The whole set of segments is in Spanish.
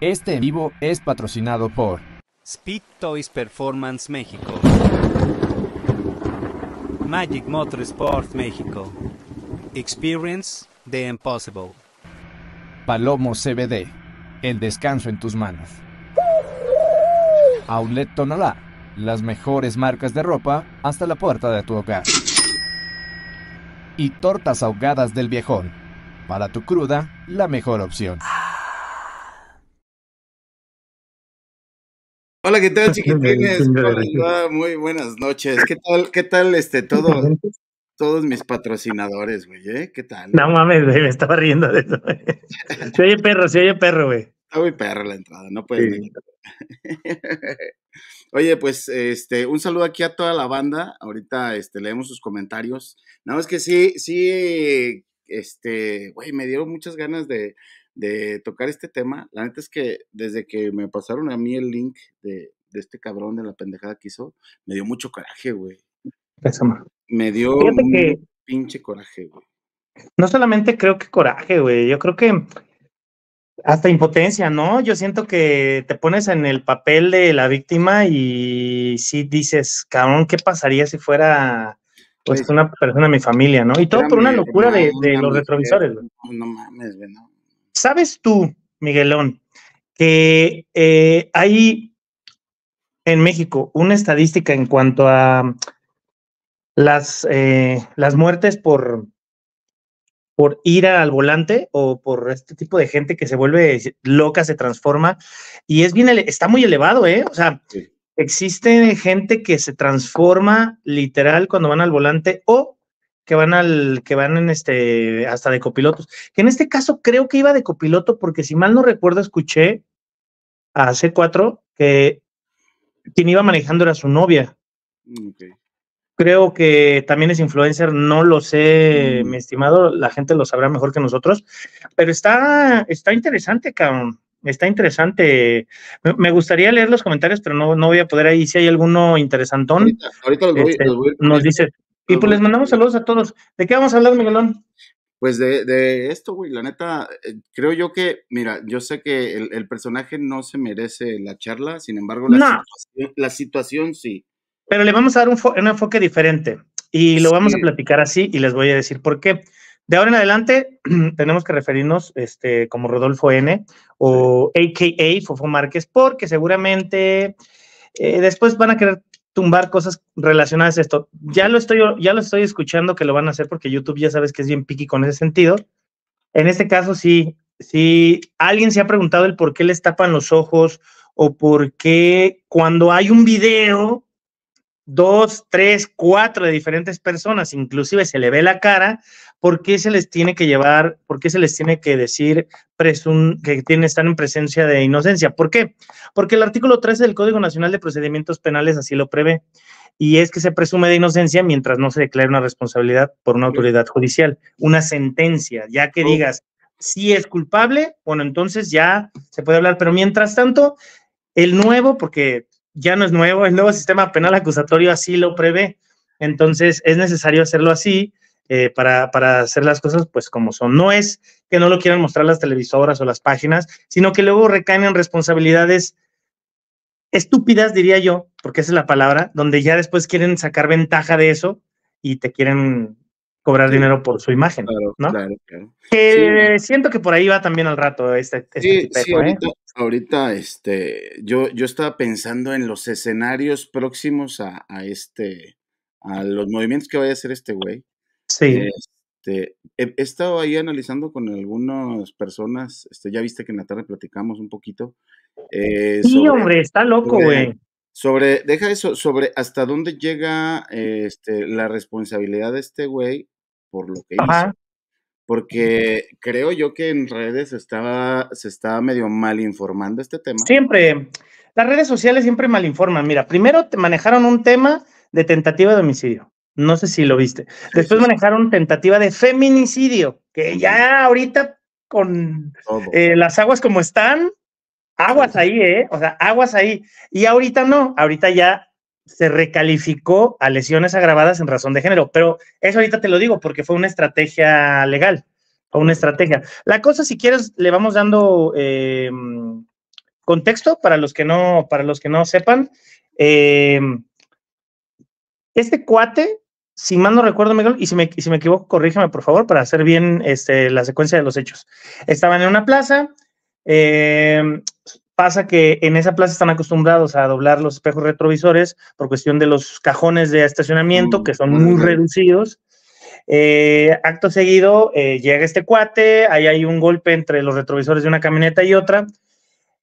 Este vivo es patrocinado por Speed Toys Performance México, Magic Motorsport México, Experience The Impossible, Palomo CBD, el descanso en tus manos, Outlet Tonalá, las mejores marcas de ropa hasta la puerta de tu hogar, y Tortas Ahogadas del Viejón, para tu cruda, la mejor opción. Hola, ¿qué tal, chiquitines? Muy buenas noches. ¿Qué tal, qué tal este todo? todos mis patrocinadores, güey, ¿eh? ¿Qué tal? No mames, güey, me estaba riendo de eso. Güey. Se oye perro, se oye perro, güey. Está muy perro la entrada, no puede Oye, pues este, un saludo aquí a toda la banda. Ahorita este, leemos sus comentarios. Nada no, más es que sí, sí, este, güey, me dieron muchas ganas de, de tocar este tema. La neta es que desde que me pasaron a mí el link de, este cabrón de la pendejada que hizo, me dio mucho coraje, güey. Me dio un pinche coraje, güey. No solamente creo que coraje, güey, yo creo que hasta impotencia, ¿no? Yo siento que te pones en el papel de la víctima y sí dices, cabrón, ¿qué pasaría si fuera pues una persona de mi familia, ¿no? Y todo por una locura de, los retrovisores, No, mames, güey, no ¿Sabes tú, Miguelón, que eh, hay en México una estadística en cuanto a las, eh, las muertes por, por ir al volante o por este tipo de gente que se vuelve loca, se transforma y es bien, está muy elevado, ¿eh? O sea, existe gente que se transforma literal cuando van al volante o que van al, que van en este, hasta de copilotos. Que en este caso creo que iba de copiloto, porque si mal no recuerdo, escuché a C4 que quien iba manejando era su novia. Mm, creo que también es influencer, no lo sé, mm. mi estimado, la gente lo sabrá mejor que nosotros, pero está, está interesante, cabrón. Está interesante. Me gustaría leer los comentarios, pero no, no voy a poder ahí. Si hay alguno interesantón, ahorita, este, nos dice, y pues les mandamos saludos a todos. ¿De qué vamos a hablar, Miguelón? Pues de, esto, güey, la neta, eh, creo yo que, mira, yo sé que el, personaje no se merece la charla, sin embargo, la, situación, sí. Pero le vamos a dar un, enfoque diferente y lo vamos a platicar así y les voy a decir por qué. De ahora en adelante tenemos que referirnos este, como Rodolfo N o AKA Fofo Márquez, porque seguramente eh, después van a querer tumbar cosas relacionadas a esto. Ya lo estoy, ya lo estoy escuchando que lo van a hacer porque YouTube ya sabes que es bien piqui con ese sentido. En este caso, sí, si alguien se ha preguntado el por qué les tapan los ojos o por qué cuando hay un video, dos, tres, cuatro de diferentes personas, inclusive se le ve la cara, ¿por qué se les tiene que llevar, por qué se les tiene que decir que están en presencia de inocencia? ¿Por qué? Porque el artículo 13 del Código Nacional de Procedimientos Penales así lo prevé, y es que se presume de inocencia mientras no se declare una responsabilidad por una autoridad judicial, una sentencia, ya que digas si es culpable, bueno, entonces ya se puede hablar, pero mientras tanto, el nuevo, porque ya no es nuevo, el nuevo sistema penal acusatorio así lo prevé. Entonces es necesario hacerlo así eh, para, para, hacer las cosas pues como son. No es que no lo quieran mostrar las televisoras o las páginas, sino que luego recaen en responsabilidades estúpidas, diría yo, porque esa es la palabra, donde ya después quieren sacar ventaja de eso y te quieren cobrar dinero por su imagen, Claro, siento que por ahí va también al rato este, este ¿eh? ahorita, este, yo, yo estaba pensando en los escenarios próximos a, a este, a los movimientos que vaya a hacer este güey Sí. Este, he, estado ahí analizando con algunas personas, este, ya viste que en la tarde platicamos un poquito. Eh, sí, hombre, está loco, güey. Sobre, deja eso, sobre hasta dónde llega este, la responsabilidad de este güey por lo que hizo. Porque creo yo que en redes estaba, se estaba medio mal informando este tema. Siempre, las redes sociales siempre mal informan. Mira, primero te manejaron un tema de tentativa de homicidio. No sé si lo viste. Después manejaron tentativa de feminicidio, que ya ahorita con eh, las aguas como están, aguas ahí, ¿eh? O sea, aguas ahí. Y ahorita no, ahorita ya se recalificó a lesiones agravadas en razón de género, pero eso ahorita te lo digo porque fue una estrategia legal, fue una estrategia. La cosa, si quieres, le vamos dando em, contexto para los que no, para los que no sepan. Em, este cuate si mal no recuerdo, Miguel, y si me, equivoco, corrígeme por favor para hacer bien este, la secuencia de los hechos. Estaban en una plaza, eh, pasa que en esa plaza están acostumbrados a doblar los espejos retrovisores por cuestión de los cajones de estacionamiento que son muy reducidos. Eh, acto seguido eh, llega este cuate, ahí hay un golpe entre los retrovisores de una camioneta y otra.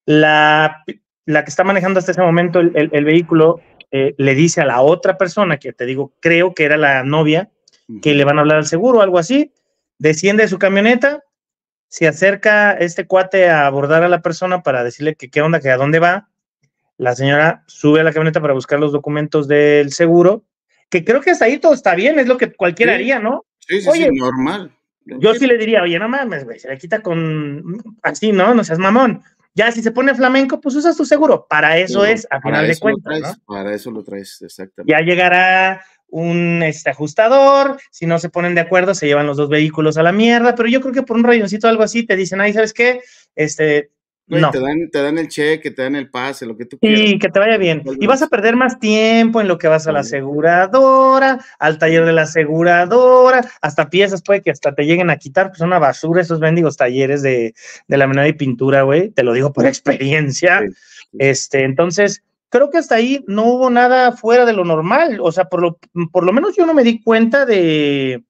La, que está manejando hasta ese momento el vehículo eh, le dice a la otra persona, que te digo, creo que era la novia, que le van a hablar al seguro, algo así, desciende de su camioneta, se acerca este cuate a abordar a la persona para decirle que qué onda, que a dónde va. La señora sube a la camioneta para buscar los documentos del seguro, que creo que hasta ahí todo está bien, es lo que cualquiera haría, ¿no? Sí, sí, normal. Yo sí le diría, oye, no mames, güey, se la quita con así, ¿no? No seas mamón. Ya si se pone flamenco, pues usas tu seguro. Para eso es, a final de cuentas. Para eso lo traes, exactamente. Ya llegará un este, ajustador, si no se ponen de acuerdo, se llevan los dos vehículos a la mierda, pero yo creo que por un rayoncito o algo así te dicen, ay, ¿sabes qué? Este, te, dan, te dan el cheque, te dan el pase, lo que tú quieras. y que te vaya bien. Y vas a perder más tiempo en lo que vas a la aseguradora, al taller de la aseguradora, hasta piezas puede que hasta te lleguen a quitar, pues una basura esos bendigos talleres de, de menor y pintura, güey. Te lo digo por experiencia. Este, entonces, creo que hasta ahí no hubo nada fuera de lo normal. O sea, por lo, por lo menos yo no me di cuenta de,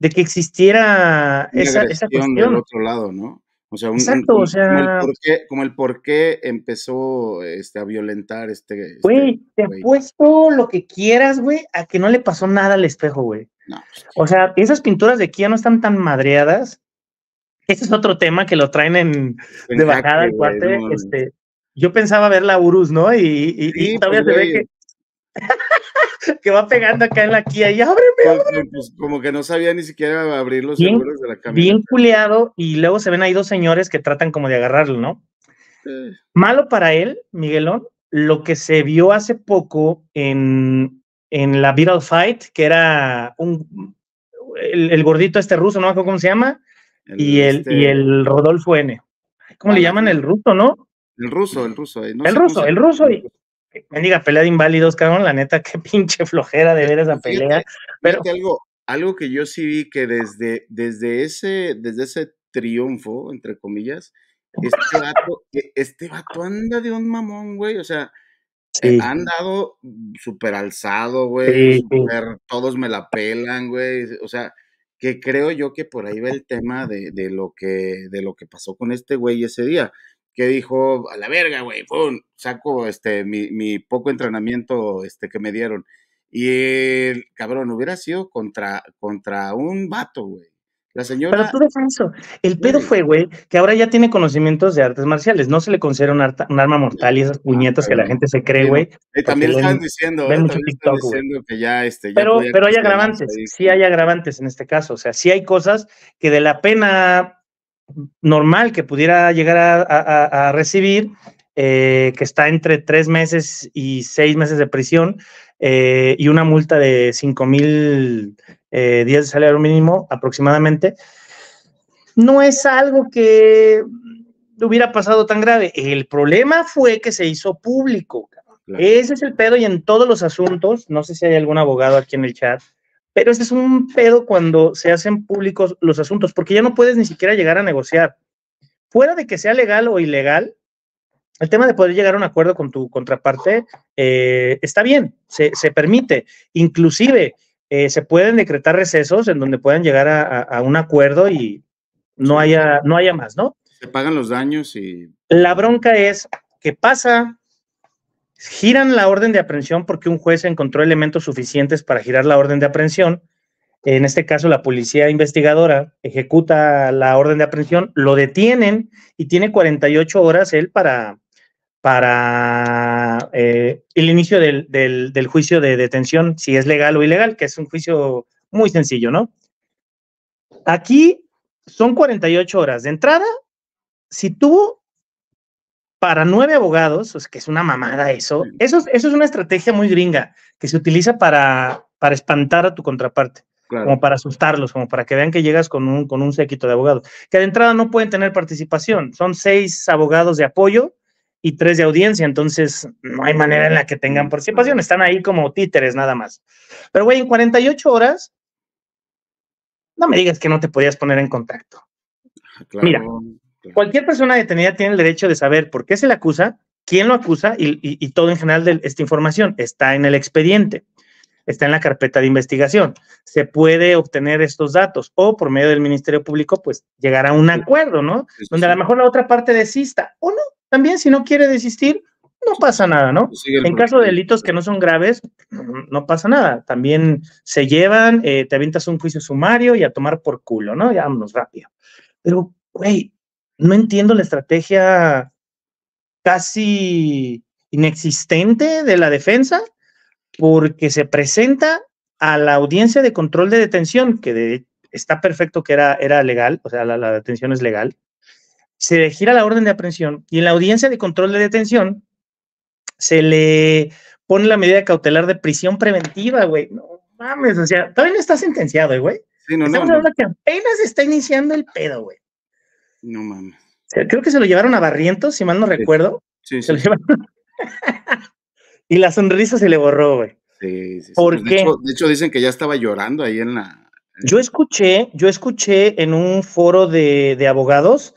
que existiera esa, esa cuestión. Del otro lado, ¿no? O sea, un, Exacto, o sea, como, el por qué, empezó este, a violentar este. este güey, te he puesto lo que quieras, güey, a que no le pasó nada al espejo, güey. No, pues, o sea, esas pinturas de aquí ya no están tan madreadas. Ese es otro tema que lo traen en, de bajada al cuate. este, yo pensaba ver la Urus, ¿no? Y, todavía pues, se ve que que va pegando acá en la Kia y ábreme, pues, pues, pues, como que no sabía ni siquiera abrir los bien, de la camioneta. Bien culeado y luego se ven ahí dos señores que tratan como de agarrarlo, ¿no? Malo para él, Miguelón, lo que se vio hace poco en, la Beatle Fight, que era un, el, gordito este ruso, no me cómo se llama, y, el, este y el Rodolfo N. ¿Cómo le ah, llaman el ruso, no? El ruso, el ruso. No el, ruso el ruso, el ruso. Bendiga pelea de inválidos, cabrón, la neta, qué pinche flojera de ver esa pelea. pero algo, algo que yo sí vi que desde, desde, ese, desde ese triunfo, entre comillas, este vato, e, este anda de un mamón, güey. O sea, eh, se han dado súper alzado, güey. Todos me la pelan, güey. O sea, que creo yo que por ahí va el tema de, de, lo, que, de lo que pasó con este güey ese día que dijo, a la verga, güey, saco este, mi, poco entrenamiento este, que me dieron. Y el cabrón hubiera sido contra, contra un vato, güey. La señora. Pero tú defenso. El pedo fue, güey, que ahora ya tiene conocimientos de artes marciales. No se le considera un, arma mortal y esas ah, puñetas que la gente se cree, güey. también están diciendo, que ya, este, pero, pero hay agravantes. Sí hay agravantes en este caso. O sea, sí hay cosas que de la pena normal que pudiera llegar a, recibir, eh, que está entre tres meses y seis meses de prisión eh, y una multa de cinco mil eh, días de salario mínimo aproximadamente, no es algo que hubiera pasado tan grave. El problema fue que se hizo público. Ese es el pedo y en todos los asuntos, no sé si hay algún abogado aquí en el chat pero ese es un pedo cuando se hacen públicos los asuntos, porque ya no puedes ni siquiera llegar a negociar. Fuera de que sea legal o ilegal, el tema de poder llegar a un acuerdo con tu contraparte eh, está bien, se, permite. Inclusive eh, se pueden decretar recesos en donde puedan llegar a, un acuerdo y no haya, no haya más, ¿no? Se pagan los daños y... La bronca es que pasa giran la orden de aprehensión porque un juez encontró elementos suficientes para girar la orden de aprehensión. En este caso, la policía investigadora ejecuta la orden de aprehensión, lo detienen y tiene 48 horas él para, para eh, el inicio del, del juicio de detención, si es legal o ilegal, que es un juicio muy sencillo, ¿no? Aquí son 48 horas. De entrada, si tuvo para nueve abogados, que es una mamada eso. Eso, eso es una estrategia muy gringa que se utiliza para, para espantar a tu contraparte. como para asustarlos, como para que vean que llegas con un, con un séquito de abogados, que de entrada no pueden tener participación, son seis abogados de apoyo y tres de audiencia, entonces no hay manera en la que tengan participación, están ahí como títeres nada más. Pero güey, en 48 horas, no me digas que no te podías poner en contacto. Mira, Cualquier persona detenida tiene el derecho de saber por qué se le acusa, quién lo acusa y, todo en general de esta información está en el expediente, está en la carpeta de investigación. Se puede obtener estos datos o por medio del Ministerio Público, pues llegar a un acuerdo, ¿no? Donde a lo mejor la otra parte desista o no. También si no quiere desistir, no pasa nada, ¿no? En caso de delitos que no son graves, no pasa nada. También se llevan, eh, te avientas un juicio sumario y a tomar por culo, ¿no? Ya vámonos rápido. Pero, güey, no entiendo la estrategia casi inexistente de la defensa porque se presenta a la audiencia de control de detención, que está perfecto que era, legal, o sea, la, detención es legal, se gira la orden de aprehensión y en la audiencia de control de detención se le pone la medida cautelar de prisión preventiva, güey. No mames, o sea, todavía no está sentenciado, eh, güey. Sí, no, Estamos que apenas está iniciando el pedo, güey. No mames. Eh, creo que se lo llevaron a Barrientos, si mal no recuerdo. Sí, sí. Se lo llevaron. y la sonrisa se le borró, güey. Sí, sí, ¿Por De hecho, dicen que ya estaba llorando ahí en la. yo escuché, yo escuché en un foro de, abogados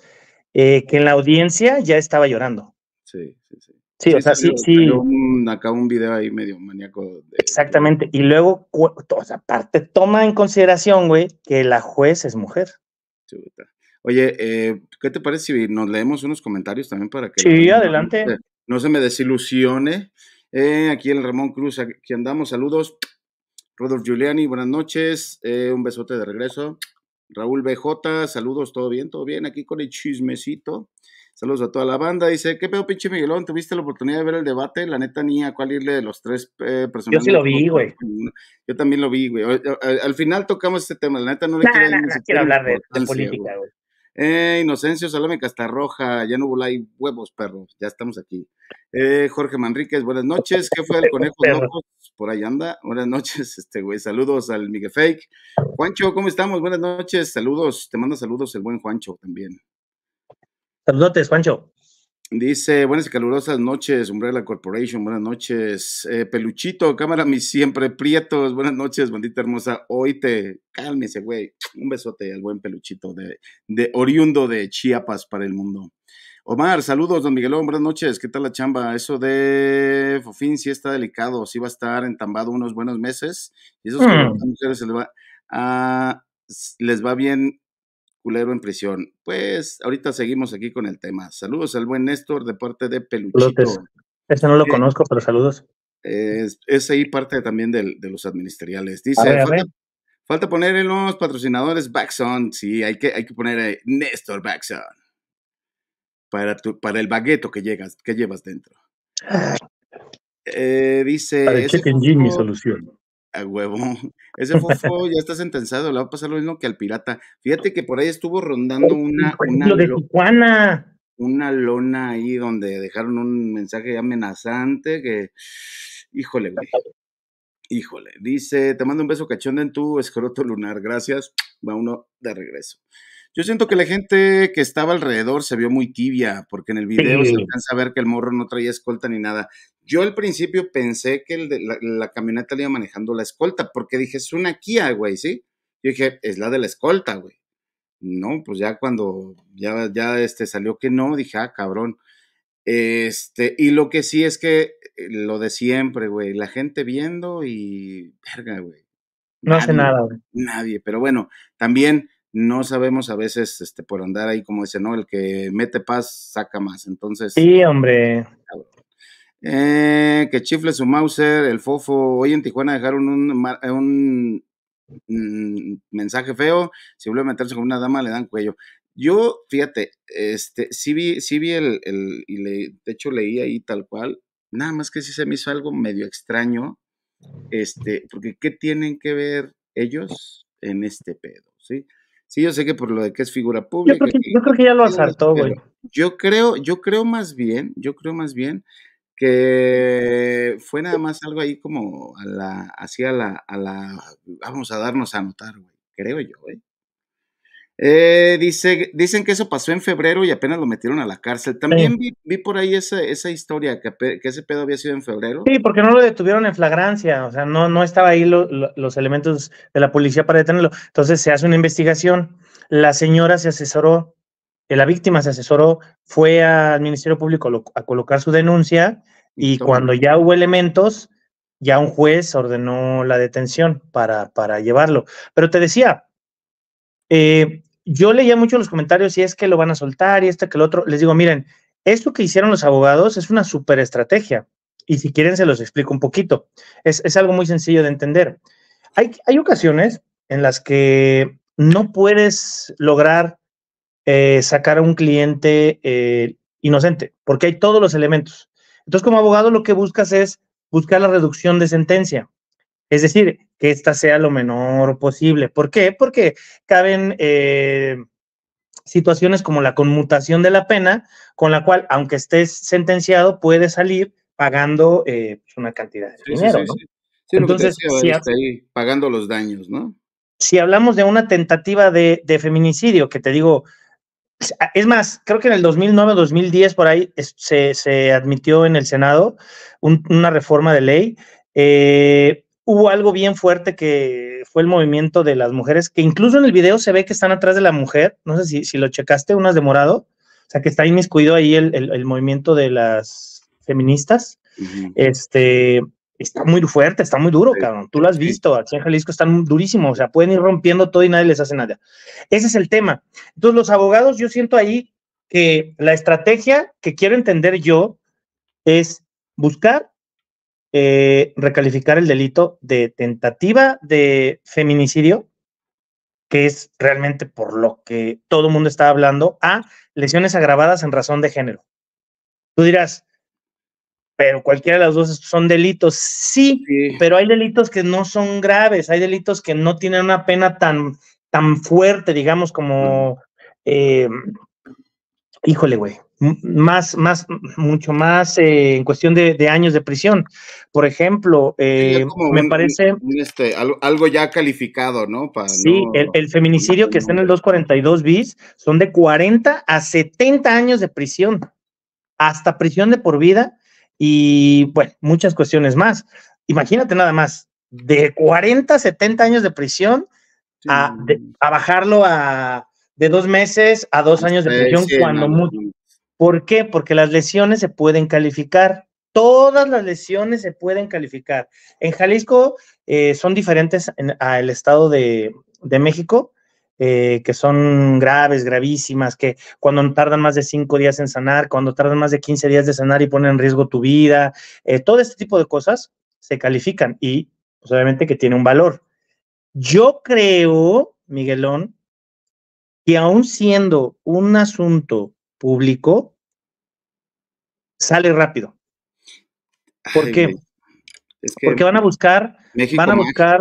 eh, que en la audiencia ya estaba llorando. Sí, sí, sí. Sí, o sea, sí, sí. Un, un video ahí medio maníaco. Exactamente. Y luego, o sea, aparte, toma en consideración, güey, que la juez es mujer. Chuta. Oye, eh, ¿qué te parece si nos leemos unos comentarios también para que... Sí, adelante. No, se me desilusione. Eh, aquí el Ramón Cruz, aquí andamos, saludos. Rodolfo Giuliani, buenas noches, eh, un besote de regreso. Raúl BJ, saludos, todo bien, todo bien, aquí con el chismecito. Saludos a toda la banda. Dice, ¿qué pedo, pinche Miguelón? ¿Tuviste la oportunidad de ver el debate? La neta, ni a cuál irle de los tres eh, personajes. Yo sí lo vi, güey. Yo también lo vi, güey. Al, final tocamos este tema. La neta, no le quiero, hablar de, política, eh, Inocencio Salame Castarroja, ya no volá huevos, perros, ya estamos aquí. Eh, Jorge Manríquez, buenas noches, ¿Qué fue el Conejo por ahí anda, buenas noches, este güey, saludos al Miguel Fake. Juancho, ¿cómo estamos? Buenas noches, saludos, te manda saludos el buen Juancho también. Saludotes, Juancho. Dice, buenas y calurosas noches, Umbrella Corporation, buenas noches. Eh, Peluchito, cámara, mis siempre prietos, buenas noches, bandita hermosa. Hoy te, cálmese, güey. Un besote al buen Peluchito de, oriundo de Chiapas para el mundo. Omar, saludos, don Miguelón, buenas noches. ¿Qué tal la chamba? Eso de Fofín sí está delicado, sí va a estar entambado unos buenos meses. Y eso es que hmm. a mujeres se les va, ah, les va bien culero en prisión. Pues ahorita seguimos aquí con el tema. Saludos al buen Néstor de parte de Peluchito. Este no lo conozco, pero saludos. Es, ahí parte también de los administeriales. Dice, Falta, poner en los patrocinadores Backson. Sí, hay que, hay que poner eh, Néstor Backson. Para, para el bagueto que, llegas, que llevas dentro. Ah. Eh, dice... Para chicken solución huevo. Ese fofo ya está sentenciado, le va a pasar lo mismo que al pirata. Fíjate que por ahí estuvo rondando una. Una lona ahí donde dejaron un mensaje amenazante que. Híjole, Híjole. Dice: Te mando un beso cachón en tu escroto lunar. Gracias. Va uno de regreso. Yo siento que la gente que estaba alrededor se vio muy tibia, porque en el video se alcanza a ver que el morro no traía escolta ni nada. Yo al principio pensé que la, camioneta le iba manejando la escolta, porque dije, es una Kia, güey, ¿sí? Yo dije, es la de la escolta, güey. No, pues ya cuando ya, ya este, salió que no, dije, ah, cabrón. Este, y lo que sí es que eh, lo de siempre, güey, la gente viendo y verga, güey. No hace nada, güey. Nadie, pero bueno, también no sabemos a veces este por andar ahí como dice, ¿no? El que mete paz saca más. Entonces Sí, hombre. Eh, que chifle su Mauser, el fofo. Hoy en Tijuana dejaron un, eh, mm, mensaje feo. Si vuelve a meterse con una dama, le dan cuello. Yo, fíjate, este, sí vi, sí vi el, de hecho leí ahí tal cual. Nada más que sí se me hizo algo medio extraño. Este, porque ¿qué tienen que ver ellos en este pedo? ¿Sí? Sí, yo sé que por lo de que es figura pública. Yo creo que, ya lo asaltó, güey. Yo creo, yo creo más bien, yo creo más bien que fue nada más algo ahí como a la, así a la, vamos a darnos a anotar, güey, creo yo, güey. ¿eh? Eh, dice, dicen que eso pasó en febrero y apenas lo metieron a la cárcel. También vi, por ahí esa, historia, que, ese pedo había sido en febrero. Sí, porque no lo detuvieron en flagrancia, o sea, no, no estaba ahí los elementos de la policía para detenerlo. Entonces se hace una investigación, la señora se asesoró la víctima se asesoró, fue al Ministerio Público a colocar su denuncia y, cuando ya hubo elementos, ya un juez ordenó la detención para, llevarlo. Pero te decía, eh, yo leía mucho los comentarios y es que lo van a soltar y este que el otro. Les digo, miren, esto que hicieron los abogados es una super estrategia. Y si quieren, se los explico un poquito. Es, algo muy sencillo de entender. Hay, hay ocasiones en las que no puedes lograr eh, sacar a un cliente eh, inocente, porque hay todos los elementos. Entonces, como abogado, lo que buscas es buscar la reducción de sentencia, es decir, que ésta sea lo menor posible. ¿Por qué? Porque caben eh, situaciones como la conmutación de la pena, con la cual, aunque estés sentenciado, puedes salir pagando pues, una cantidad de dinero. Entonces, pagando los daños, ¿no? Si hablamos de una tentativa de, feminicidio, que te digo, Ah, es más, creo que en el 2009-2010 o por ahí se, se, admitió en el Senado una reforma de ley. Eh, hubo algo bien fuerte que fue el movimiento de las mujeres, que incluso en el video se ve que están atrás de la mujer. No sé si, si lo checaste, unas de morado. O sea, que está inmiscuido ahí el, movimiento de las feministas. Este, está muy fuerte, está muy duro, cabrón. Tú lo has visto, aquí en Jalisco están durísimo, o sea, pueden ir rompiendo todo y nadie les hace nada. Ese es el tema. Entonces, los abogados, yo siento ahí que la estrategia que quiero entender yo es buscar eh, recalificar el delito de tentativa de feminicidio, que es realmente por lo que todo el mundo está hablando, a lesiones agravadas en razón de género. Tú dirás, pero cualquiera de las dos son delitos, sí, pero hay delitos que no son graves, hay delitos que no tienen una pena tan, tan fuerte, digamos, como, eh, híjole, güey, más, más, mucho más eh, en cuestión de, años de prisión. Por ejemplo, eh, me parece... Este, algo, ya calificado, ¿no? sí, el, feminicidio que está en el 242 bis son de 40 a 70 años de prisión, hasta prisión de por vida y bueno, muchas cuestiones más. Imagínate nada más, de 40, 70 años de prisión a, bajarlo a, de dos meses a dos años de prisión cuando mucho. ¿Por qué? Porque las lesiones se pueden calificar. Todas las lesiones se pueden calificar. En Jalisco eh, son diferentes al estado de, de México eh, que son graves, gravísimas, que cuando tardan más de cinco días en sanar, cuando tardan más de 15 días de sanar y ponen en riesgo tu vida, eh, todo este tipo de cosas se califican y pues, obviamente que tiene un valor. Yo creo, Miguelón, que aún siendo un asunto público, sale rápido. ¿Por qué? Porque van a buscar van a buscar,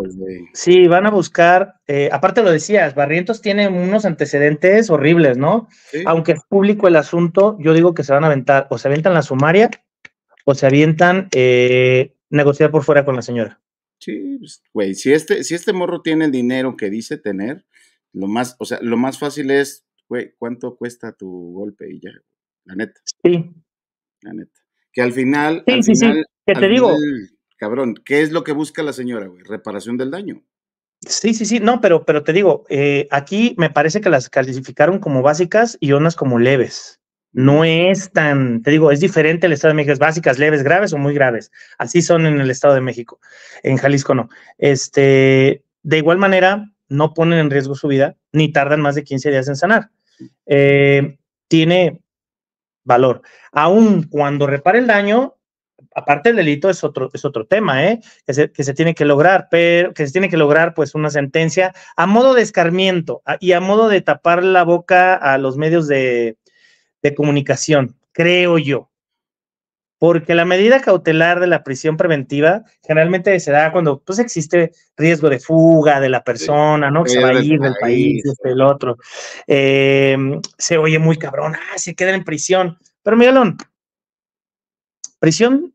sí, van a buscar, eh, aparte lo decías, Barrientos tiene unos antecedentes horribles, ¿no? Aunque es público el asunto, yo digo que se van a aventar, o se avientan la sumaria, o se avientan eh, negociar por fuera con la señora. Sí, pues, güey, si este, si este morro tiene el dinero que dice tener, lo más, o sea, lo más fácil es, güey, ¿cuánto cuesta tu golpe? Y ya, la neta. Sí. La neta. Que al final. Sí, sí, sí. Que te digo cabrón, ¿qué es lo que busca la señora, güey? Reparación del daño. Sí, sí, sí, no, pero, pero te digo, eh, aquí me parece que las calificaron como básicas y unas como leves. No es tan, te digo, es diferente el Estado de México, es básicas, leves, graves o muy graves. Así son en el Estado de México, en Jalisco no. Este, de igual manera, no ponen en riesgo su vida ni tardan más de 15 días en sanar. Eh, tiene valor. Aún cuando repare el daño, aparte el delito es otro, es otro tema, ¿eh? que, se, tiene que lograr, pero que se tiene que lograr pues una sentencia a modo de escarmiento y a modo de tapar la boca a los medios de, comunicación, creo yo. Porque la medida cautelar de la prisión preventiva generalmente se da cuando pues existe riesgo de fuga de la persona, ¿no? Que se va a ir del país, este, el otro. Em, se oye muy cabrón, ah, se queda en prisión. Pero Miguelón, prisión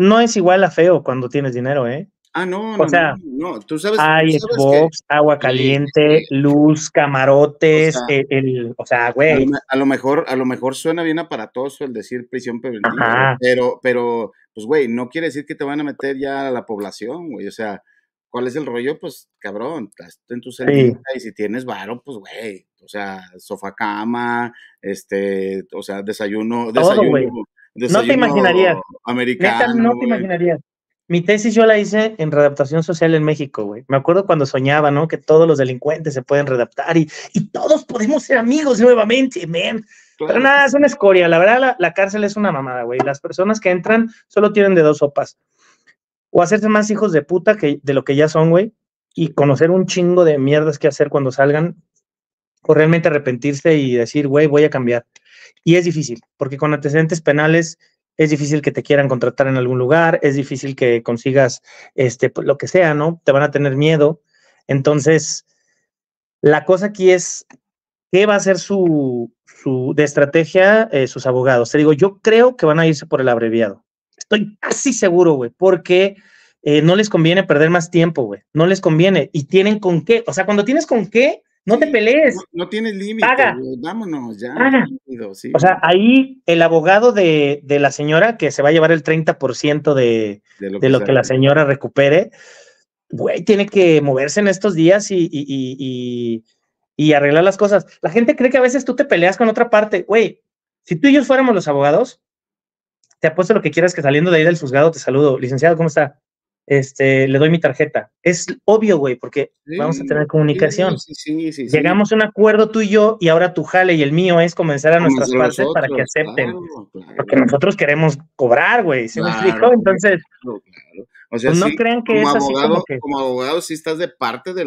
no es igual a feo cuando tienes dinero, ¿eh? Ah, no, no, o sea, no, tú sabes. Hay box, Xbox, agua caliente, luz, camarotes, eh, el, o sea, güey. A lo, mejor, a lo mejor suena bien aparatoso el decir prisión preventiva, pero, pero, pues, güey, no quiere decir que te van a meter ya a la población, güey. O sea, ¿cuál es el rollo? Pues, cabrón, estás en tu celda y si tienes varo, pues, güey, o sea, sofá cama, este, o sea, desayuno, desayuno no te imaginarías. no te imaginarías. Mi tesis yo la hice en readaptación social en México, güey. Me acuerdo cuando soñaba, ¿no? Que todos los delincuentes se pueden redactar y, todos podemos ser amigos nuevamente, man. Pero nada, es una escoria. La verdad, la, cárcel es una mamada, güey. Las personas que entran solo tienen de dos sopas. O hacerse más hijos de puta que, de lo que ya son, güey. Y conocer un chingo de mierdas que hacer cuando salgan o realmente arrepentirse y decir, güey, voy a cambiar. Y es difícil, porque con antecedentes penales es difícil que te quieran contratar en algún lugar, es difícil que consigas este, pues, lo que sea, ¿no? Te van a tener miedo. Entonces, la cosa aquí es, ¿qué va a ser su, su de estrategia eh, sus abogados? Te digo, yo creo que van a irse por el abreviado. Estoy casi seguro, güey, porque eh, no les conviene perder más tiempo, güey. No les conviene. Y tienen con qué. O sea, cuando tienes con qué, no te pelees. No, tienes límite. Paga. Vámonos ya. O sea, ahí el abogado de, la señora que se va a llevar el 30% de, de, lo, que, la señora recupere, güey, tiene que moverse en estos días y, y, arreglar las cosas. La gente cree que a veces tú te peleas con otra parte. Güey, si tú y yo fuéramos los abogados, te apuesto lo que quieras que saliendo de ahí del juzgado te saludo. Licenciado, ¿cómo está? este, le doy mi tarjeta. Es obvio, güey, porque vamos a tener comunicación. Sí, sí, Llegamos a un acuerdo tú y yo, y ahora tu jale y el mío es comenzar a nuestras partes para que acepten. Porque nosotros queremos cobrar, güey. ¿Se me explicó? Entonces, o sea, pues, no que como abogado, así como, sí estás de parte de,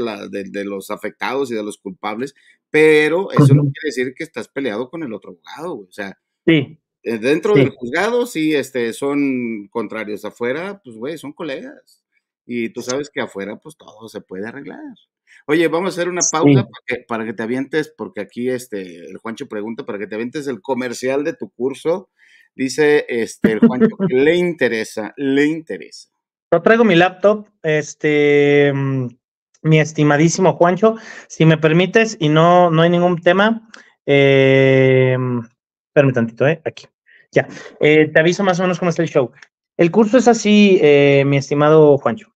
de, los afectados y de los culpables, pero eso no quiere decir que estás peleado con el otro abogado, güey. O sea, sí. Eh, dentro del juzgado, sí, este, son contrarios. Afuera, pues, güey, son colegas. Y tú sabes que afuera, pues, todo se puede arreglar. Oye, vamos a hacer una pausa para, que, te avientes, porque aquí, este, el Juancho pregunta, para que te avientes el comercial de tu curso. Dice, este, el Juancho, le interesa, le interesa. Yo traigo mi laptop, este, mm, mi estimadísimo Juancho, si me permites y no, no hay ningún tema, eh, un mm, tantito, eh, Aquí. Ya, eh, te aviso más o menos cómo está el show. El curso es así, eh, mi estimado Juancho.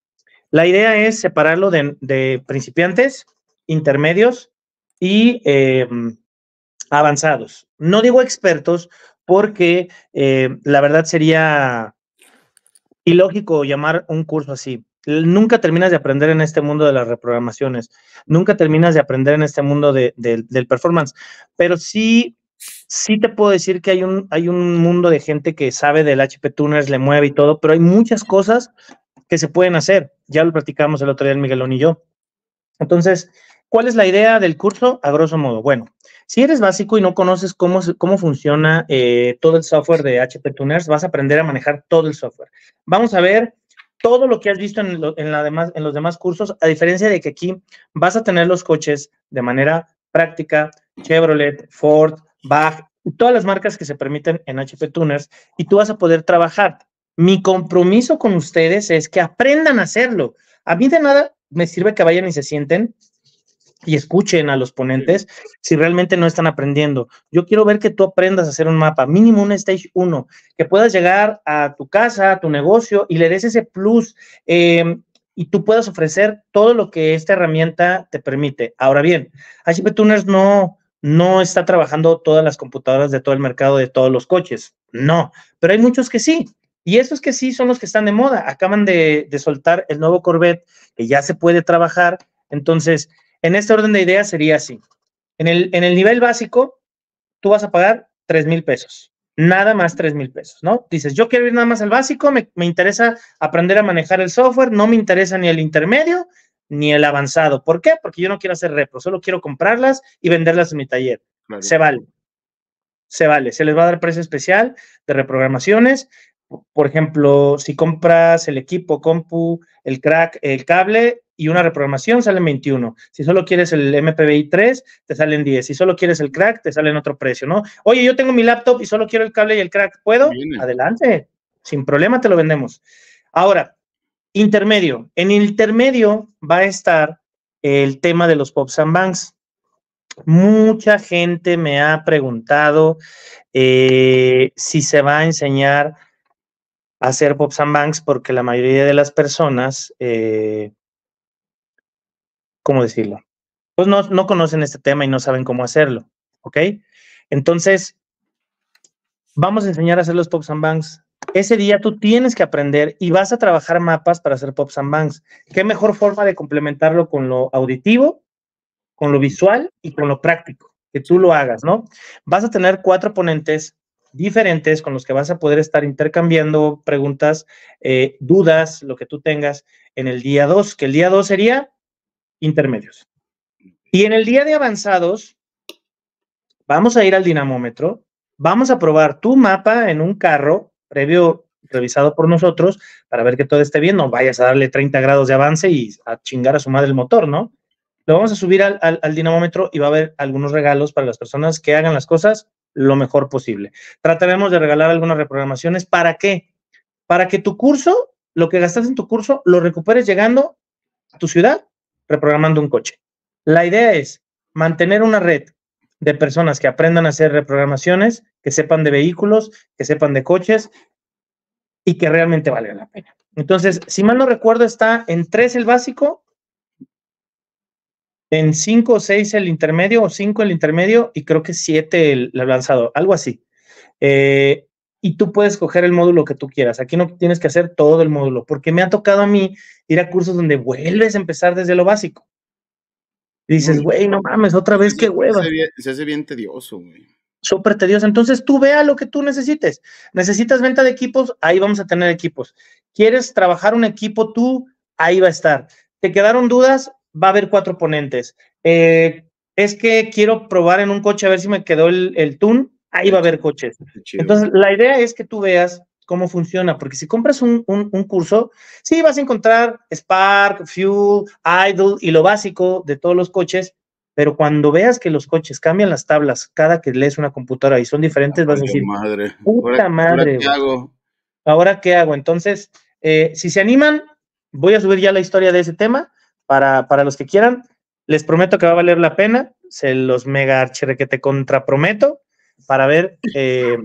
La idea es separarlo de, principiantes, intermedios y eh, avanzados. No digo expertos porque la verdad sería ilógico llamar un curso así. Nunca terminas de aprender en este mundo de las reprogramaciones, nunca terminas de aprender en este mundo del performance, pero sí sí te puedo decir que hay un, hay un mundo de gente que sabe del HP Tuners, le mueve y todo, pero hay muchas cosas que se pueden hacer. Ya lo platicamos el otro día el Miguelón y yo. Entonces, ¿cuál es la idea del curso? A grosso modo, bueno, si eres básico y no conoces cómo, cómo funciona eh, todo el software de HP Tuners, vas a aprender a manejar todo el software. Vamos a ver todo lo que has visto en, en los demás cursos, a diferencia de que aquí vas a tener los coches de manera práctica, Chevrolet, Ford, todas las marcas que se permiten en HP Tuners y tú vas a poder trabajar. Mi compromiso con ustedes es que aprendan a hacerlo. A mí de nada me sirve que vayan y se sienten y escuchen a los ponentes si realmente no están aprendiendo. Yo quiero ver que tú aprendas a hacer un mapa, mínimo un stage 1, que puedas llegar a tu casa, a tu negocio y le des ese plus em, y tú puedas ofrecer todo lo que esta herramienta te permite. Ahora bien, HP Tuners no, no está trabajando todas las computadoras de todo el mercado de todos los coches. No, pero hay muchos que sí. Y esos que sí son los que están de moda. Acaban de, soltar el nuevo Corvette que ya se puede trabajar. Entonces, en este orden de ideas sería así. En el, nivel básico, tú vas a pagar 3 mil pesos. Nada más 3 mil pesos, ¿no? Dices, yo quiero ir nada más al básico, me interesa aprender a manejar el software, no me interesa ni el intermedio ni el avanzado. ¿Por qué? Porque yo no quiero hacer repro, solo quiero comprarlas y venderlas en mi taller. Se vale. Se vale. Se les va a dar precio especial de reprogramaciones. Por ejemplo, si compras el equipo, compu, el crack, el cable y una reprogramación, salen 21. Si solo quieres el MPBI 3, te salen 10. Si solo quieres el crack, te salen otro precio, ¿no? Oye, yo tengo mi laptop y solo quiero el cable y el crack. ¿Puedo? Adelante. Sin problema te lo vendemos. Ahora, Intermedio. En intermedio va a estar el tema de los pops and banks. Mucha gente me ha preguntado eh, si se va a enseñar a hacer pops and banks porque la mayoría de las personas, eh, ¿cómo decirlo? Pues no, no conocen este tema y no saben cómo hacerlo, ¿ok? Entonces, vamos a enseñar a hacer los pops and banks ese día tú tienes que aprender y vas a trabajar mapas para hacer pops and bangs. ¿Qué mejor forma de complementarlo con lo auditivo, con lo visual y con lo práctico? Que tú lo hagas, ¿no? Vas a tener cuatro ponentes diferentes con los que vas a poder estar intercambiando preguntas, eh, dudas, lo que tú tengas en el día 2, que el día 2 sería intermedios. Y en el día de avanzados, vamos a ir al dinamómetro, vamos a probar tu mapa en un carro previo revisado por nosotros para ver que todo esté bien, no vayas a darle 30 grados de avance y a chingar a su madre el motor, ¿no? Lo vamos a subir al, dinamómetro y va a haber algunos regalos para las personas que hagan las cosas lo mejor posible. Trataremos de regalar algunas reprogramaciones. ¿Para qué? Para que tu curso, lo que gastas en tu curso, lo recuperes llegando a tu ciudad reprogramando un coche. La idea es mantener una red de personas que aprendan a hacer reprogramaciones que sepan de vehículos, que sepan de coches y que realmente valga la pena. Entonces, si mal no recuerdo, está en 3 el básico, en 5 o 6 el intermedio, o 5 el intermedio, y creo que 7 el, avanzado, algo así. Eh, y tú puedes coger el módulo que tú quieras. Aquí no tienes que hacer todo el módulo, porque me ha tocado a mí ir a cursos donde vuelves a empezar desde lo básico. dices, güey, no mames, otra vez qué hueva. se hace bien tedioso, güey súper tediosa. Entonces tú vea lo que tú necesites. ¿Necesitas venta de equipos? Ahí vamos a tener equipos. ¿Quieres trabajar un equipo tú? Ahí va a estar. ¿Te quedaron dudas? Va a haber cuatro ponentes. Eh, es que quiero probar en un coche a ver si me quedó el, el tune. Ahí va a haber coches. Entonces, la idea es que tú veas cómo funciona, porque si compras un, un, curso, sí vas a encontrar Spark, Fuel, Idle y lo básico de todos los coches, pero cuando veas que los coches cambian las tablas cada que lees una computadora y son diferentes, vas a decir, madre. puta madre. Ahora qué, hago? Entonces, eh, si se animan, voy a subir ya la historia de ese tema para, para los que quieran. Les prometo que va a valer la pena. Se los mega archere que te contraprometo para ver eh,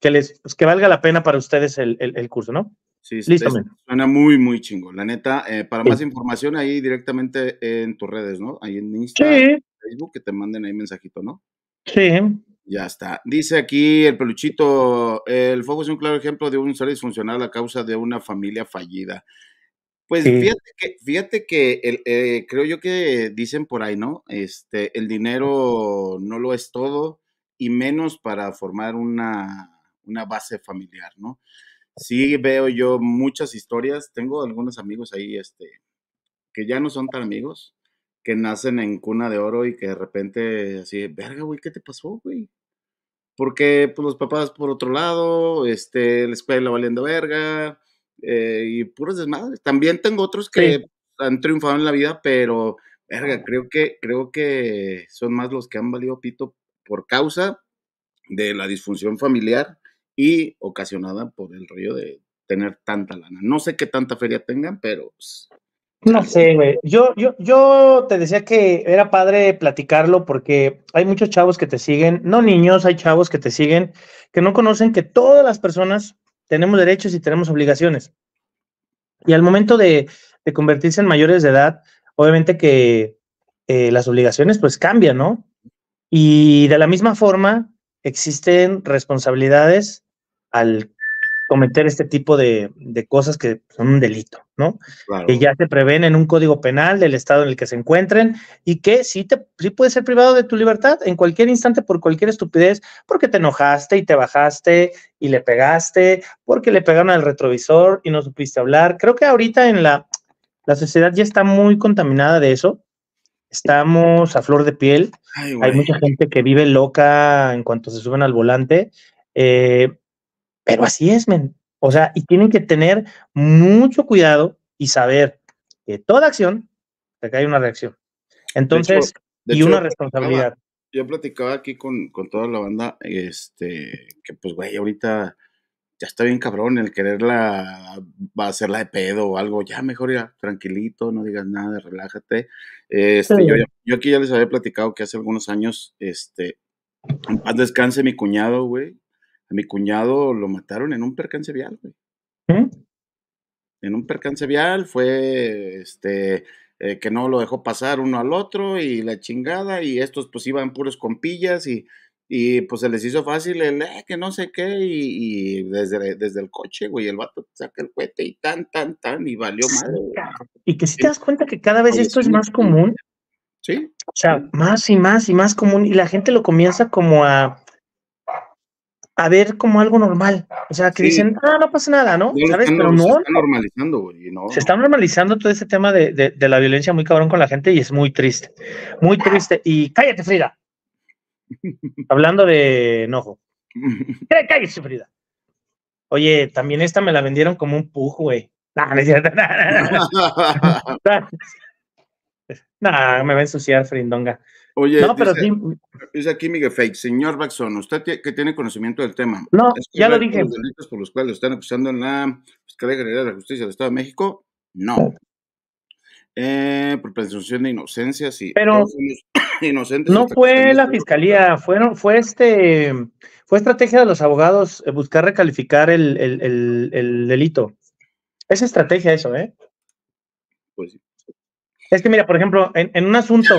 que, les, pues, que valga la pena para ustedes el curso, ¿no? Sí, suena muy, muy chingo. La neta, eh, para más información ahí directamente en tus redes, ¿no? Ahí en Instagram, Facebook, que te manden ahí mensajito, ¿no? Sí. Ya está. Dice aquí el peluchito, el fuego es un claro ejemplo de un usuario disfuncional a causa de una familia fallida. Pues fíjate que, fíjate que eh, creo yo que dicen por ahí, ¿no? Este, el dinero no lo es todo y menos para formar una, una base familiar, ¿no? sí veo yo muchas historias, tengo algunos amigos ahí, este, que ya no son tan amigos, que nacen en cuna de oro y que de repente así, verga, güey, ¿qué te pasó, güey? Porque pues, los papás por otro lado, este, la escuela valiendo verga, eh, y puros desmadres. También tengo otros que han triunfado en la vida, pero, verga, creo que, creo que son más los que han valido pito por causa de la disfunción familiar y ocasionada por el rollo de tener tanta lana. No sé qué tanta feria tengan, pero... no sé, güey. Yo, yo, yo te decía que era padre platicarlo porque hay muchos chavos que te siguen, no niños, hay chavos que te siguen, que no conocen que todas las personas tenemos derechos y tenemos obligaciones. Y al momento de, convertirse en mayores de edad, obviamente que eh, las obligaciones pues cambian, ¿no? Y de la misma forma existen responsabilidades al cometer este tipo de, cosas que son un delito, ¿no? Que ya se prevén en un código penal del estado en el que se encuentren y que sí, te, sí ser privado de tu libertad en cualquier instante por cualquier estupidez, porque te enojaste y te bajaste y le pegaste, porque le pegaron al retrovisor y no supiste hablar. Creo que ahorita en la, sociedad ya está muy contaminada de eso. Estamos a flor de piel. Hay mucha gente que vive loca en cuanto se suben al volante. Eh, pero así es, men. O sea, y tienen que tener mucho cuidado y saber que toda acción hay una reacción. Entonces, y una responsabilidad. Yo platicaba aquí con, toda la banda, este, que pues, güey, ahorita ya está bien cabrón el quererla, va a hacerla de pedo o algo, ya mejor ya, tranquilito, no digas nada, relájate. Este, yo, aquí ya les había platicado que hace algunos años, este, paz descanse mi cuñado, güey, a mi cuñado lo mataron en un percance vial, güey. ¿Eh? En un percance vial fue este eh, que no lo dejó pasar uno al otro y la chingada, y estos pues iban puros compillas y, y pues se les hizo fácil el eh, que no sé qué, y, desde, desde el coche, güey, el vato saca el cohete y tan, tan, tan, y valió madre. Y que si te das cuenta que cada vez esto es más común. Sí. O sea, más y más y más común, y la gente lo comienza como a a ver como algo normal. O sea, que dicen, ah, no pasa nada, ¿no? no sabes Pero no. Se está normalizando, todo ese tema de, la violencia muy cabrón con la gente y es muy triste. Muy triste. Y cállate, Frida. Hablando de enojo. cállate, Frida. Oye, también esta me la vendieron como un pujo, güey. no es cierto. me va a ensuciar, Frindonga. Oye, es aquí Miguel Fake, señor Baxón, usted que tiene conocimiento del tema. No, ya lo dije. ¿Los delitos por los cuales están acusando en la Fiscalía General de la Justicia del Estado de México? No. Eh, por presunción de inocencia, sí. Pero No fue la fiscalía, fueron, fue este, fue estrategia de los abogados eh, buscar recalificar el, delito. Es estrategia eso, ¿eh? Pues sí. Es que mira, por ejemplo, en un asunto,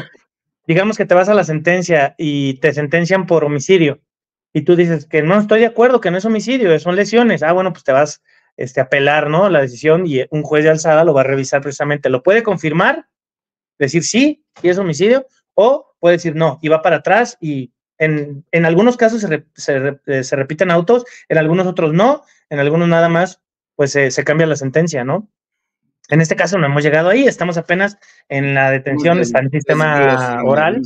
digamos que te vas a la sentencia y te sentencian por homicidio y tú dices que no estoy de acuerdo, que no es homicidio, son lesiones. Ah, bueno, pues te vas este, a apelar, ¿no? La decisión y un juez de alzada lo va a revisar precisamente. Lo puede confirmar, decir sí, y es homicidio, o puede decir no, y va para atrás y en, en algunos casos se, eh, repiten autos, en algunos otros no, en algunos nada más, pues eh, se cambia la sentencia, ¿no? En este caso no hemos llegado ahí, estamos apenas en la detención, está en el sistema oral.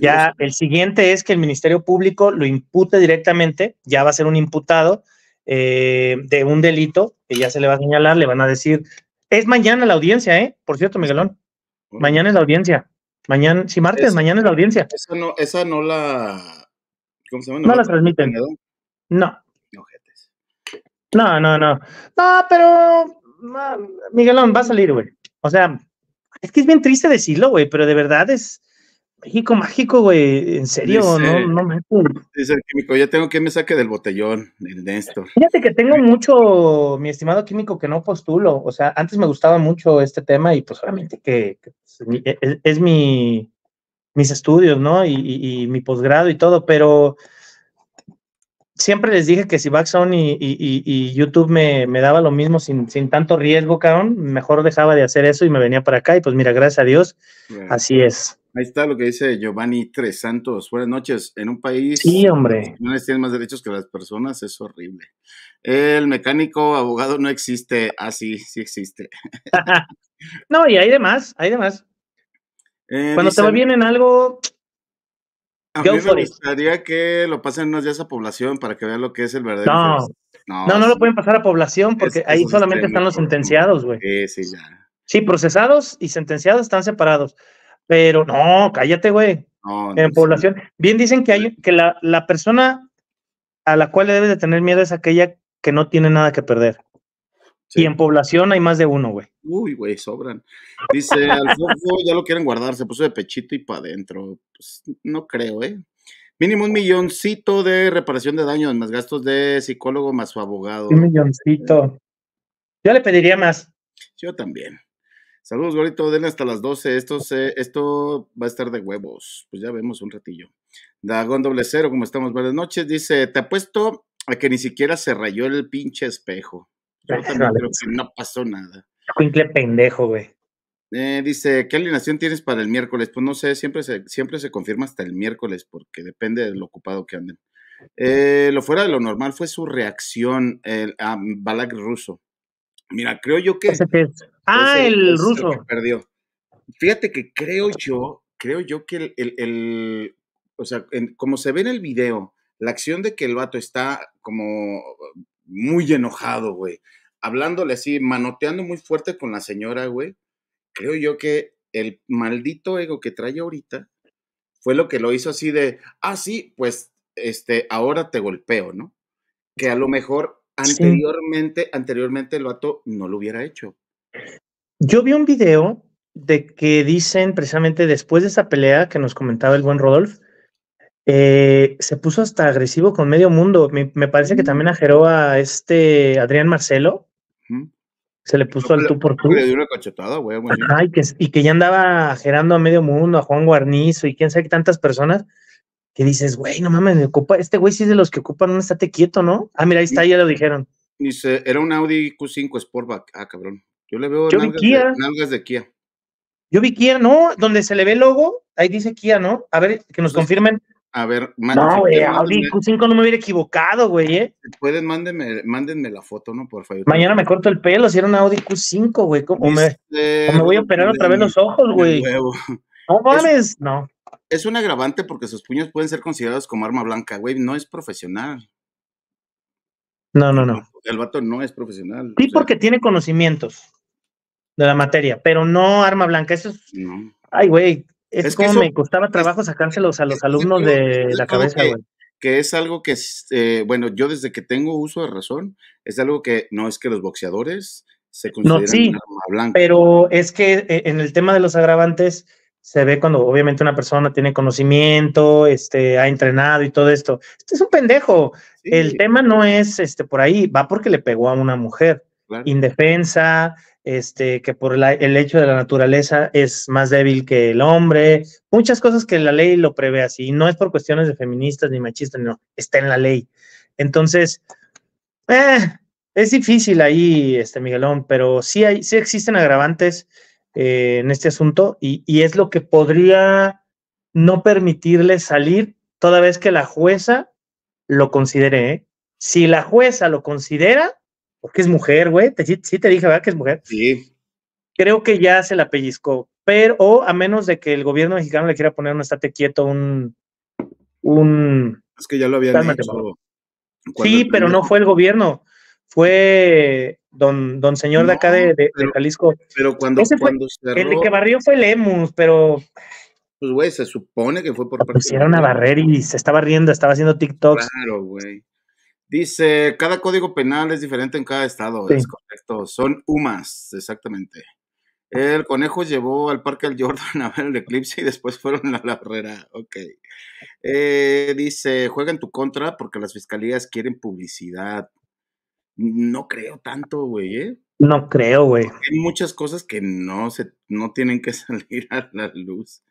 Ya el siguiente es que el Ministerio Público lo impute directamente, ya va a ser un imputado eh, de un delito que ya se le va a señalar, le van a decir, es mañana la audiencia, ¿eh? Por cierto, Miguelón, mañana es la audiencia. Mañana, si martes, mañana es la audiencia. Esa no, esa no la. ¿Cómo se llama? No, la transmiten. No. No, no, no. No, pero Miguelón, va a salir, güey. O sea, es que es bien triste decirlo, güey, pero de verdad es México mágico, güey. En serio, no, no me. Es el químico, ya tengo que me saque del botellón, de esto. Fíjate que tengo mucho, mi estimado químico, que no postulo. O sea, antes me gustaba mucho este tema y, pues, obviamente que, pues, e, e, es, mi mis estudios, ¿no? y mi posgrado y todo, pero siempre les dije que si Baxon y, YouTube me, daba lo mismo sin, tanto riesgo, cabrón, mejor dejaba de hacer eso y me venía para acá. Y pues mira, gracias a Dios, así es. Ahí está lo que dice Giovanni Tres Santos. Buenas noches. En un país. Sí, hombre. les tienen más derechos que las personas. Es horrible. El mecánico abogado no existe. Ah, sí, sí existe. no, y hay demás, hay demás. Eh, Cuando te va bien en algo, a mí me gustaría que lo pasen unos días a población para que vean lo que es el verdadero. No, no, lo pueden pasar a población porque ahí solamente están los sentenciados, güey. Sí, sí, ya. Sí, procesados y sentenciados están separados. Pero no, cállate, güey. en población. Bien dicen que hay que la, persona a la cual le debes de tener miedo es aquella que no tiene nada que perder. Y en población hay más de uno, güey. Uy, güey, sobran. Dice, al ya lo quieren guardar, se puso de pechito y para adentro. Pues no creo, ¿eh? Mínimo un milloncito de reparación de daños, más gastos de psicólogo, más su abogado. Un milloncito. Yo le pediría más. Yo también. Saludos, Gorito, denle hasta las 12. Esto, esto va a estar de huevos. Pues ya vemos un ratillo. Dagón doble cero, como estamos? Buenas noches. Dice, te apuesto a que ni siquiera se rayó el pinche espejo. Yo también creo que no pasó nada. Escuincle pendejo, güey. Eh, dice, ¿qué alineación tienes para el miércoles? Pues no sé, siempre se, siempre se confirma hasta el miércoles, porque depende de lo ocupado que anden. Eh, lo fuera de lo normal fue su reacción a ah, Balak ruso. Mira, creo yo que. Ah, el ruso. perdió. Fíjate que creo yo, creo yo que el. o sea, como se ve en el video, la acción de que el vato está como muy enojado, güey hablándole así, manoteando muy fuerte con la señora, güey, creo yo que el maldito ego que trae ahorita fue lo que lo hizo así de, ah, sí, pues, este, ahora te golpeo, ¿no? Que a lo mejor anteriormente, anteriormente el vato no lo hubiera hecho. Yo vi un video de que dicen precisamente después de esa pelea que nos comentaba el buen Rodolf, eh, se puso hasta agresivo con medio mundo. Me, me parece que también mm. ajeró a este Adrián Marcelo, se le puso al tú por tú. y que, ya andaba gerando a medio mundo, a Juan Guarnizo y quién sabe tantas personas que dices, güey, no mames, me ocupa. Este güey sí es de los que ocupan un estate quieto, ¿no? Ah, mira, ahí está, ya lo dijeron. Dice, era un Audi Q5 Sportback. Ah, cabrón. Yo le veo Yo nalgas, Kia. De, Kia. Yo vi Kia, ¿no? Donde se le ve el logo, ahí dice Kia, ¿no? A ver, que nos pues confirmen a ver, No, güey, Audi Q5 no me hubiera equivocado, güey, ¿eh? Pueden, mándenme, la foto, ¿no? Por favor. Mañana me corto el pelo si era una Audi Q5, güey. Este, me voy a operar otra vez los ojos, güey. No mames, no. Es un agravante porque sus puños pueden ser considerados como arma blanca, güey. No es profesional. No, no, no. El vato no es profesional. Sí, porque tiene conocimientos de la materia, pero no arma blanca. Eso es. No. Ay, güey, es, como me costaba trabajo sacárselos a los alumnos de la cabeza, que es algo que, eh, bueno, yo desde que tengo uso de razón, es algo que no es que los boxeadores se consideren no, blanca. Pero es que eh, en el tema de los agravantes se ve cuando obviamente una persona tiene conocimiento, este, ha entrenado y todo esto. Este es un pendejo. El tema no es este por ahí, va porque le pegó a una mujer indefensa, este, que por el hecho de la naturaleza es más débil que el hombre, muchas cosas que la ley lo prevé así, no es por cuestiones de feministas ni machistas, no, está en la ley. Entonces, eh, es difícil ahí, este, Miguelón, pero sí, hay, sí existen agravantes eh, en este asunto y, es lo que podría no permitirle salir toda vez que la jueza lo considere. ¿eh? Si la jueza lo considera, porque es mujer, güey. Sí, te dije, ¿verdad? Que es mujer. Sí. Creo que ya se la pellizcó, pero o a menos de que el gobierno mexicano le quiera poner un estate quieto, un... un es que ya lo habían hecho. Sí, pero no fue el gobierno, fue don, don señor de acá de, de, Jalisco. Pero cuando, Ese fue, El que barrió fue Lemus, pero... Pues, güey, se supone que fue por... Pusieron a barrer y se estaba riendo, estaba haciendo TikToks. Claro, güey. Dice, cada código penal es diferente en cada estado, es correcto, son UMAS, exactamente. El conejo llevó al parque al Jordan a ver el eclipse y después fueron a la barrera. Ok. Eh, dice, juega en tu contra porque las fiscalías quieren publicidad. No creo tanto, güey, ¿eh? No creo, güey. Hay muchas cosas que no, se, no tienen que salir a la luz.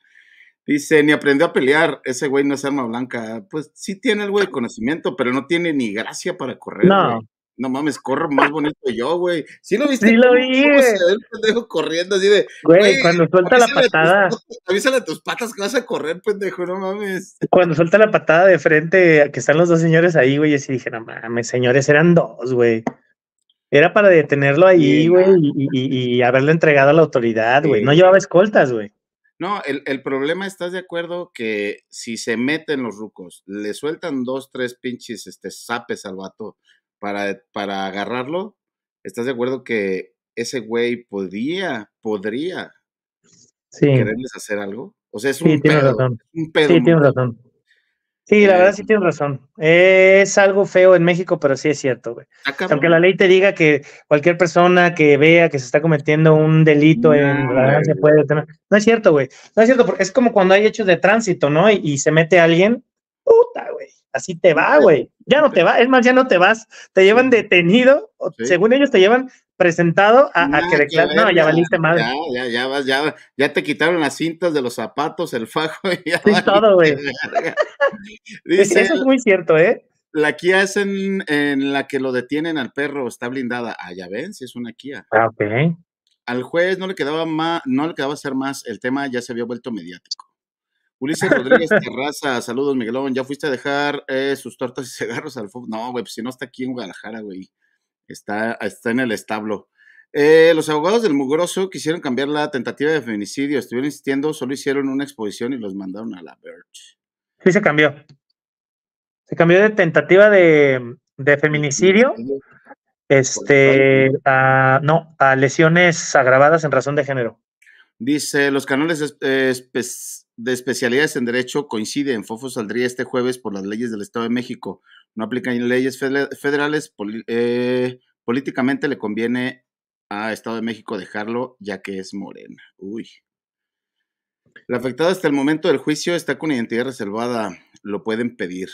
Dice, ni aprendió a pelear, ese güey no es arma blanca. Pues sí tiene el güey conocimiento, pero no tiene ni gracia para correr. No. No mames, corro más bonito yo, güey. Sí lo viste. Sí lo vi. se ve el pendejo corriendo así de. Güey, cuando suelta la patada. Tus, avísale a tus patas que vas a correr, pendejo, no mames. Cuando suelta la patada de frente, que están los dos señores ahí, güey, y así dije, no mames, señores, eran dos, güey. Era para detenerlo ahí, güey, y, haberlo entregado a la autoridad, güey. No llevaba escoltas, güey. No, el, el, problema, ¿estás de acuerdo? Que si se meten los rucos, le sueltan dos, tres pinches este, zapes al vato para, para agarrarlo, ¿estás de acuerdo que ese güey podría, podría quererles hacer algo? O sea, es un pedo. sí, tiene razón. Sí, la verdad eh, sí tienes razón. Es algo feo en México, pero sí es cierto, güey. Aunque la ley te diga que cualquier persona que vea que se está cometiendo un delito en la se puede detener. No es cierto, güey. No es cierto, porque es como cuando hay hechos de tránsito, ¿no? Y, y se mete alguien, puta, güey Así te va, pues, güey. Ya no te va. Es más, ya no te vas. Te llevan detenido. Según ellos, te llevan presentado a, a que No, ya valiste madre. Ya, ya, ya, vas, ya, te quitaron las cintas de los zapatos, el fajo. Y sí, todo, güey. Eso es muy cierto, ¿eh? La Kia es en, la que lo detienen al perro, está blindada. Ah, ya ven, si es una Kia. Ah, ok. Al juez no le quedaba más, no le quedaba hacer más, el tema ya se había vuelto mediático. Ulises Rodríguez Terraza, saludos Miguelón, ¿ya fuiste a dejar eh, sus tortas y cigarros al fuego? No, güey, pues si no está aquí en Guadalajara, güey, está, está en el establo. Eh, los abogados del Mugroso quisieron cambiar la tentativa de feminicidio, estuvieron insistiendo, solo hicieron una exposición y los mandaron a la Verge. Sí, se cambió. Se cambió de tentativa de, feminicidio, este, a, no, a lesiones agravadas en razón de género. Dice, los canales eh, espe de especialidades en Derecho coincide en FOFO saldría este jueves por las leyes del Estado de México. No aplican leyes federales. Eh, políticamente le conviene a Estado de México dejarlo, ya que es morena. Uy. La afectada hasta el momento del juicio está con identidad reservada. Lo pueden pedir.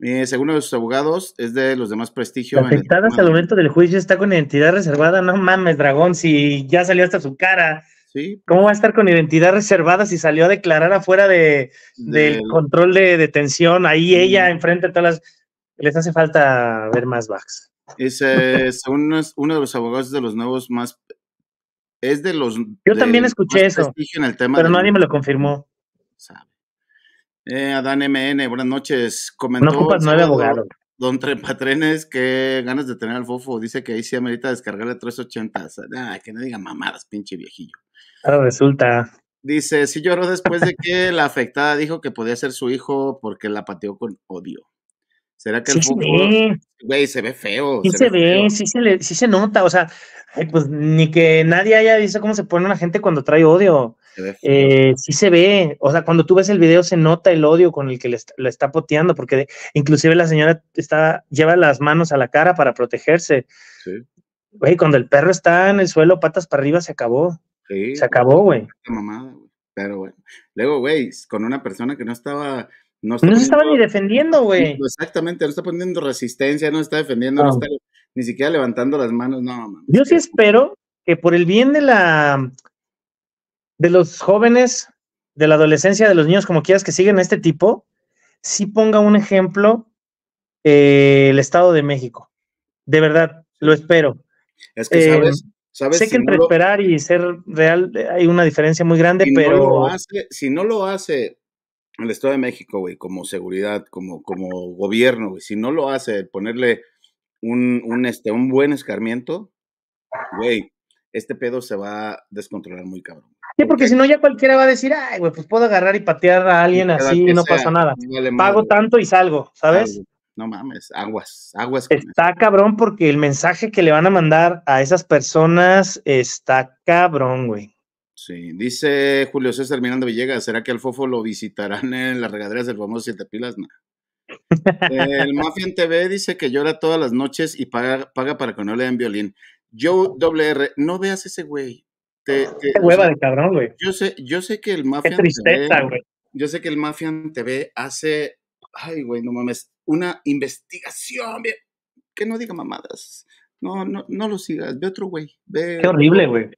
Eh, según uno de sus abogados, es de los demás más prestigio. La afectada hasta el momento del juicio está con identidad reservada. No mames, dragón, si ya salió hasta su cara. Pues. ¿Cómo va a estar con identidad reservada si salió a declarar afuera de, del control de detención? Ahí ella enfrente de todas las... Les hace falta ver más bugs. Es, uno, de los abogados de los nuevos más... Es de los... Yo también escuché eso. pero nadie me lo confirmó. Eh, Adán MN, buenas noches. Comentó no ocupas nueve abogados. Don trepatrenes qué ganas de tener al fofo. Dice que ahí sí amerita descargarle 380. Ah, que no diga mamadas, pinche viejillo resulta. Dice, sí lloró después de que la afectada dijo que podía ser su hijo porque la pateó con odio. ¿Será que el Güey, se ve feo. Sí se, ve, sí, se le, sí se nota. O sea, pues ni que nadie haya visto cómo se pone una gente cuando trae odio. Eh, sí se ve. O sea, cuando tú ves el video se nota el odio con el que le está, poteando, porque inclusive la señora está, lleva las manos a la cara para protegerse. Sí. Güey, cuando el perro está en el suelo, patas para arriba, se acabó se acabó, güey. Pero bueno. Luego, güey, con una persona que no estaba. No, se estaba ni defendiendo, güey. Exactamente, no está poniendo resistencia, no está defendiendo, no, está ni siquiera levantando las manos, no, mamá. Yo sí espero que por el bien de la de los jóvenes, de la adolescencia, de los niños, como quieras, que siguen este tipo, sí ponga un ejemplo eh, el Estado de México. De verdad, lo espero. Es que, em, ¿sabes? Sé que entre esperar y ser real eh, hay una diferencia muy grande, pero. si no lo hace el Estado de México, güey, como seguridad, como, como gobierno, güey, si no lo hace, ponerle un, este, un buen escarmiento, güey, este pedo se va a descontrolar muy cabrón. Sí, porque si no ya cualquiera va a decir, ay, güey, pues puedo agarrar y patear a alguien así y no pasa nada. Pago tanto y salgo, ¿sabes? no mames, aguas, aguas. Está cabrón porque el mensaje que le van a mandar a esas personas está cabrón, güey. Sí, dice Julio César Miranda Villegas, ¿será que al Fofo lo visitarán en las regaderas del famoso Siete Pilas? No. el Mafian TV dice que llora todas las noches y paga, para que no le den violín. doble R, no veas ese güey. Te, Qué hueva de cabrón, güey. Yo sé, yo sé que el Mafian Qué tristeza, güey. Yo sé que el Mafian TV hace, ay, güey, no mames, una investigación. Que no diga mamadas. No, no, no lo sigas. Ve otro güey. Ve Qué horrible, güey.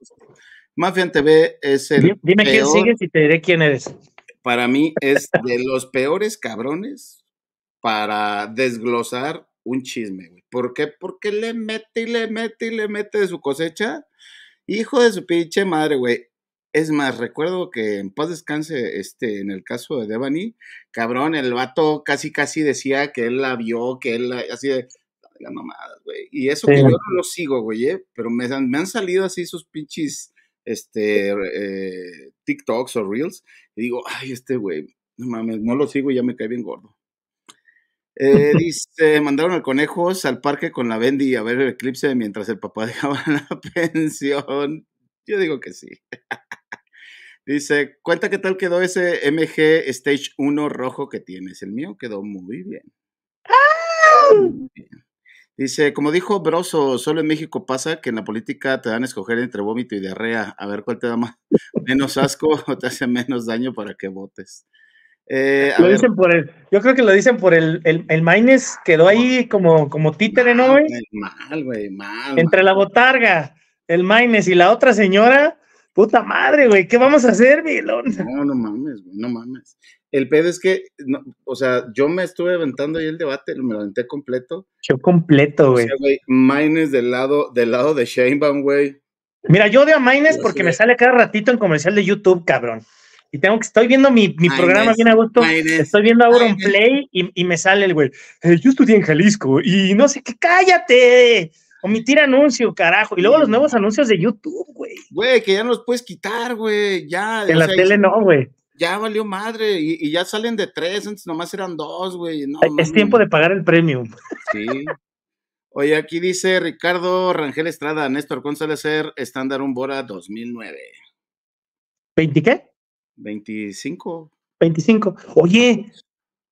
Mafia en TV es el. Dime, quién sigues y te diré quién eres. Para mí es de los peores cabrones para desglosar un chisme, güey. ¿Por qué? Porque le mete y le mete y le mete de su cosecha. Hijo de su pinche madre, güey. Es más, recuerdo que en paz descanse, este, en el caso de Devani, cabrón, el vato casi casi decía que él la vio, que él la, así de la mamada, güey. Y eso que yo no lo sigo, güey, eh, pero me, han salido así sus pinches este, eh, TikToks o Reels, y digo, ay, este güey, no mames, no lo sigo y ya me cae bien gordo. Eh, dice, mandaron al conejos al parque con la Bendy a ver el eclipse mientras el papá dejaba la pensión. Yo digo que sí. Dice, cuenta qué tal quedó ese MG Stage 1 rojo que tienes. El mío quedó muy bien. Dice, como dijo Broso, solo en México pasa que en la política te dan a escoger entre vómito y diarrea. A ver cuál te da más, menos asco o te hace menos daño para que votes. Eh, lo dicen por el, yo creo que lo dicen por el, el, quedó ahí como, como títere, ¿no, ah, Mal, güey, mal. Entre la botarga, el Maines y la otra señora, puta madre, güey, ¿qué vamos a hacer, Milón? No, no mames, güey, no mames. El pedo es que, o sea, yo me estuve aventando ahí el debate, me lo aventé completo. Yo completo, güey. O Mines del lado, del lado de van güey. Mira, yo odio a Mines porque me sale cada ratito en comercial de YouTube, cabrón. Y tengo que, estoy viendo mi, programa bien a gusto, estoy viendo ahora un Play y, me sale el güey, eh, yo estudié en Jalisco y no sé qué, cállate. Omitir anuncio, carajo. Y luego los nuevos anuncios de YouTube, güey. Güey, que ya no los puedes quitar, güey. Ya. En la tele no, güey. Ya valió madre. Y, ya salen de tres, antes nomás eran dos, güey. es tiempo de pagar el premium. Sí. Oye, aquí dice Ricardo Rangel Estrada, Néstor González estándar un Bora 2009. ¿20 qué? 25. 25. Oye,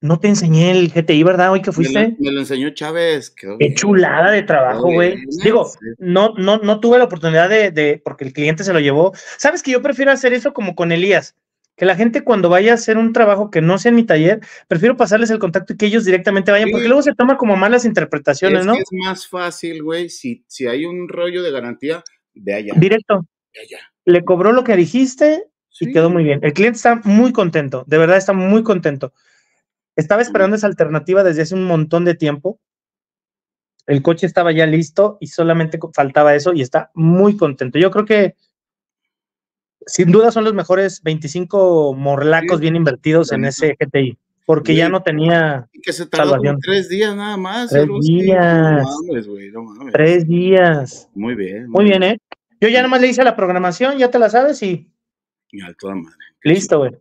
no te enseñé el GTI, ¿verdad? Hoy que fuiste. Me lo, enseñó Chávez. Qué chulada de trabajo, güey. Digo, no, no, no tuve la oportunidad de, porque el cliente se lo llevó. Sabes que yo prefiero hacer eso como con Elías. Que la gente cuando vaya a hacer un trabajo que no sea en mi taller, prefiero pasarles el contacto y que ellos directamente vayan, porque luego se toman como malas interpretaciones, ¿no? es más fácil, güey, si, hay un rollo de garantía, de allá. Directo. De allá. Le cobró lo que dijiste, y quedó muy bien. El cliente está muy contento, de verdad está muy contento. Estaba esperando esa alternativa desde hace un montón de tiempo. El coche estaba ya listo y solamente faltaba eso y está muy contento. Yo creo que sin duda son los mejores 25 morlacos bien invertidos en ese GTI, porque ya no tenía que se tardó tres días nada más. Tres días. No mames, no mames. Tres días. Muy bien. Muy, bien, ¿eh? Yo ya nomás le hice la programación, ya te la sabes y... toda madre. Listo, güey.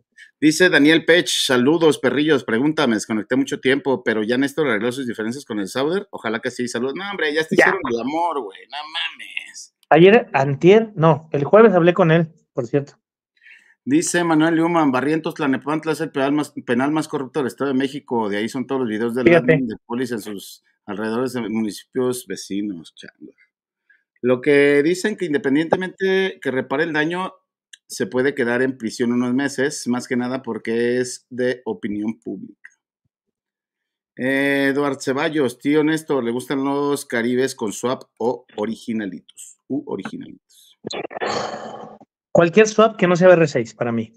Dice Daniel Pech, saludos perrillos, pregúntame, desconecté mucho tiempo, pero ya Néstor arregló sus diferencias con el Sauder, ojalá que sí, saludos. No, hombre, ya te hicieron el amor, güey, no mames. Ayer, antier, no, el jueves hablé con él, por cierto. Dice Manuel Luman, Barrientos Tlanepantla es el penal más, penal más corrupto del Estado de México, de ahí son todos los videos del la de en sus alrededores de municipios vecinos, chaval. Lo que dicen que independientemente que repare el daño, se puede quedar en prisión unos meses, más que nada porque es de opinión pública. Eduard Ceballos, tío Néstor, ¿le gustan los caribes con swap o originalitos? U originalitos. Cualquier swap que no sea BR6 para mí.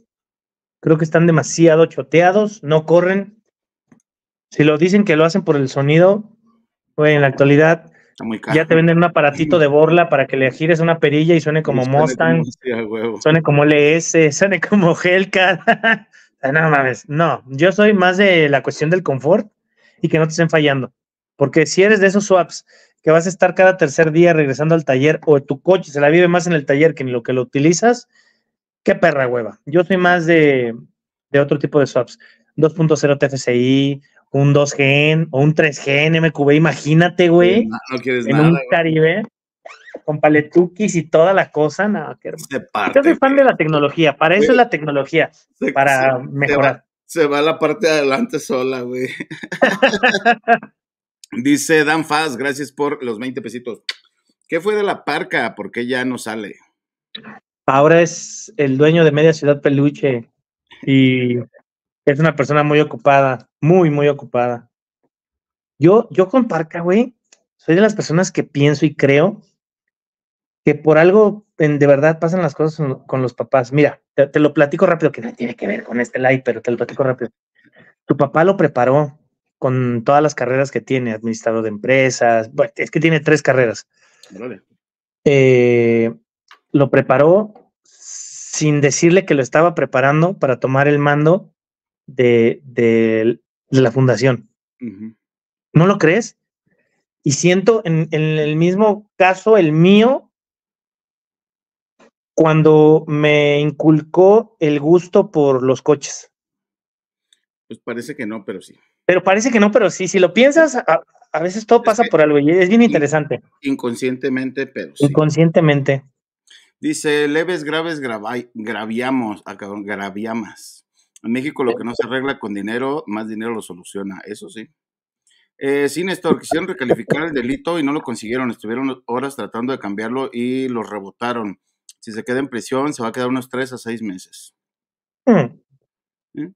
Creo que están demasiado choteados, no corren. Si lo dicen que lo hacen por el sonido, en la actualidad ya te venden un aparatito de borla para que le gires una perilla y suene como Mustang, suene como LS, suene como Hellcat. no mames, no. Yo soy más de la cuestión del confort y que no te estén fallando. Porque si eres de esos swaps que vas a estar cada tercer día regresando al taller o tu coche se la vive más en el taller que en lo que lo utilizas, qué perra hueva. Yo soy más de, de otro tipo de swaps. 2.0 TFSI, un 2G o un 3G en MQB, imagínate, güey. en un Caribe con paletukis y toda la cosa, no, que hermoso. Yo soy fan de la tecnología, para eso es la tecnología, para mejorar. Se va, la parte de adelante sola, güey. Dice Dan Faz, gracias por los 20 pesitos. ¿Qué fue de la parca? ¿Por qué ya no sale? Ahora es el dueño de Media Ciudad Peluche y es una persona muy ocupada muy, muy ocupada. Yo, yo con Parca, güey, soy de las personas que pienso y creo que por algo de verdad pasan las cosas con los papás. Mira, te, lo platico rápido, que no tiene que ver con este like, pero te lo platico rápido. Tu papá lo preparó con todas las carreras que tiene, administrador de empresas, es que tiene tres carreras. Eh, lo preparó sin decirle que lo estaba preparando para tomar el mando de, de, de la fundación. ¿No lo crees? Y siento en, el mismo caso, el mío, cuando me inculcó el gusto por los coches. Pues parece que no, pero sí. Pero parece que no, pero sí. Si lo piensas, a, veces todo pasa por algo y es bien interesante. Inconscientemente, pero sí. Inconscientemente. Dice, leves, graves, graviamos, ah, graviamas. En México lo eh, que no se arregla con dinero, más dinero lo soluciona, eso sí. Sin eh, sí, Néstor, quisieron recalificar el delito y no lo consiguieron. Estuvieron horas tratando de cambiarlo y lo rebotaron. Si se queda en prisión, se va a quedar unos tres a seis meses. Mm. ¿Eh?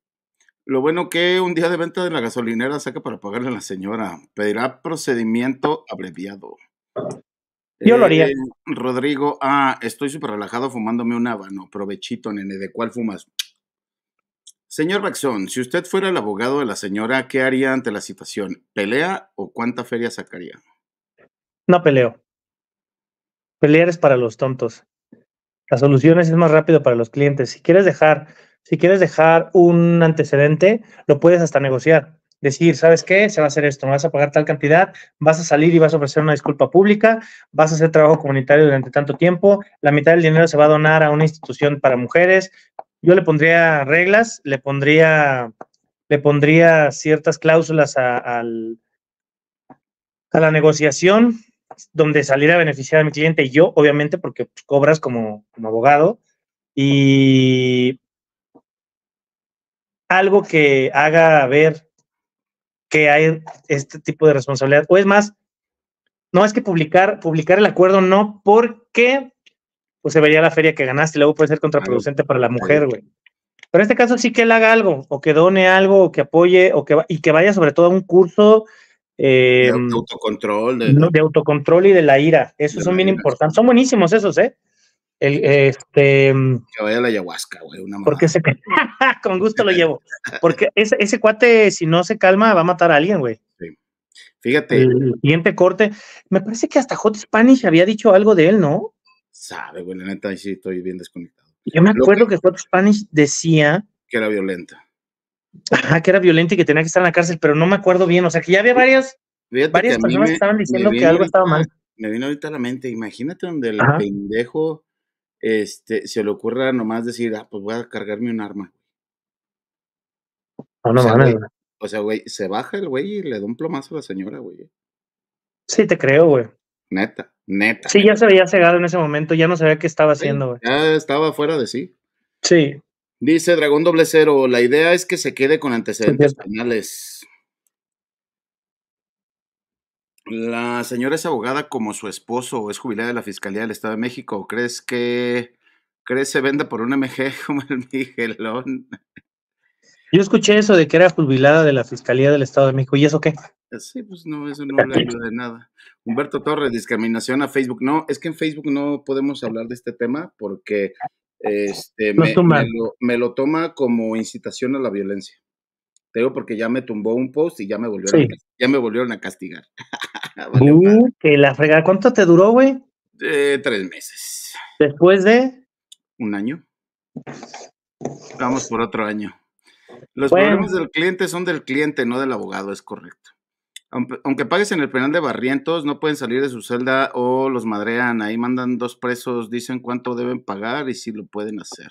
Lo bueno que un día de venta de la gasolinera saca para pagarle a la señora. Pedirá procedimiento abreviado. Yo lo haría. Rodrigo, ah, estoy súper relajado fumándome un habano. Provechito, nene. ¿De cuál fumas? Señor Baxón, si usted fuera el abogado de la señora, ¿qué haría ante la situación? ¿Pelea o cuánta feria sacaría? No peleo. Pelear es para los tontos. La solución es más rápido para los clientes. Si quieres dejar, si quieres dejar un antecedente, lo puedes hasta negociar. Decir, ¿sabes qué? Se va a hacer esto, No vas a pagar tal cantidad, vas a salir y vas a ofrecer una disculpa pública, vas a hacer trabajo comunitario durante tanto tiempo, la mitad del dinero se va a donar a una institución para mujeres, yo le pondría reglas, le pondría, le pondría ciertas cláusulas a, la negociación donde saliera beneficiar a mi cliente y yo, obviamente, porque pues, cobras como, como abogado. Y algo que haga ver que hay este tipo de responsabilidad. O es más, no es que publicar, publicar el acuerdo, no, porque pues, se vería la feria que ganaste, luego puede ser contraproducente para la mujer, güey. Pero en este caso sí que él haga algo, o que done algo, o que apoye, o que y que vaya sobre todo a un curso de em, autocontrol, de, autocontrol y de la ira. Esos son bien importantes. Son buenísimos esos, ¿eh? El, este, em, que vaya a la ayahuasca, güey. Una porque se, con gusto lo llevo. Porque ese, cuate, si no se calma, va a matar a alguien, güey. Sí. Fíjate. siguiente corte. Me parece que hasta Hot Spanish había dicho algo de él, ¿no? sabe, güey, la neta, ahí sí estoy bien desconectado. Yo me acuerdo que, que Spanish decía... Que era violenta. Ajá, que era violenta y que tenía que estar en la cárcel, pero no me acuerdo bien, o sea, que ya había varias, varias personas que estaban diciendo que algo estaba mal. Me vino ahorita a la mente, imagínate donde el pendejo este, se le ocurra nomás decir, ah, pues voy a cargarme un arma. No, no, o o sea, güey, se baja el güey y le da un plomazo a la señora, güey. Sí, te creo, güey. Neta. Neta. Sí, ya se había cegado en ese momento, ya no sabía qué estaba haciendo, Ya estaba fuera de sí. Sí. Dice Dragón Doble Cero, la idea es que se quede con antecedentes penales. La señora es abogada como su esposo, es jubilada de la Fiscalía del Estado de México. ¿Crees que crees se venda por un MG como el Miguelón? Yo escuché eso de que era jubilada de la Fiscalía del Estado de México. ¿Y eso qué? Eh, sí, pues no, eso no le ayuda de nada. Humberto Torres, discriminación a Facebook. No, es que en Facebook no podemos hablar de este tema porque este, me, lo, toma como incitación a la violencia. Te digo porque ya me tumbó un post y ya me volvieron, a, ya me volvieron a castigar. Uy, que la fregada. ¿Cuánto te duró, güey? Eh, tres meses. ¿Después de? Un año. Vamos por otro año. Los problemas del cliente son del cliente, no del abogado, es correcto. Aunque, pagues en el penal de Barrientos, no pueden salir de su celda o los madrean. Ahí mandan dos presos, dicen cuánto deben pagar y si lo pueden hacer.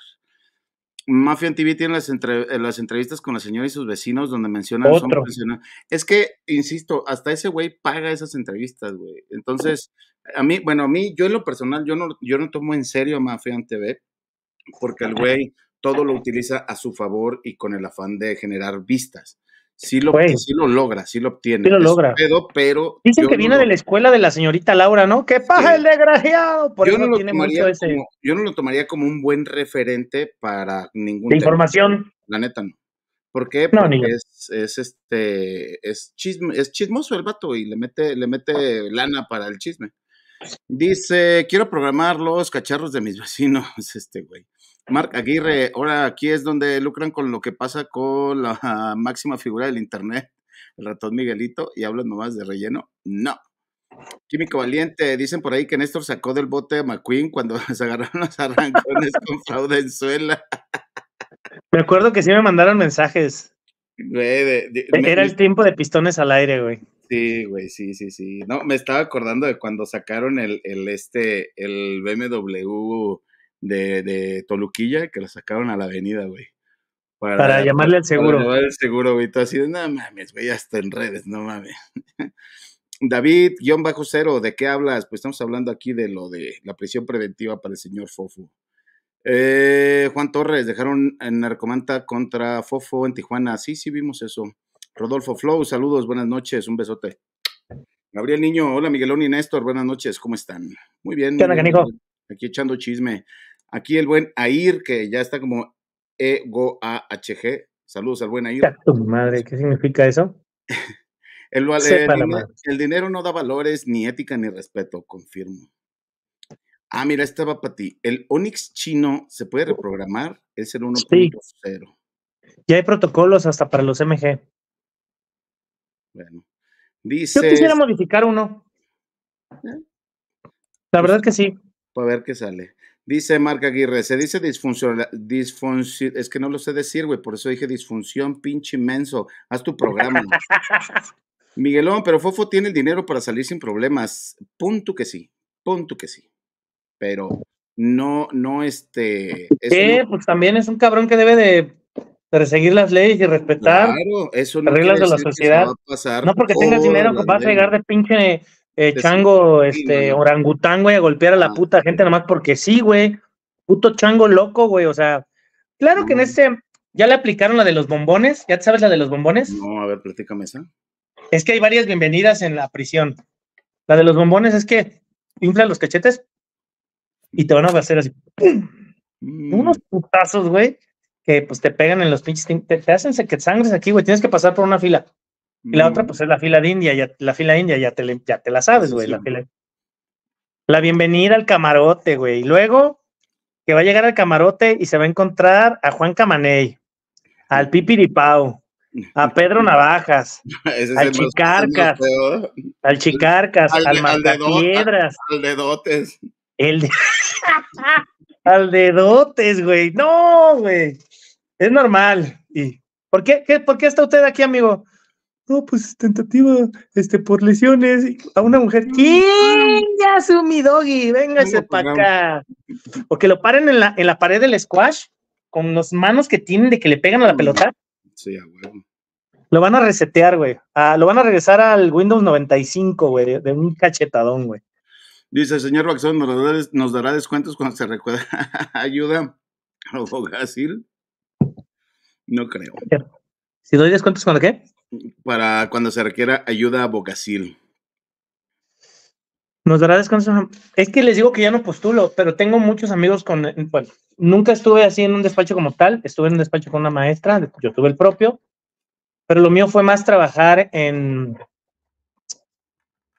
Mafia TV tiene las, eh, las entrevistas con la señora y sus vecinos donde mencionan... Son es que, insisto, hasta ese güey paga esas entrevistas, güey. Entonces, a mí, bueno, a mí, yo en lo personal, yo no, yo no tomo en serio a Mafia TV porque el güey todo lo utiliza a su favor y con el afán de generar vistas. Sí lo, lo logra, sí lo obtiene. Sí lo logra. pero Dicen que viene de la escuela de la señorita Laura, ¿no? ¡Qué paja el desgraciado! Por yo no lo tiene tomaría mucho ese... como, Yo no lo tomaría como un buen referente para ningún. De información. La neta, no. Porque es, este es es chismoso el vato y le mete, le mete lana para el chisme. Dice, quiero programar los cacharros de mis vecinos, este güey. Marc Aguirre, ahora aquí es donde lucran con lo que pasa con la máxima figura del Internet, el ratón Miguelito, y hablan nomás de relleno. No. Químico Valiente, dicen por ahí que Néstor sacó del bote a McQueen cuando se agarraron los arrancones con suela. Me acuerdo que sí me mandaron mensajes. E, era el tiempo de pistones al aire, güey. Sí, güey, sí, sí, sí. No, me estaba acordando de cuando sacaron el, este, el BMW de, de Toluquilla que la sacaron a la avenida, güey. Para, llamarle al seguro. Para llamarle al seguro, güey. Todo así de, no mames, güey, ya está en redes, no mames. David, guión bajo cero, ¿de qué hablas? Pues estamos hablando aquí de lo de la prisión preventiva para el señor Fofo. Eh, Juan Torres, dejaron en Narcomanta contra Fofo en Tijuana. Sí, sí, vimos eso. Rodolfo Flow, saludos, buenas noches, un besote. Gabriel Niño, hola Miguelón y Néstor, buenas noches, ¿cómo están? Muy bien. Aquí echando chisme. Aquí el buen Air, que ya está como e g a h g Saludos al buen Air. Tu madre, ¿qué significa eso? el, dinero, no da valores, ni ética, ni respeto, confirmo. Ah, mira, esta va para ti. El Onix chino se puede uh. reprogramar, es el 1.0. Sí. Ya hay protocolos hasta para los MG. Bueno. Dice. Yo quisiera modificar uno. Eh, la pues verdad que sí. Para ver qué sale. Dice Marca Aguirre, se dice disfuncional disfunción, es que no lo sé decir, güey, por eso dije disfunción, pinche inmenso, haz tu programa. Miguelón, pero Fofo tiene el dinero para salir sin problemas, punto que sí, punto que sí, pero no, no este... Es ¿Qué? Pues también es un cabrón que debe de perseguir las leyes y respetar claro, las reglas de la sociedad. No, no porque tengas dinero, que vas a llegar de pinche eh, chango, este, orangután, güey, a golpear a la ah. puta gente nomás porque sí, güey. Puto chango loco, güey. O sea, claro que en este, ya le aplicaron la de los bombones. ¿Ya sabes la de los bombones? No, a ver, platícame esa. Es que hay varias bienvenidas en la prisión. La de los bombones es que inflan los cachetes y te van a hacer así. Mm. Unos putazos, güey, que pues te pegan en los pinches, te, te hacen que sangres aquí, güey. Tienes que pasar por una fila. Mm. Y la otra, pues es la fila de India, ya, la fila india ya te, ya te la sabes, güey. la, bienvenida al camarote, güey. Y luego que va a llegar al camarote y se va a encontrar a Juan Camaney, al Pipiripao, a Pedro Navajas, al, Chicarcas, al Chicarcas, al Piedras, al, Dedotes. El de... al Dedotes, güey. No, güey. Es normal. ¿Y por qué, qué, por qué está usted aquí, amigo? no, pues tentativa este, por lesiones a una mujer. ¿Quién mm. ya su mi doggy? Véngase pues, para acá. O que lo paren en la, en la pared del squash con las manos que tienen de que le pegan a la mm. pelota. Sí, a huevo. Lo van a resetear, güey. Ah, lo van a regresar al Windows 95, güey, de, un cachetadón, güey. Dice, señor Baxón, ¿nos dará, descuentos cuando se recuerde ayuda a No creo. ¿Si doy descuentos cuando qué? para cuando se requiera ayuda a Bocasil. Nos dará descanso. Es que les digo que ya no postulo, pero tengo muchos amigos con. Bueno, nunca estuve así en un despacho como tal. Estuve en un despacho con una maestra, yo tuve el propio. Pero lo mío fue más trabajar en.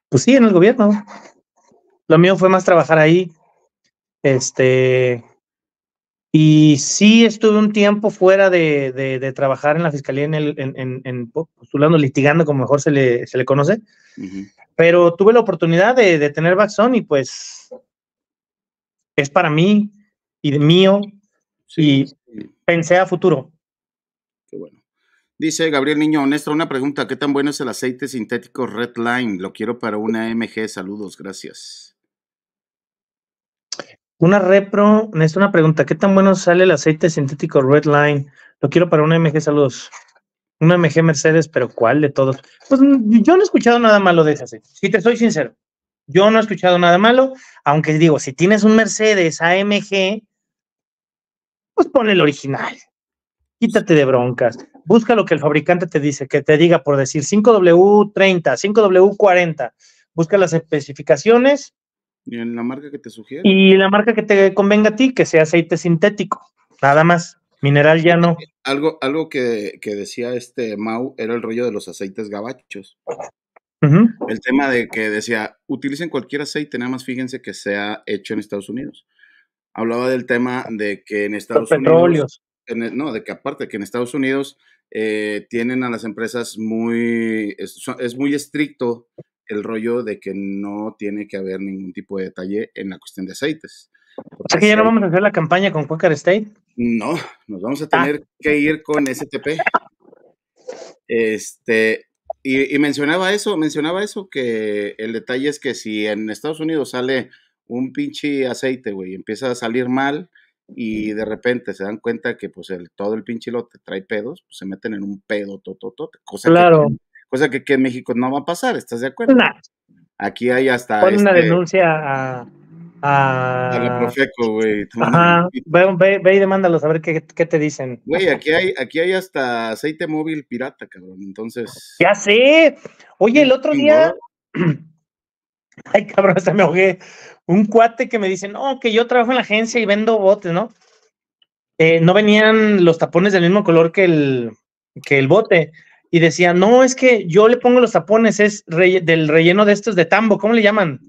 Pues sí, en el gobierno. Lo mío fue más trabajar ahí. Este. Y sí estuve un tiempo fuera de, trabajar en la fiscalía, en, postulando, litigando, como mejor se le, se le conoce. Pero tuve la oportunidad de, tener Baxón y pues es para mí y de mío. y pensé a futuro. Qué bueno. Dice Gabriel Niño, Honesto una pregunta, ¿qué tan bueno es el aceite sintético Red Line? Lo quiero para una MG, saludos, gracias. Una repro, Néstor, una pregunta. ¿Qué tan bueno sale el aceite sintético Redline? Lo quiero para una MG, saludos. Una MG Mercedes, pero ¿cuál de todos? Pues mm, yo no he escuchado nada malo de ese aceite, si te soy sincero. Yo no he escuchado nada malo, aunque digo, si tienes un Mercedes AMG, pues pon el original. Quítate de broncas. Busca lo que el fabricante te dice, que te diga por decir 5W30, 5W40. Busca las especificaciones y en la marca que te sugiere. Y la marca que te convenga a ti, que sea aceite sintético, nada más. Mineral ya no. Algo, algo que, decía este Mau era el rollo de los aceites gabachos. El tema de que decía, utilicen cualquier aceite, nada más fíjense que sea hecho en Estados Unidos. Hablaba del tema de que en Estados Los Unidos... no, de que aparte que en Estados Unidos eh, tienen a las empresas muy... es, muy estricto el rollo de que no tiene que haber ningún tipo de detalle en la cuestión de aceites. O sea que ya no vamos a hacer la campaña con Quaker State. No, nos vamos a ah. tener que ir con STP. Este, y, mencionaba eso, mencionaba eso, que el detalle es que si en Estados Unidos sale un pinche aceite, güey, empieza a salir mal y de repente se dan cuenta que pues el, todo el pinche lote trae pedos, pues se meten en un pedo toto, cosa claro cosa que aquí en México no va a pasar, ¿estás de acuerdo? Aquí hay hasta... Pon una este denuncia a... A, la Profeco, güey. ve, y demándalos a ver qué, te dicen. Güey, aquí hay, aquí hay hasta aceite móvil pirata, cabrón, entonces... Ya sé. Oye, el otro día... Ay, cabrón, hasta me ahogué. Un cuate que me dice, no, que yo trabajo en la agencia y vendo botes, ¿no? Eh, no venían los tapones del mismo color que el, que el bote y decía, no, es que yo le pongo los tapones, es del relleno de estos de tambo, ¿cómo le llaman?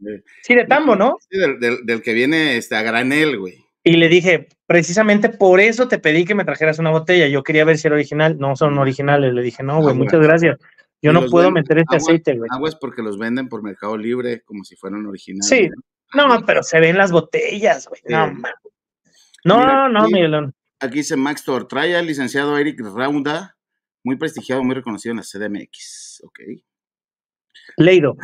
sí, de tambo, ¿no? Sí, del, que viene este, a granel, güey. Y le dije, precisamente por eso te pedí que me trajeras una botella, yo quería ver si era original, no son originales, le dije, no, güey, muchas gracias. Yo no puedo meter este aceite, güey. es porque los venden por Mercado Libre como si fueran originales. Sí, no, pero se ven las botellas, güey. No, no, no, aquí, Miguelón. Aquí dice Max Tortraya, trae licenciado Eric Ronda muy prestigiado, muy reconocido en la CDMX. Ok. Leído.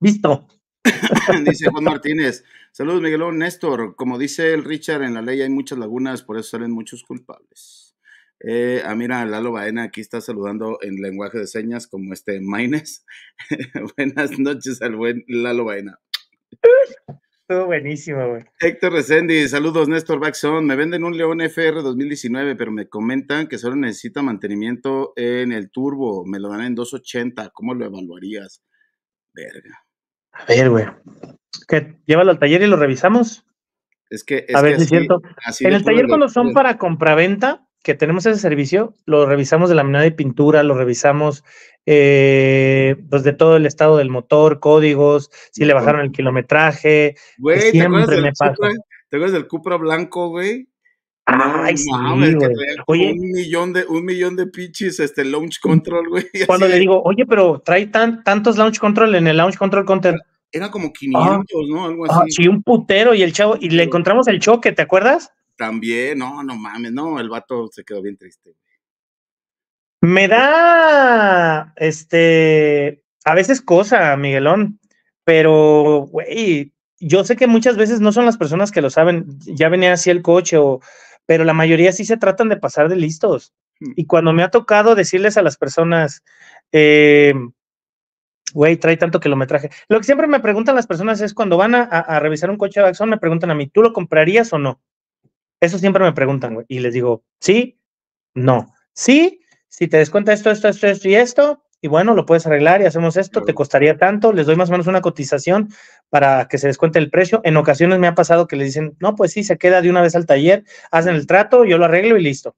Visto. dice Juan Martínez. Saludos, Miguelón. Néstor, como dice el Richard, en la ley hay muchas lagunas, por eso salen muchos culpables. Eh, ah, mira, Lalo Baena aquí está saludando en lenguaje de señas como este Maines. Buenas noches al buen Lalo Baena. Estuvo buenísimo, güey. Héctor Resendi, saludos Néstor Baxon. Me venden un León FR 2019, pero me comentan que solo necesita mantenimiento en el turbo. Me lo dan en 280. ¿Cómo lo evaluarías? Verga. A ver, güey. ¿Qué? Llévalo al taller y lo revisamos. Es que. a ver si es cierto. en el taller, cuando son para compraventa, que tenemos ese servicio, lo revisamos de la manera de pintura, lo revisamos eh, pues de todo el estado del motor, códigos, si le bajaron el kilometraje. Güey, ¿te acuerdas, del me Cupra, ¿te acuerdas del Cupra blanco, güey? Ay, un millón de, un millón de pitches, este launch mm, control, güey. Cuando le digo, oye, pero trae tantos launch control en el launch control content Era como 500, ah, ¿no? Algo ah, así. sí, un putero y el chavo, y le encontramos el choque, ¿te acuerdas? también, no, no mames, no, el vato se quedó bien triste. Me da, este, a veces cosa, Miguelón, pero, güey, yo sé que muchas veces no son las personas que lo saben, ya venía así el coche, o, pero la mayoría sí se tratan de pasar de listos. Hmm. Y cuando me ha tocado decirles a las personas, eh, güey, trae tanto kilometraje. Lo que siempre me preguntan las personas es cuando van a, revisar un coche de Axon, me preguntan a mí, ¿tú lo comprarías o no? Eso siempre me preguntan, güey. Y les digo, sí, no. Sí, si te descuenta esto, esto, esto, esto y esto, y bueno, lo puedes arreglar y hacemos esto, te costaría tanto, les doy más o menos una cotización para que se descuente el precio. En ocasiones me ha pasado que les dicen, no, pues sí, se queda de una vez al taller, hacen el trato, yo lo arreglo y listo.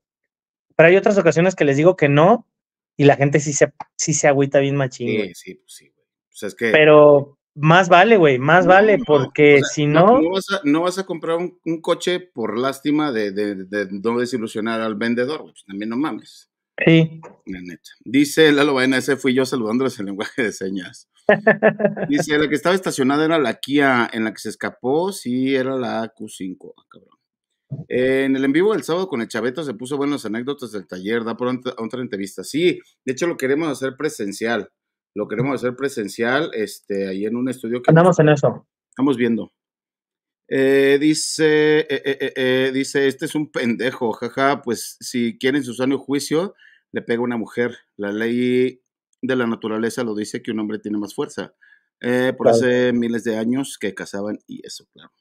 Pero hay otras ocasiones que les digo que no y la gente sí se, sí se agüita bien machín. Sí, sí, pues sí. sea, pues es que... Pero más vale, güey, más vale, porque si no... No vas, a, comprar un, coche por lástima de, no desilusionar al vendedor, pues también no mames. Sí. La neta. Dice Lalo Baena, ese fui yo saludándoles en lenguaje de señas. Dice, la que estaba estacionada era la Kia, en la que se escapó, sí, era la Q5, ah, cabrón. en el en vivo del sábado con el Chaveto se puso buenas anécdotas del taller, da por otra entrevista. Sí, de hecho lo queremos hacer presencial. Lo queremos hacer presencial, este, ahí en un estudio que... Andamos en eso. Estamos viendo. Eh, dice, eh, eh, dice, este es un pendejo, jaja, pues si quieren su sano juicio, le pega una mujer. La ley de la naturaleza lo dice que un hombre tiene más fuerza. por hace miles de años que casaban y eso, claro.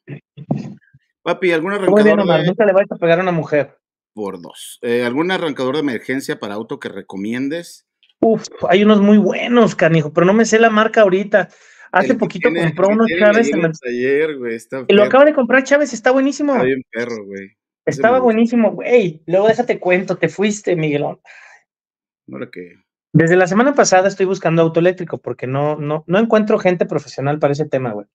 Papi, ¿algún arrancador? Nunca le vais a pegar a una mujer. Por dos. ¿Algún arrancador de emergencia para auto que recomiendes? Uf, hay unos muy buenos, canijo, pero no me sé la marca ahorita. Hace poquito compró unos Chávez. lo acaba de comprar Chávez, está buenísimo. Está bien perro, güey. Estaba buenísimo, güey. Luego déjate cuento, te fuiste, Miguelón. Ahora qué? Desde la semana pasada estoy buscando auto eléctrico porque no, no, no encuentro gente profesional para ese tema, güey.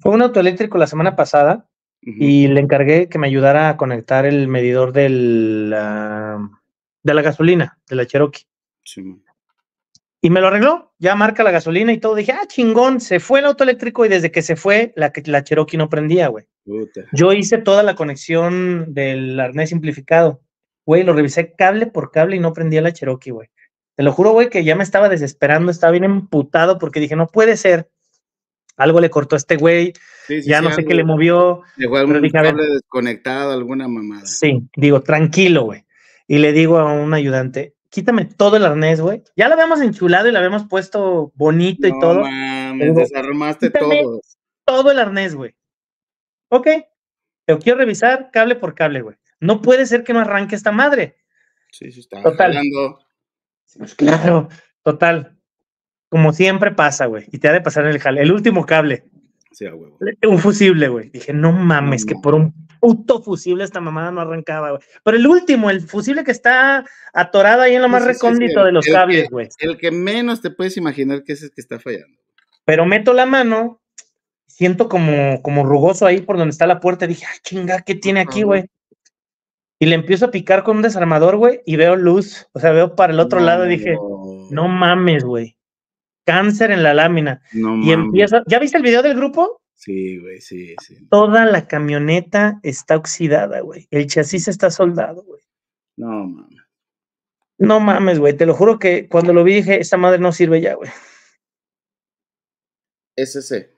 Fue un auto eléctrico la semana pasada y le encargué que me ayudara a conectar el medidor ah, de la gasolina, de la Cherokee. Y me lo arregló, ya marca la gasolina y todo. Dije, ah, chingón, se fue el auto eléctrico y desde que se fue, la, Cherokee no prendía, güey. Yo hice toda la conexión del arnés simplificado. Güey, lo revisé cable por cable y no prendía la Cherokee, güey. Te lo juro, güey, que ya me estaba desesperando, estaba bien emputado porque dije, no puede ser. Algo le cortó a este güey, ya no sé qué le movió. Dejó algún cable desconectado, alguna mamada. Sí, digo, tranquilo, güey. Y le digo a un ayudante, quítame todo el arnés, güey. Ya lo habíamos enchulado y lo habíamos puesto bonito y todo. Mames, desarmaste todo. Todo el arnés, güey. Ok, lo quiero revisar cable por cable, güey. No puede ser que no arranque esta madre. Sí, sí, está total. Pues claro, total. Como siempre pasa, güey. Y te ha de pasar el cable. El último cable. Sí, Un fusible, güey. Dije, no mames, que por un puto fusible, esta mamada no arrancaba, güey. Pero el último, el fusible que está atorado ahí en lo más recóndito de los cables, güey. El que menos te puedes imaginar que es el que está fallando. Pero meto la mano, siento como, como rugoso ahí por donde está la puerta. Dije, ay, ah, chinga, ¿qué tiene aquí, güey? Y le empiezo a picar con un desarmador, güey, y veo luz. O sea, veo para el otro lado y dije, no mames, güey. Cáncer en la lámina. y mames. empieza. ¿Ya viste el video del grupo? Sí, güey, sí, sí. Toda la camioneta está oxidada, güey. El chasis está soldado, güey. No mames. No mames, güey. Te lo juro que cuando lo vi dije, esta madre no sirve ya, güey. Es ese.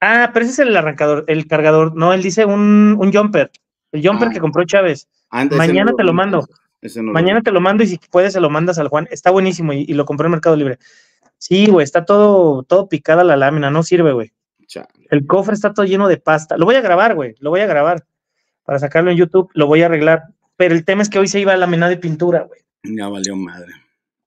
Ah, pero ese es el arrancador, el cargador. No, él dice un, un jumper. El jumper ah. que compró Chávez. Ah, Mañana te lo, mando. Mañana te lo mando y si puedes se lo mandas al Juan. Está buenísimo y, lo compré en Mercado Libre. Sí, güey, está todo, todo picada la lámina, no sirve, güey. El cofre está todo lleno de pasta. Lo voy a grabar, güey. Lo voy a grabar. Para sacarlo en YouTube, lo voy a arreglar. Pero el tema es que hoy se iba a la mena de pintura, güey. Ya valió madre.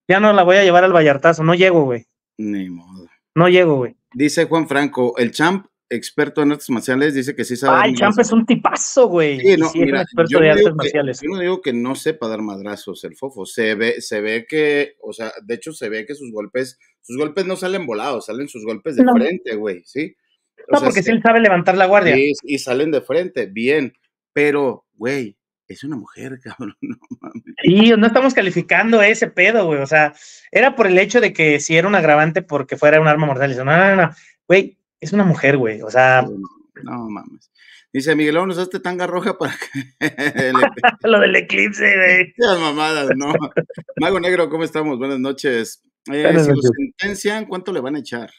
Ya no la voy a llevar al Vallartazo. No llego, güey. Ni modo. No llego, güey. Dice Juan Franco, el champ experto en artes marciales, dice que sí sabe. Ah, champ es un tipazo, güey. Sí, no, yo no digo que no sepa dar madrazos el fofo. Se ve, se ve que, o sea, de hecho se ve que sus golpes, sus golpes no salen volados, salen sus golpes de frente, güey, ¿sí? No, porque sí él sabe levantar la guardia. Y, salen de frente, bien. Pero, güey, es una mujer, cabrón. No mames. Sí, no estamos calificando ese pedo, güey. O sea, era por el hecho de que si era un agravante porque fuera un arma mortal. No, no, no. Güey, es una mujer, güey. O sea. No mames. Dice Miguelón, usaste tanga roja para que. Lo del eclipse, güey. Las mamadas, no. Mago Negro, ¿cómo estamos? Buenas noches. Eh, si sentencian, ¿cuánto le van a echar?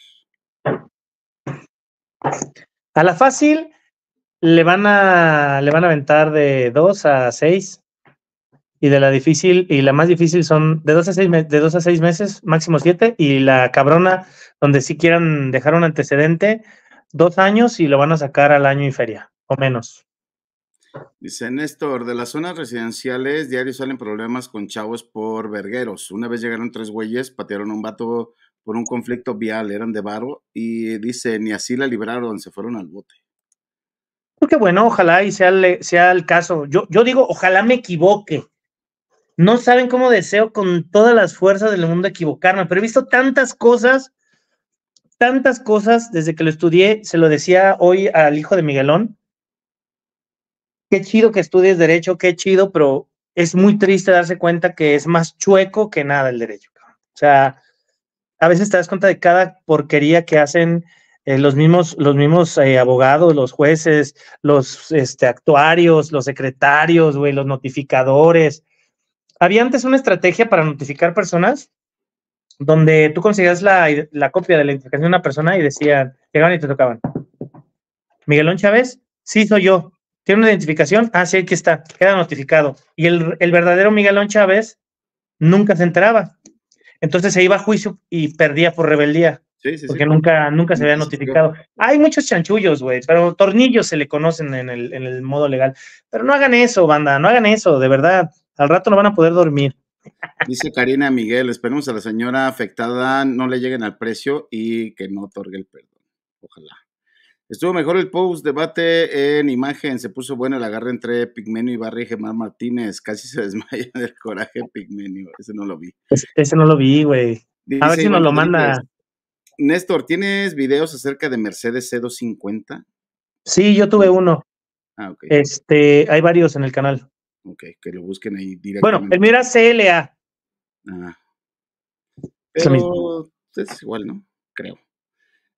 A la fácil le van a, van a aventar de 2 a 6. Y de la difícil y la más difícil son de 2 a 6 de dos a 6 meses, máximo 7 y la cabrona donde si quieran dejar un antecedente, dos años y lo van a sacar al año y feria o menos. Dice Néstor, de las zonas residenciales diarios salen problemas con chavos por vergueros. Una vez llegaron tres güeyes, patearon un vato por un conflicto vial, eran de barro, y dice, ni así la libraron, se fueron al bote. Porque pues bueno, ojalá y sea, sea el caso. Yo, yo digo, ojalá me equivoque. No saben cómo deseo con todas las fuerzas del mundo equivocarme, pero he visto tantas cosas, tantas cosas desde que lo estudié, se lo decía hoy al hijo de Miguelón. Qué chido que estudies derecho, qué chido, pero es muy triste darse cuenta que es más chueco que nada el derecho. O sea, a veces te das cuenta de cada porquería que hacen eh, los mismos, los mismos eh, abogados, los jueces, los este, actuarios, los secretarios, güey, los notificadores. Había antes una estrategia para notificar personas donde tú conseguías la, copia de la identificación de una persona y decían, llegaban y te tocaban. Miguelón Chávez, sí soy yo. ¿Tiene una identificación? Ah, sí, aquí está, queda notificado. Y el, el verdadero Miguelón Chávez nunca se enteraba. Entonces se iba a juicio y perdía por rebeldía. Sí, sí, porque nunca, nunca se había notificado. Hay muchos chanchullos, güey, pero tornillos se le conocen en el, en el modo legal. Pero no hagan eso, banda, no hagan eso, de verdad. Al rato no van a poder dormir. Dice Karina Miguel, esperemos a la señora afectada no le lleguen al precio y que no otorgue el perdón. Ojalá. Estuvo mejor el post debate en imagen, se puso bueno el agarre entre Pigmenio y Barry Gemar Martínez, casi se desmaya del coraje Pigmenio, ese no lo vi. ese no lo vi, güey. A ver si nos lo manda. Néstor, ¿tienes videos acerca de Mercedes C250? Sí, yo tuve uno. Ah, ok. Este, hay varios en el canal. Ok, que lo busquen ahí directamente. Bueno, el mira CLA. Ah. Pero es igual, ¿no? Creo.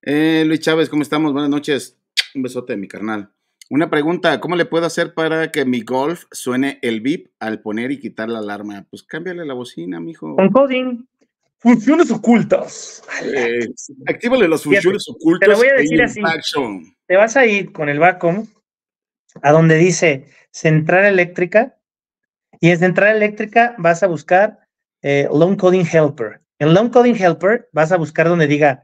Eh, Luis Chávez, ¿cómo estamos? Buenas noches. Un besote, de mi carnal. Una pregunta, ¿cómo le puedo hacer para que mi golf suene el VIP al poner y quitar la alarma? Pues cámbiale la bocina, mijo. Con coding. Funciones ocultas. Eh, actívale las funciones ocultas. Te lo voy a e decir así. Te vas a ir con el Vacom a donde dice central eléctrica y en central eléctrica vas a buscar eh, long coding helper. En long coding helper vas a buscar donde diga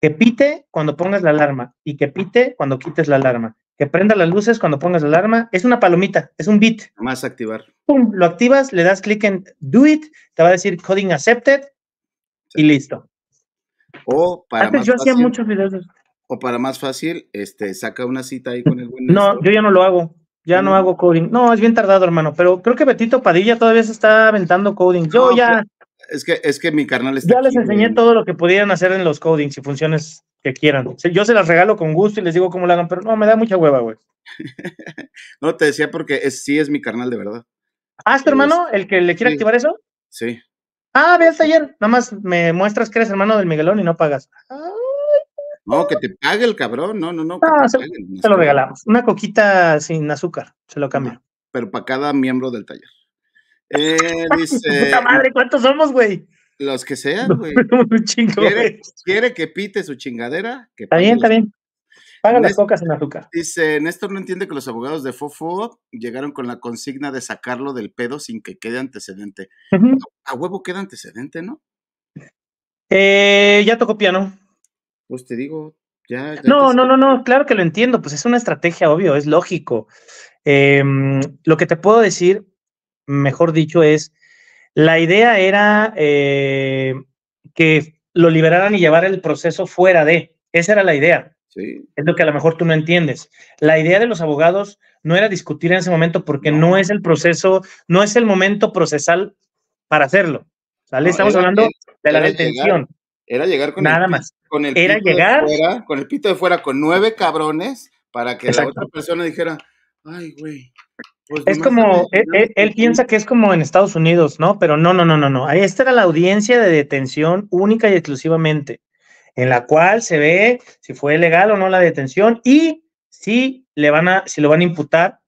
que pite cuando pongas la alarma y que pite cuando quites la alarma. Que prenda las luces cuando pongas la alarma. Es una palomita, es un beat. Más activar. Pum, lo activas, le das clic en do it, te va a decir coding accepted y listo. O para Antes más yo hacía muchos videos. O para más fácil, este, saca una cita ahí con el buen. No, yo ya no lo hago. Ya no. hago coding. No, es bien tardado, hermano. Pero creo que Betito Padilla todavía se está aventando coding. Yo ya es que, es que mi carnal está. Ya les enseñé todo lo que pudieran hacer en los codings y funciones que quieran. Yo se las regalo con gusto y les digo cómo lo hagan, pero no, me da mucha hueva, güey. no, te decía porque sí es mi carnal de verdad. Ah, es tu hermano, el que le quiere activar eso. Sí. Ah, ve al taller. Nada más me muestras que eres hermano del Miguelón y no pagas. no, que te pague el cabrón. No, no, no. no se, lo regalamos. Una coquita sin azúcar. Se lo cambio. pero para cada miembro del taller. Eh, dice. Puta madre, ¿cuántos somos, güey? Los que sean, güey. ¿Quiere, ¿Quiere, que pite su chingadera? está bien, está bien. Paga las cocas en azúcar. Dice, Néstor no entiende que los abogados de Fofo llegaron con la consigna de sacarlo del pedo sin que quede antecedente. A huevo queda antecedente, ¿no? Eh, ya tocó piano. Pues te digo, ya. no, no, no, no, claro que lo entiendo, pues es una estrategia, obvio, es lógico. Em, lo que te puedo decir mejor dicho, es, la idea era eh, que lo liberaran y llevar el proceso fuera de, esa era la idea. Es lo que a lo mejor tú no entiendes. La idea de los abogados no era discutir en ese momento porque no, es el proceso, no es el momento procesal para hacerlo. Estamos hablando de la detención. era llegar con Nada el, más. Con el era pito llegar. De fuera, con el pito de fuera, con nueve cabrones para que la otra persona dijera, ay, güey, pues es como, e, e, él, piensa que es como en Estados Unidos, ¿no? Pero no, no, no, no, no. Esta era la audiencia de detención única y exclusivamente, en la cual se ve si fue legal o no la detención y si le van a, si lo van a imputar,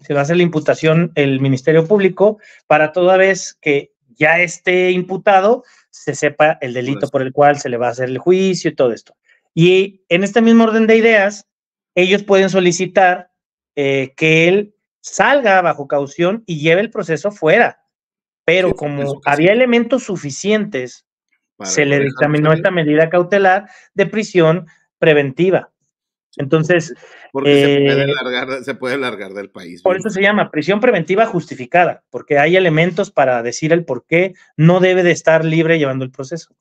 se va a hacer la imputación el Ministerio Público para toda vez que ya esté imputado, se sepa el delito por el cual se le va a hacer el juicio y todo esto. Y en este mismo orden de ideas, ellos pueden solicitar eh, que él salga bajo caución y lleve el proceso fuera. Pero como había elementos suficientes, se le dictaminó esta medida cautelar de prisión preventiva. Entonces. Porque eh, se, puede largar, del país. Por eso se llama prisión preventiva justificada, porque hay elementos para decir el por qué no debe de estar libre llevando el proceso.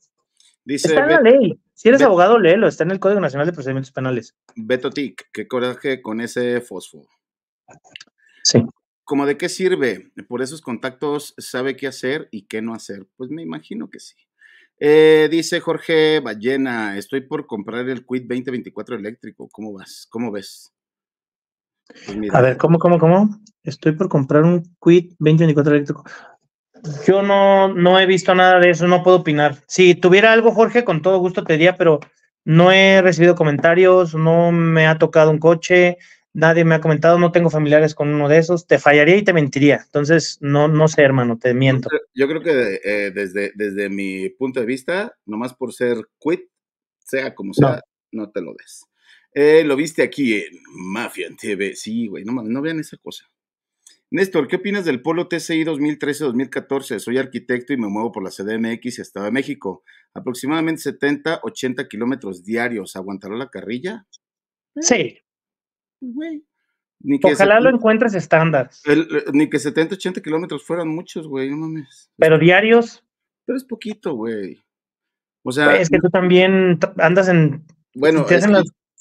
Dice, está en la ley. Si eres abogado, léelo. Está en el Código Nacional de Procedimientos Penales. Beto Tic, qué coraje con ese fósforo. Como ¿Cómo de qué sirve? ¿Por esos contactos sabe qué hacer y qué no hacer? Pues me imagino que sí. Eh, dice Jorge Ballena, estoy por comprar el Quid 2024 eléctrico. ¿Cómo vas? ¿Cómo ves? Pues A ver, ¿cómo, cómo, cómo? Estoy por comprar un Quid 2024 eléctrico. Yo no, no he visto nada de eso, no puedo opinar. Si tuviera algo, Jorge, con todo gusto te diría, pero no he recibido comentarios, no me ha tocado un coche, Nadie me ha comentado, no tengo familiares con uno de esos, te fallaría y te mentiría. Entonces, no, no sé, hermano, te miento. Yo creo que eh, desde, desde mi punto de vista, nomás por ser quit, sea como sea, no, te lo ves, eh, lo viste aquí en Mafia TV. Sí, güey, no no vean esa cosa. Néstor, ¿qué opinas del Polo TCI 2013-2014? Soy arquitecto y me muevo por la CDMX y Estado de México. Aproximadamente 70, 80 kilómetros diarios. ¿Aguantará la carrilla? Sí, pues, Ojalá lo encuentres estándar. ni que 70, 80 kilómetros fueran muchos, güey, Pero diarios. Pero es poquito, güey. O sea. es que tú también andas en. Bueno,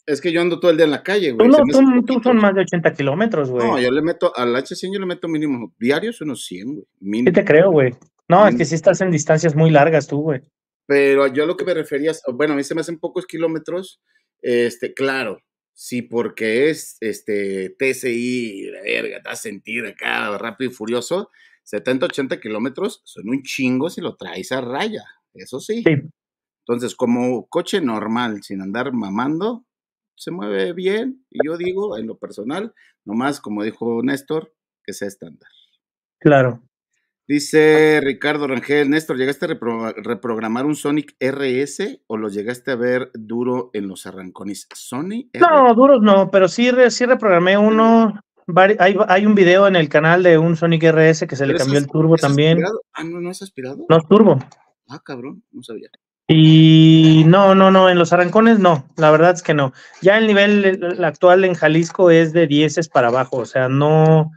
es, que, yo ando todo el día en la calle, güey. Tú, no, tú, son más de 80 kilómetros, güey. No, yo le meto, al H100 yo le meto mínimo, diarios unos 100, güey. Mínimo. te creo, güey. No, es que sí estás en distancias muy largas tú, güey. Pero yo a lo que me referías bueno, a mí se me hacen pocos kilómetros, este, claro, Sí, porque es este TCI, la verga, te vas a sentir acá rápido y furioso, 70, 80 kilómetros son un chingo si lo traes a raya, eso sí. sí. Entonces, como coche normal, sin andar mamando, se mueve bien. Y yo digo, en lo personal, nomás como dijo Néstor, que sea estándar. Claro. Dice Ricardo Rangel, Néstor, ¿llegaste a reprogramar un Sonic RS o lo llegaste a ver duro en los arrancones? Sony? No, duros no, pero sí, reprogramé uno. Hay, un video en el canal de un Sonic RS que se le cambió el turbo también. Ah, no, no es aspirado. No es turbo. Ah, cabrón, no sabía. Y no, no, no, en los arrancones no, la verdad es que no. Ya el nivel actual en Jalisco es de 10 para abajo, o sea, no.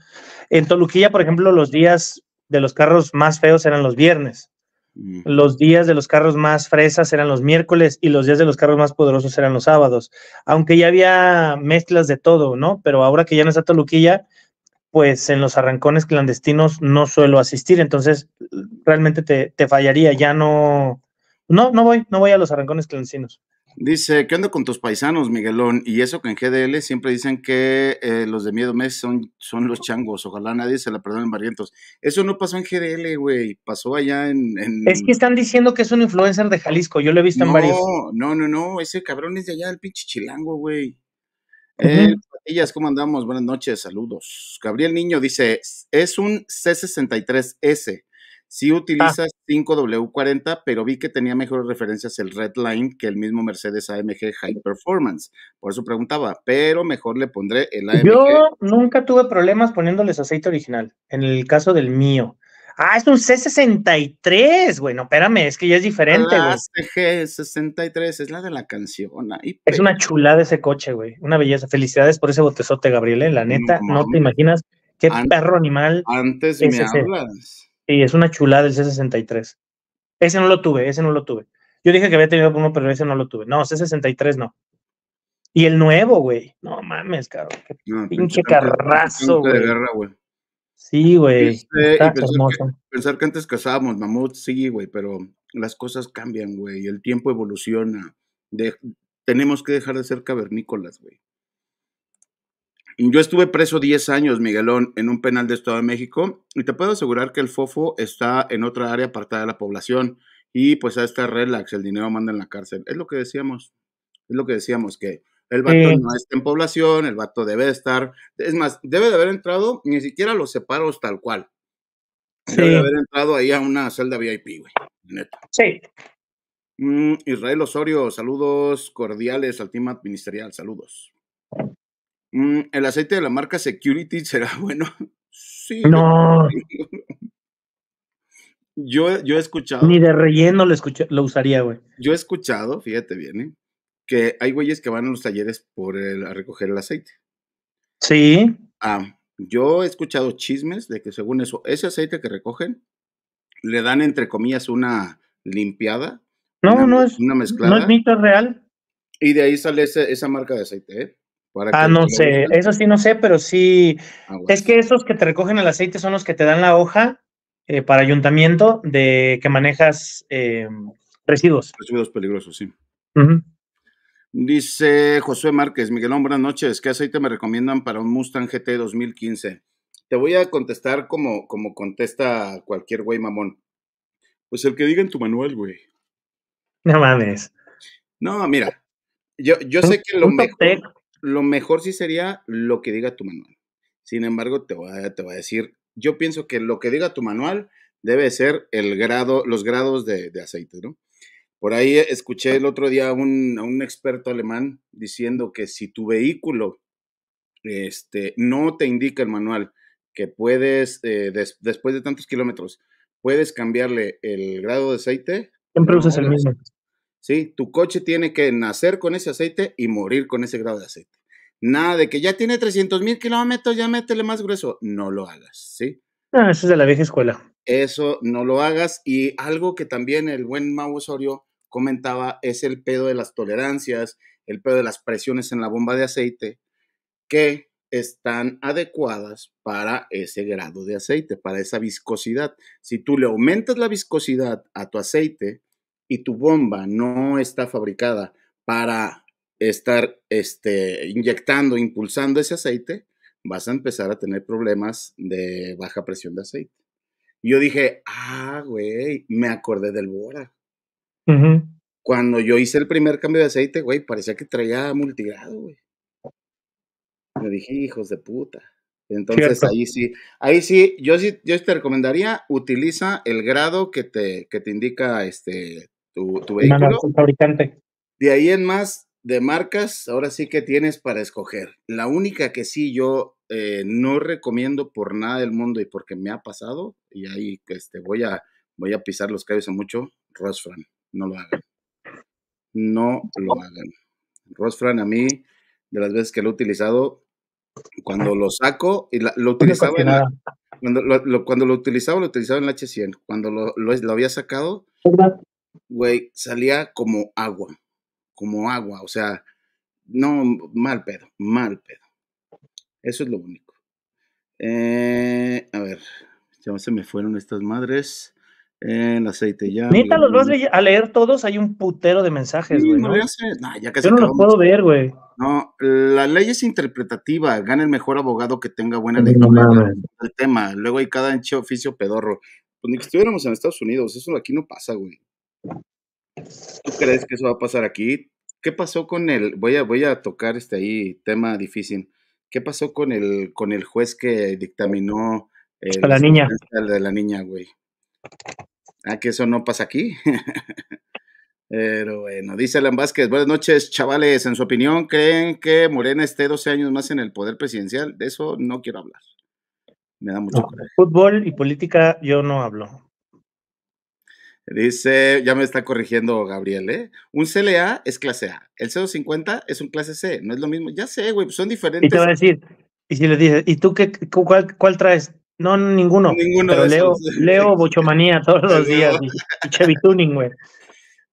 En Toluquilla, por ejemplo, los días de los carros más feos eran los viernes. Los días de los carros más fresas eran los miércoles y los días de los carros más poderosos eran los sábados. Aunque ya había mezclas de todo, ¿no? Pero ahora que ya no está Toluquilla, pues en los arrancones clandestinos no suelo asistir. Entonces, realmente te, te fallaría. Ya no. No, no voy, no voy a los arrancones clandestinos. Dice, ¿qué onda con tus paisanos, Miguelón? Y eso que en GDL siempre dicen que eh, los de Miedo Mes son, son los changos. Ojalá nadie se la perdone en barrientos. Eso no pasó en GDL, güey. Pasó allá en, Es que están diciendo que es un influencer de Jalisco. Yo lo he visto en varios. No, no, no. Ese cabrón es de allá el pinche chilango, güey. Eh, ¿cómo andamos? Buenas noches, saludos. Gabriel Niño dice, es un C63S Sí ah. utilizas 5W40, pero vi que tenía mejores referencias el Redline que el mismo Mercedes AMG High Performance. Por eso preguntaba, pero mejor le pondré el AMG. Yo nunca tuve problemas poniéndoles aceite original, en el caso del mío. Ah, es un C63, güey. No, espérame, es que ya es diferente, ah, güey. La CG63 es la de la canción. es una chulada ese coche, güey. Una belleza. Felicidades por ese botezote, Gabriel. Eh, la neta, no, te imaginas qué perro animal. Antes me hablas. Y es una chulada el C63. Ese no lo tuve, ese no lo tuve. Yo dije que había tenido uno, pero ese no lo tuve. No, C63 no. Y el nuevo, güey. No mames, cabrón. pinche carrazo, güey. Sí, güey. Este, pensar, que antes casábamos, mamut, sí, güey, pero las cosas cambian, güey. El tiempo evoluciona. De, tenemos que dejar de ser cavernícolas, güey. Yo estuve preso 10 años, Miguelón, en un penal de Estado de México y te puedo asegurar que el fofo está en otra área apartada de la población y pues a esta relax, el dinero manda en la cárcel. Es lo que decíamos, es lo que decíamos, que el vato no está en población, el vato debe estar, es más, debe de haber entrado, ni siquiera los separos tal cual. Debe de haber entrado ahí a una celda VIP, güey, Sí. Mm, Israel Osorio, saludos cordiales al team ministerial, saludos. Mm, ¿El aceite de la marca Security será bueno? Sí. No. Yo, yo he escuchado. Ni de relleno lo, lo usaría, güey. Yo he escuchado, fíjate bien, ¿eh? que hay güeyes que van a los talleres por a recoger el aceite. Sí. Ah, yo he escuchado chismes de que según eso, ese aceite que recogen, le dan entre comillas una limpiada. No, no es. Una mezclada. No es mito real. Y de ahí sale esa marca de aceite, ¿eh? ah, no sé, eso sí no sé, pero sí. Ah, es que esos que te recogen el aceite son los que te dan la hoja eh, para ayuntamiento de que manejas em, residuos. Residuos peligrosos, sí. Dice José Márquez, Miguelón, buenas noches. ¿Qué aceite me recomiendan para un Mustang GT 2015? Te voy a contestar como, como contesta cualquier güey mamón. Pues el que diga en tu manual, güey. No mames. No, mira, yo, yo sé que lo mejor lo mejor sí sería lo que diga tu manual. Sin embargo, te voy a, te a decir, yo pienso que lo que diga tu manual debe ser el grado, los grados de, aceite, ¿no? Por ahí escuché el otro día a un, experto alemán diciendo que si tu vehículo este, no te indica el manual que puedes, eh, después de tantos kilómetros, puedes cambiarle el grado de aceite. Siempre usas el mismo. ¿sí? Tu coche tiene que nacer con ese aceite y morir con ese grado de aceite. Nada de que ya tiene 300 mil kilómetros, ya métele más grueso. No lo hagas, ¿sí? eso es de la vieja escuela. Eso no lo hagas. Y algo que también el buen Mau Osorio comentaba es el pedo de las tolerancias, el pedo de las presiones en la bomba de aceite, que están adecuadas para ese grado de aceite, para esa viscosidad. Si tú le aumentas la viscosidad a tu aceite, y tu bomba no está fabricada para estar este, inyectando, impulsando ese aceite, vas a empezar a tener problemas de baja presión de aceite. yo dije, ah, güey, me acordé del Bora. Cuando yo hice el primer cambio de aceite, güey, parecía que traía multigrado, güey. Me dije, hijos de puta. Entonces ahí sí, ahí sí, yo sí, yo te recomendaría, utiliza el grado que te, que te indica este tu, vehículo. fabricante. De ahí en más, de marcas, ahora sí que tienes para escoger. La única que sí yo eh, no recomiendo por nada del mundo y porque me ha pasado, y ahí este, voy, a, voy a pisar los cabezas mucho, Rosfran. No lo hagan. No lo hagan. Rosfran a mí, de las veces que lo he utilizado, cuando lo saco, y lo utilizaba cuando, lo, lo utilizaba, lo utilizaba en la H100. Cuando lo había sacado, güey, salía como agua, como agua, o sea, no, mal pedo, mal pedo. Eso es lo único. Eh, a ver, ya se me fueron estas madres. Eh, el aceite ya. a leer todos. Hay un putero de mensajes, güey. No, eh, Yo no los puedo ver, güey. No, la ley es interpretativa. Gana el mejor abogado que tenga buena no, lectura del tema. Luego hay cada enche oficio pedorro. Pues ni que estuviéramos en Estados Unidos. Eso aquí no pasa, güey. ¿Tú crees que eso va a pasar aquí? ¿Qué pasó con el, voy a, voy a tocar este ahí tema difícil, ¿qué pasó con el, con el juez que dictaminó a la niña? de la niña, güey? Ah, que eso no pasa aquí. Pero bueno, dice Alan Vázquez, buenas noches, chavales. En su opinión, ¿creen que Morena esté 12 años más en el poder presidencial? De eso no quiero hablar. Me da mucho Fútbol y política yo no hablo. Dice, ya me está corrigiendo Gabriel, ¿eh? Un CLA es clase A, el C250 es un clase C, no es lo mismo. Ya sé, güey, pues son diferentes. Y te voy a decir, y si le dices, ¿y tú qué, cuál, traes? No, ninguno. Ninguno. Pero leo, leo Bochomanía todos los días. y Chevy Tuning, güey.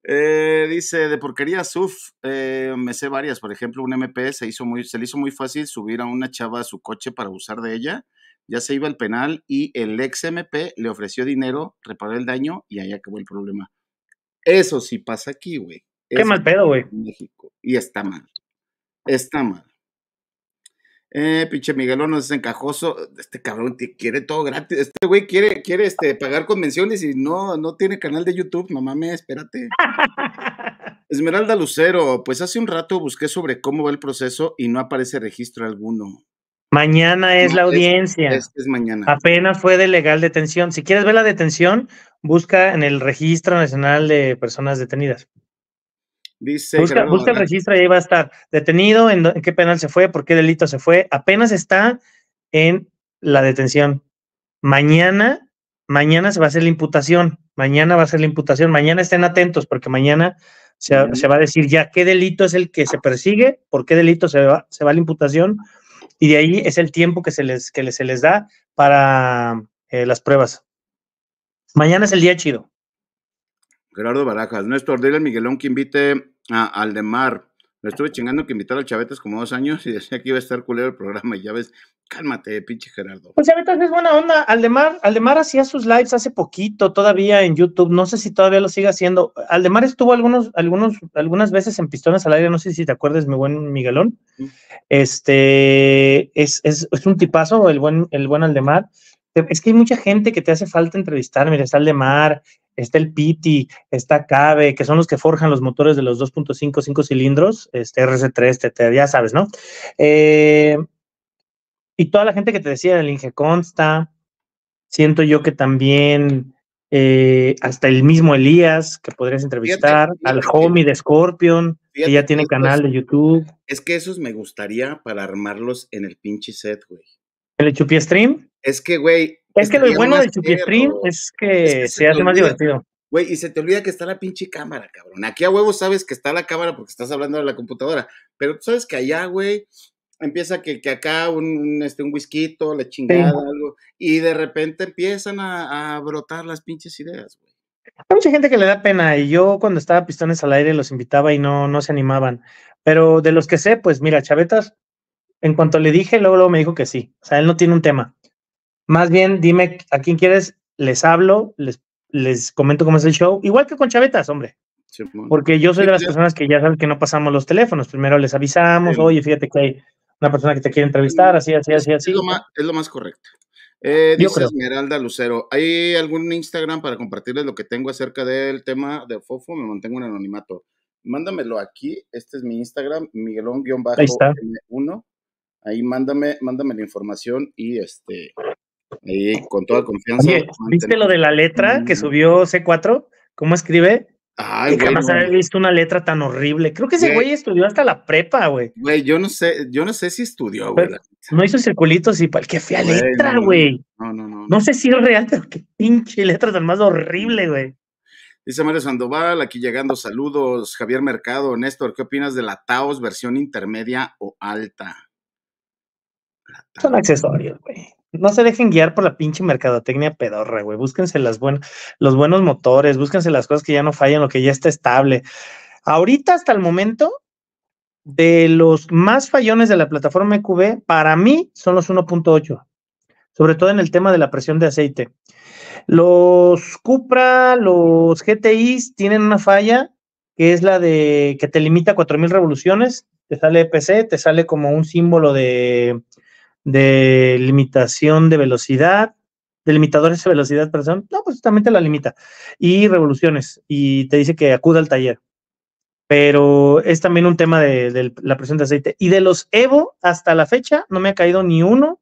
Eh, dice, de porquería SUF, eh, me sé varias. Por ejemplo, un MP se, hizo muy, se le hizo muy fácil subir a una chava a su coche para usar de ella ya se iba al penal y el ex MP le ofreció dinero, reparó el daño y ahí acabó el problema. Eso sí pasa aquí, güey. Qué mal pedo, güey. México. Y está mal. Está mal. Eh, pinche Miguelón no es encajoso. Este cabrón te quiere todo gratis. Este güey quiere, quiere este, pagar convenciones y no, no tiene canal de YouTube. Mamá mames, espérate. Esmeralda Lucero, pues hace un rato busqué sobre cómo va el proceso y no aparece registro alguno. Mañana es la audiencia. Es, mañana. Apenas fue de legal detención. Si quieres ver la detención, busca en el Registro Nacional de Personas Detenidas. busca, el registro y ahí va a estar. Detenido, en, qué penal se fue, por qué delito se fue. Apenas está en la detención. Mañana, mañana se va a hacer la imputación. Mañana va a ser la imputación. Mañana estén atentos porque mañana se, va a decir ya qué delito es el que se persigue, por qué delito se va, se va la imputación y de ahí es el tiempo que se les, que se les da para eh, las pruebas. Mañana es el día chido. Gerardo Barajas, Néstor, dile al Miguelón que invite a Aldemar lo estuve chingando que invitar los Chavetas como dos años y decía que iba a estar culero el programa. Y ya ves, cálmate, pinche Gerardo. Pues Chavetas es buena onda. Aldemar, Aldemar hacía sus lives hace poquito, todavía en YouTube. No sé si todavía lo sigue haciendo. Aldemar estuvo algunos, algunos, algunas veces en Pistones al Aire. No sé si te acuerdas, mi buen Miguelón. Este es, es, es, un tipazo, el buen, el buen Aldemar es que hay mucha gente que te hace falta entrevistar. Mira, está el de Mar, está el Piti, está Cabe, que son los que forjan los motores de los 2.5, 5 cilindros, este RC3, ya sabes, ¿no? Eh, y toda la gente que te decía, el Inge Consta, siento yo que también eh, hasta el mismo Elías, que podrías entrevistar, al homie de Scorpion, que ya tiene canal de YouTube. Es que esos me gustaría para armarlos en el pinche set, güey. ¿El chupi stream? Es que, güey. Es que lo bueno de chupi stream es que, se, hace más divertido. Güey, y se te olvida que está la pinche cámara, cabrón. Aquí a huevo sabes que está la cámara porque estás hablando de la computadora. Pero tú sabes que allá, güey, empieza que, acá un, este, un whisky, la chingada, algo. Y de repente empiezan a, brotar las pinches ideas, güey. Hay mucha gente que le da pena y yo cuando estaba Pistones al Aire los invitaba y no, no se animaban. Pero de los que sé, pues mira, Chavetas en cuanto le dije, luego, me dijo que sí. O sea, él no tiene un tema. Más bien, dime a quién quieres, les hablo, les, les comento cómo es el show. Igual que con chavetas, hombre. Porque yo soy de las personas que ya saben que no pasamos los teléfonos. Primero les avisamos, oye, fíjate que hay una persona que te quiere entrevistar, así, así, así, así. Es lo más, correcto. Eh, dice Esmeralda Lucero, ¿hay algún Instagram para compartirles lo que tengo acerca del tema de Fofo? Me mantengo en anonimato. Mándamelo aquí, este es mi Instagram, miguelón 1 Ahí mándame, mándame la información y este, con toda confianza. ¿Viste lo de la letra que subió C4? ¿Cómo escribe? Ay, que jamás había visto una letra tan horrible. Creo que ese güey estudió hasta la prepa, güey. Güey, yo no sé, yo no sé si estudió, güey. No hizo circulitos y para qué fea letra, güey. No no, no, no, sé si es real, pero qué pinche letra tan más horrible, güey. Dice Mario Sandoval, aquí llegando saludos. Javier Mercado, Néstor, ¿qué opinas de la Taos versión intermedia o alta? Son accesorios, güey. No se dejen guiar por la pinche mercadotecnia pedorra, güey. Búsquense las los buenos motores, búsquense las cosas que ya no fallan, lo que ya está estable. Ahorita, hasta el momento, de los más fallones de la plataforma EQB, para mí son los 1.8, sobre todo en el tema de la presión de aceite. Los Cupra, los GTIs tienen una falla que es la de que te limita a 4000 revoluciones, te sale PC, te sale como un símbolo de, de limitación de velocidad, de limitadores de velocidad, perdón, no, pues justamente la limita, y revoluciones, y te dice que acuda al taller. Pero es también un tema de, de la presión de aceite. Y de los Evo, hasta la fecha, no me ha caído ni uno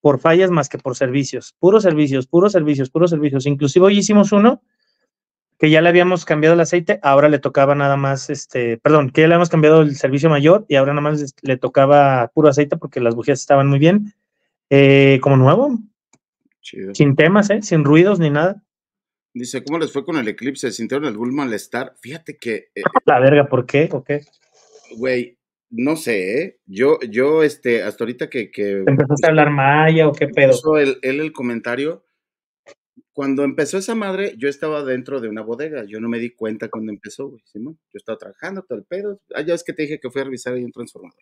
por fallas más que por servicios, puros servicios, puros servicios, puros servicios. Inclusive hoy hicimos uno que ya le habíamos cambiado el aceite, ahora le tocaba nada más, este, perdón, que ya le habíamos cambiado el servicio mayor y ahora nada más le tocaba puro aceite porque las bujías estaban muy bien, eh, como nuevo, sin temas, eh, sin ruidos ni nada. Dice, ¿cómo les fue con el eclipse? ¿Sintieron algún malestar? Fíjate que... Eh, ah, la verga, ¿por qué? ¿O qué? Güey, no sé, ¿eh? yo, yo, este, hasta ahorita que... que ¿Te empezaste a hablar maya o qué pedo? Él el comentario, cuando empezó esa madre, yo estaba dentro de una bodega. Yo no me di cuenta cuando empezó, güey. ¿sí, yo estaba trabajando todo el pedo. Ah, ya es que te dije que fui a revisar ahí un transformador.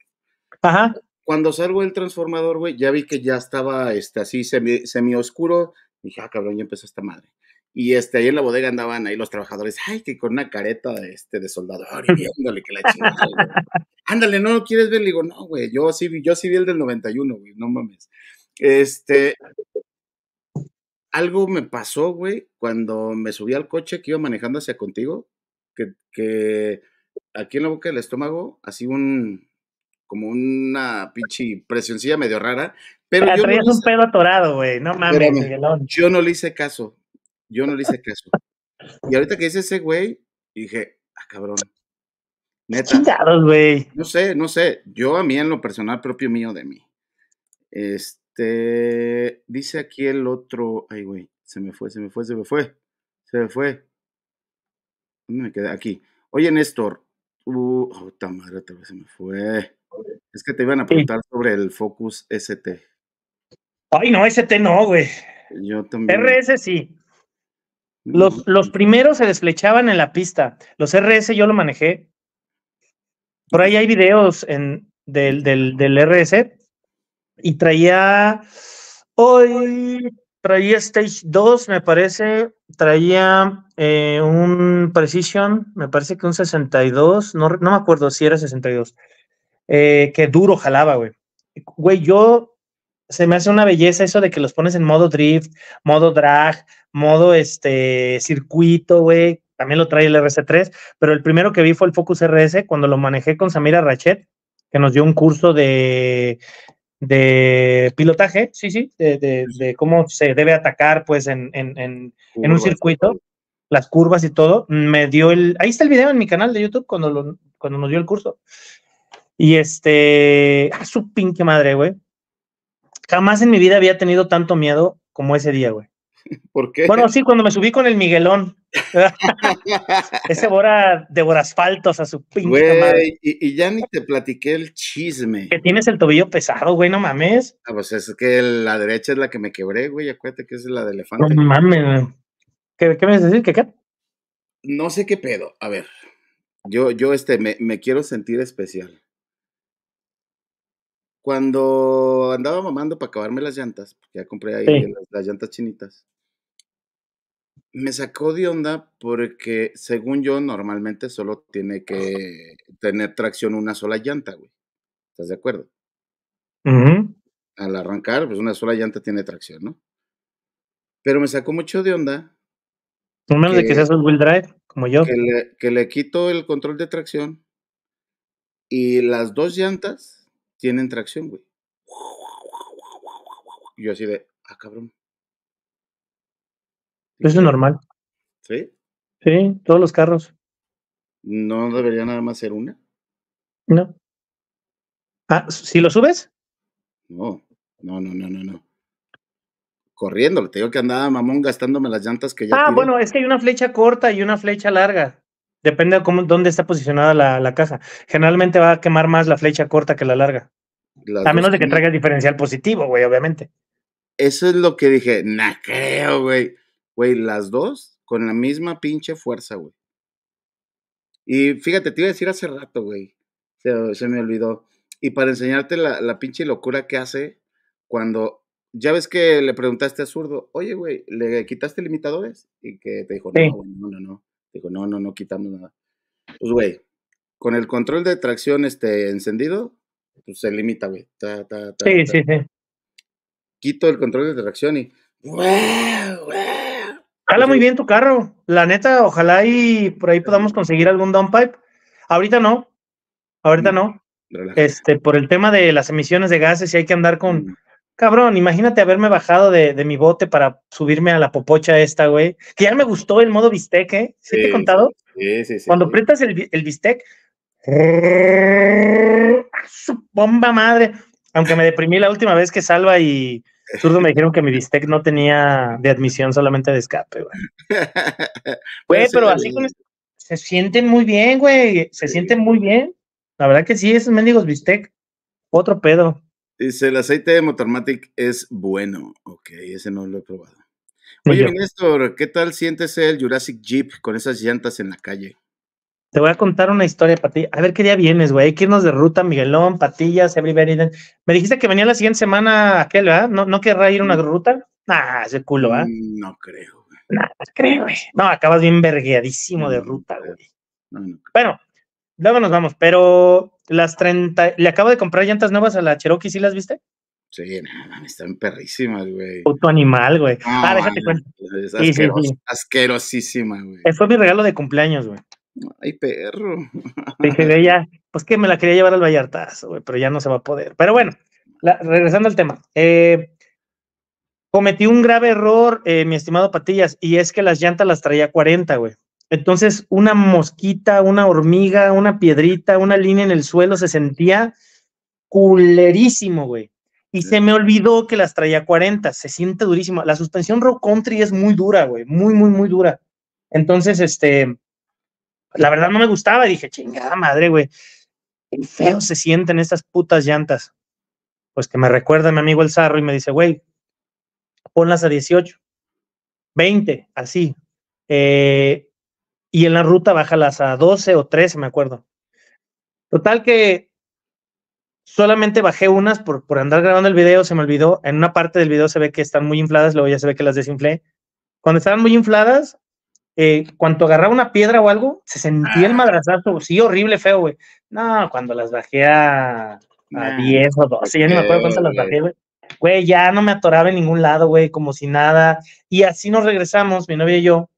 Ajá. Cuando salgo el transformador, güey, ya vi que ya estaba este, así semi, semi oscuro. Dije, ah, cabrón, ya empezó esta madre. Y este, ahí en la bodega andaban ahí los trabajadores, ay, que con una careta este, de soldador, ándale, que la chingada. ándale, no lo quieres ver. Le digo, no, güey, yo sí, yo sí vi el del 91, güey, no mames. Este, algo me pasó, güey, cuando me subí al coche que iba manejando hacia contigo, que, que aquí en la boca del estómago, así un, como una pinche presioncilla medio rara. Pero yo no un pedo atorado, güey, no mames, Yo no le hice caso, yo no le hice caso. y ahorita que hice ese güey, dije, ah, cabrón. Neta. Chingados, güey. No sé, no sé. Yo a mí en lo personal propio mío de mí. Este este, dice aquí el otro, ay güey, se me fue, se me fue, se me fue, se me fue. ¿Dónde me quedé? Aquí. Oye, Néstor, uh, madre, se me fue. Es que te iban a preguntar sobre el Focus ST. Ay, no, ST no, güey. Yo también. RS sí. Los, primeros se desflechaban en la pista. Los RS yo lo manejé. Por ahí hay videos en, del, del, del RS y traía hoy traía Stage 2, me parece, traía eh, un Precision, me parece que un 62, no, me acuerdo si era 62, eh, que duro jalaba, güey. Güey, yo se me hace una belleza eso de que los pones en modo drift, modo drag, modo este circuito, güey. También lo trae el RC3, pero el primero que vi fue el Focus RS cuando lo manejé con Samira Rachet, que nos dio un curso de de pilotaje, sí, sí, de, de, cómo se debe atacar pues en, en, en, un circuito, las curvas y todo, me dio el, ahí está el video en mi canal de YouTube cuando, cuando nos dio el curso. Y este, a ah, su pinche madre, güey. Jamás en mi vida había tenido tanto miedo como ese día, güey. Bueno, sí, cuando me subí con el Miguelón. Ese de De asfaltos a su pinche güey, madre. Y, ya ni te platiqué el chisme. Que tienes el tobillo pesado, güey, no mames. Ah, pues es que la derecha es la que me quebré, güey. Acuérdate que es la de elefante. No mames. ¿Qué, qué me vas a decir? ¿Qué qué? No sé qué pedo. A ver. Yo, yo, este, me, quiero sentir especial cuando andaba mamando para acabarme las llantas, ya compré ahí las, llantas chinitas, me sacó de onda porque, según yo, normalmente solo tiene que tener tracción una sola llanta, güey. ¿Estás de acuerdo? Al arrancar, pues una sola llanta tiene tracción, ¿no? Pero me sacó mucho de onda. No menos de que seas un wheel drive, como yo. Que le, que le quito el control de tracción y las dos llantas tienen tracción, güey. Yo así de, ah, cabrón. Eso es normal. ¿Sí? Sí, todos los carros. ¿No debería nada más ser una? No. Ah, ¿si lo subes? No, no, no, no, no, Corriendo, te digo que andaba mamón gastándome las llantas que ya. Ah, bueno, es que hay una flecha corta y una flecha larga. Depende de cómo, dónde está posicionada la, caja. Generalmente va a quemar más la flecha corta que la larga. a menos de que el diferencial positivo, güey, obviamente. Eso es lo que dije, no creo, güey. Güey, las dos con la misma pinche fuerza, güey. Y fíjate, te iba a decir hace rato, güey. Se, se me olvidó. Y para enseñarte la, pinche locura que hace cuando. Ya ves que le preguntaste a Zurdo, oye, güey, ¿le quitaste limitadores? Y que te dijo, no, no, no, no. dijo, no, no, no quitamos nada. Pues, güey, con el control de tracción este, encendido, pues se limita, güey. sí, sí, sí. Quito el control de tracción y. Jala muy bien tu carro, la neta, ojalá y por ahí podamos conseguir algún downpipe. Ahorita no, ahorita no. Mm, este, por el tema de las emisiones de gases, y hay que andar con. Mm. Cabrón, imagínate haberme bajado de, mi bote para subirme a la popocha esta, güey. Que ya me gustó el modo bistec, ¿eh? ¿Sí, te he contado? Sí, sí, sí. Cuando aprietas el, el bistec. ¡Ah, ¡Su bomba madre! Aunque me deprimí la última vez que Salva y, Zurdo me dijeron que mi bistec no tenía de admisión solamente de escape, güey. pero así con se sienten muy bien, güey. Se sienten muy bien. La verdad que sí, esos mendigos bistec. Otro pedo. Dice, el aceite de Motormatic es bueno. Ok, ese no lo he probado. Oye, Néstor, ¿qué tal sientes el Jurassic Jeep con esas llantas en la calle? Te voy a contar una historia, ti, A ver qué día vienes, güey. Hay que irnos de ruta, Miguelón, Patillas, Everybody. Me dijiste que venía la siguiente semana aquel, ¿verdad? ¿No, no querrá ir una mm. ruta? Nah, ese culo, ¿verdad? ¿ah? Mm, no creo, güey. Pues creo, No, acabas bien vergueadísimo de ruta, güey. Bueno, luego nos vamos, pero las 30. Le acabo de comprar llantas nuevas a la Cherokee, ¿sí las viste? Sí, nada, están perrísimas, güey. Puto animal, güey. ah, déjate cuenta. Es asquerosísima, güey. Eh, fue mi regalo de cumpleaños, güey. Ay, perro. Dije de pues que me la quería llevar al Vallartazo, güey, pero ya no se va a poder. Pero bueno, regresando al tema. Eh, cometí un grave error, eh, mi estimado Patillas, y es que las llantas las traía 40, güey. Entonces, una mosquita, una hormiga, una piedrita, una línea en el suelo se sentía culerísimo, güey. Y se me olvidó que las traía 40, se siente durísimo. La suspensión Rock Country es muy dura, güey, muy, muy, muy dura. Entonces, este, la verdad no me gustaba. dije, chingada madre, güey. Qué feo se sienten estas putas llantas. Pues que me recuerda mi amigo el Zarro y me dice, güey, ponlas a 18, 20, así. Eh, y en la ruta bájalas a 12 o 13, me acuerdo. Total que solamente bajé unas por, por andar grabando el video, se me olvidó. En una parte del video se ve que están muy infladas, luego ya se ve que las desinflé. Cuando estaban muy infladas, eh, cuando agarraba una piedra o algo, se sentía el ah. madrazazo, sí, horrible, feo, güey. No, cuando las bajé a, 10 o 12, ya ni me acuerdo cuántas las bajé, güey. Güey, ya no me atoraba en ningún lado, güey, como si nada. Y así nos regresamos, mi novia y yo,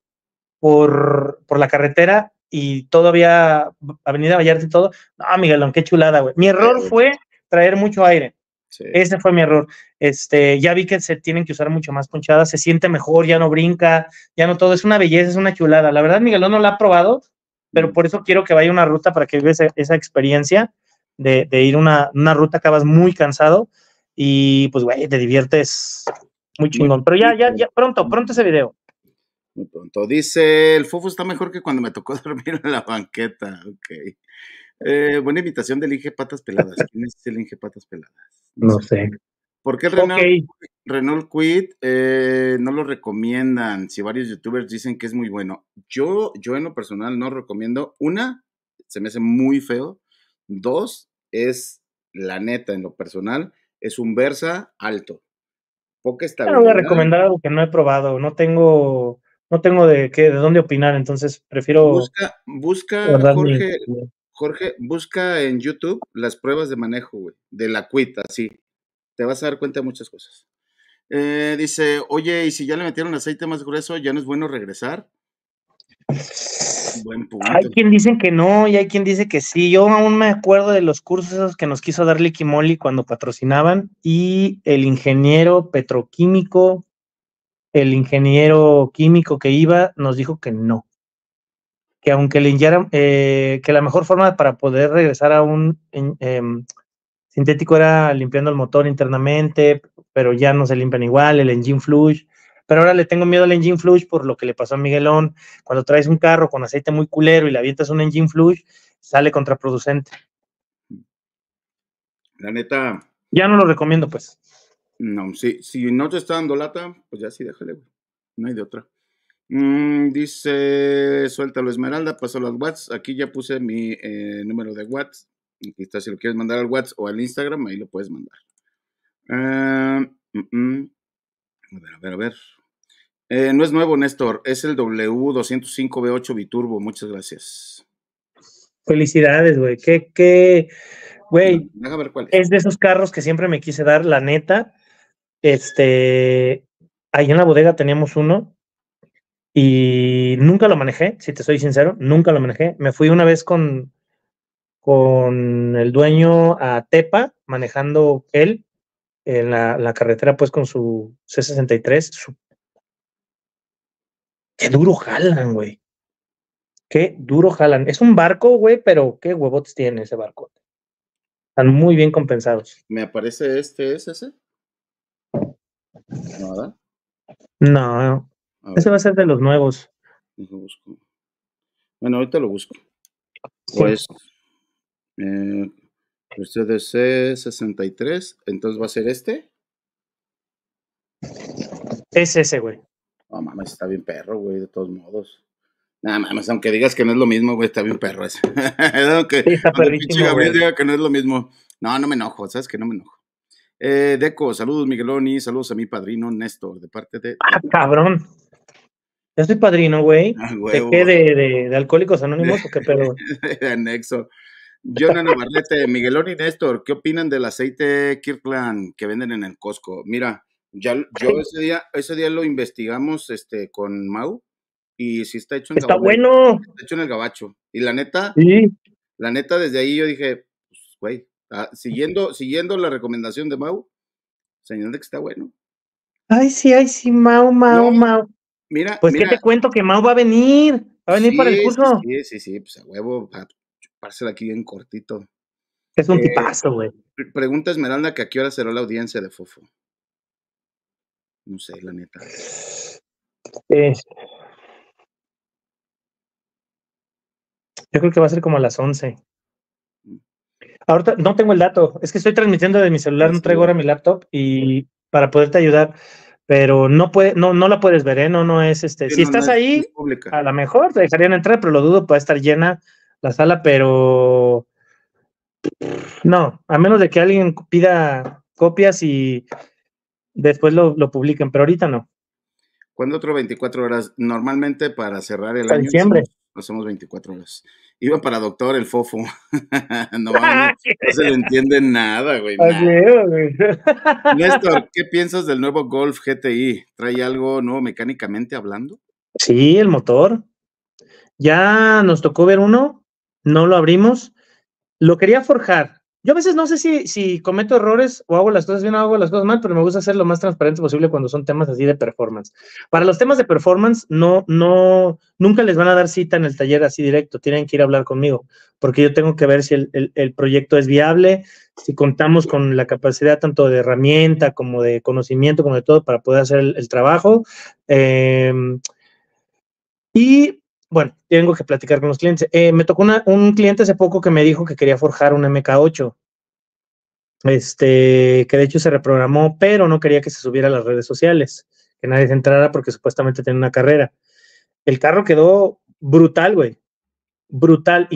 por, por la carretera y todavía Avenida Vallarta y todo. No, Miguelón, qué chulada, güey. Mi error fue traer mucho aire. Ese fue mi error. Este, ya vi que se tienen que usar mucho más ponchadas, se siente mejor, ya no brinca, ya no todo, es una belleza, es una chulada. La verdad, Miguel no la ha probado, pero por eso quiero que vaya una ruta para que vives esa, experiencia de, ir una, una ruta, acabas muy cansado y pues, güey, te diviertes muy chingón. Pero ya, ya, ya, pronto, pronto ese video. Muy pronto. Dice, el fofo está mejor que cuando me tocó dormir en la banqueta. Ok. Eh, buena invitación del Inge Patas Peladas. ¿Quién es el Inge Patas Peladas? No, sé. ¿Por qué Renault, Renault Quit eh, no lo recomiendan? Si varios youtubers dicen que es muy bueno. Yo, yo en lo personal no recomiendo. Una, se me hace muy feo. Dos, es la neta, en lo personal, es un Versa alto. Yo No voy a recomendar algo que no he probado. No tengo, no tengo de qué, de dónde opinar, entonces prefiero. Busca, busca Jorge, busca en YouTube las pruebas de manejo, de la Quit así te vas a dar cuenta de muchas cosas. Eh, dice, oye, y si ya le metieron aceite más grueso, ¿ya no es bueno regresar? Hay quien dice que no y hay quien dice que sí. Yo aún me acuerdo de los cursos que nos quiso dar Licky cuando patrocinaban y el ingeniero petroquímico, el ingeniero químico que iba, nos dijo que no. Que aunque le eh, que la mejor forma para poder regresar a un em, sintético era limpiando el motor internamente, pero ya no se limpian igual, el engine flush. Pero ahora le tengo miedo al engine flush por lo que le pasó a Miguelón. Cuando traes un carro con aceite muy culero y le avientas un engine flush, sale contraproducente. La neta. Ya no lo recomiendo, pues. No, si, si no te está dando lata, pues ya sí, déjale, güey. No hay de otra. Mm, dice, suéltalo Esmeralda, pasó las watts. Aquí ya puse mi eh, número de watts Está, si lo quieres mandar al WhatsApp o al Instagram, ahí lo puedes mandar. Ah, mm, mm. A ver, a ver, a ver. Eh, no es nuevo, Néstor, es el W205B8 Biturbo. Muchas gracias. Felicidades, güey. Qué, qué, güey. Mm, es. es. de esos carros que siempre me quise dar, la neta. Este, ahí en la bodega teníamos uno y nunca lo manejé, si te soy sincero, nunca lo manejé. Me fui una vez con, con el dueño a Tepa, manejando él en la, carretera, pues con su C63. Qué duro jalan, güey. Qué duro jalan. Es un barco, güey, pero qué huevos tiene ese barco. Están muy bien compensados. ¿Me aparece este ese? ¿Nada? No, no. ese va a ser de los nuevos. Bueno, ahorita lo busco. Pues eh, de C63, entonces va a ser este. Es ese, güey. No mames, está bien perro, güey, de todos modos. Nada mames, aunque digas que no es lo mismo, güey, está bien perro ese. Gabriel diga que no es lo mismo. No, no me enojo, sabes que no me enojo. Eh, Deco, saludos Migueloni, saludos a mi padrino Néstor, de parte de. Ah, cabrón. yo soy padrino, güey. Ah, ¿De qué? ¿De, Alcohólicos Anónimos o qué pedo? de anexo. Jonan Navarrete, Miguelón y Néstor, ¿qué opinan del aceite Kirkland que venden en el Costco? Mira, yo ese día, ese día lo investigamos este, con Mau y si está hecho en Está bueno. hecho en el gabacho. Y la neta, la neta, desde ahí yo dije, pues, güey, ah, siguiendo, siguiendo la recomendación de Mau, señal de que está bueno. Ay, sí, ay, sí, Mau, Mau, Mau. Mira, pues que te cuento que Mau va a venir, va a venir para el curso. Sí, sí, sí, pues a huevo, parcel aquí bien cortito. Es un eh, tipazo, güey. Pregunta Esmeralda que a qué hora será la audiencia de Fofo. No sé, la neta. yo creo que va a ser como a las 11. Mm. Ahorita no tengo el dato, es que estoy transmitiendo de mi celular, no traigo ahora mi laptop y para poderte ayudar, pero no puede, no, no la puedes ver, ¿eh? no, no es este. si estás ahí, a lo mejor te dejarían entrar, pero lo dudo, puede estar llena la sala, pero no, a menos de que alguien pida copias y después lo, lo publiquen, pero ahorita no. ¿Cuándo otro 24 horas? Normalmente para cerrar el año. Diciembre. Hacemos, 24 horas. Iba para doctor el fofo. no, se le entiende nada, güey. Nada. güey. Néstor, ¿qué piensas del nuevo Golf GTI? ¿Trae algo nuevo mecánicamente hablando? Sí, el motor. Ya nos tocó ver uno no lo abrimos. Lo quería forjar. Yo a veces no sé si, cometo errores o hago las cosas bien o hago las cosas mal, pero me gusta ser lo más transparente posible cuando son temas así de performance. Para los temas de performance, no, no, nunca les van a dar cita en el taller así directo. Tienen que ir a hablar conmigo, porque yo tengo que ver si el, proyecto es viable, si contamos con la capacidad tanto de herramienta como de conocimiento, como de todo, para poder hacer el, trabajo. Em, y bueno, tengo que platicar con los clientes. Eh, me tocó un cliente hace poco que me dijo que quería forjar un MK8. Este, que de hecho se reprogramó, pero no quería que se subiera a las redes sociales, que nadie se entrara porque supuestamente tenía una carrera. El carro quedó brutal, güey. Brutal.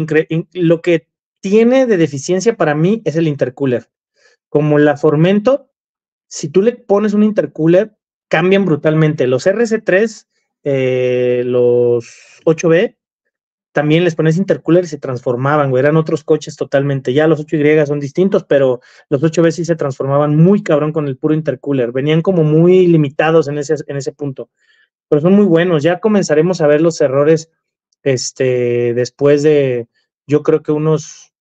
lo que tiene de deficiencia para mí es el intercooler. Como la Formento, si tú le pones un intercooler, cambian brutalmente. Los RC3 eh, los 8B, también les pones intercooler y se transformaban, Eran otros coches totalmente. Ya los 8Y son distintos, pero los 8B sí se transformaban muy cabrón con el puro intercooler. Venían como muy limitados en ese, en ese punto. Pero son muy buenos. Ya comenzaremos a ver los errores este, después de, yo creo que unos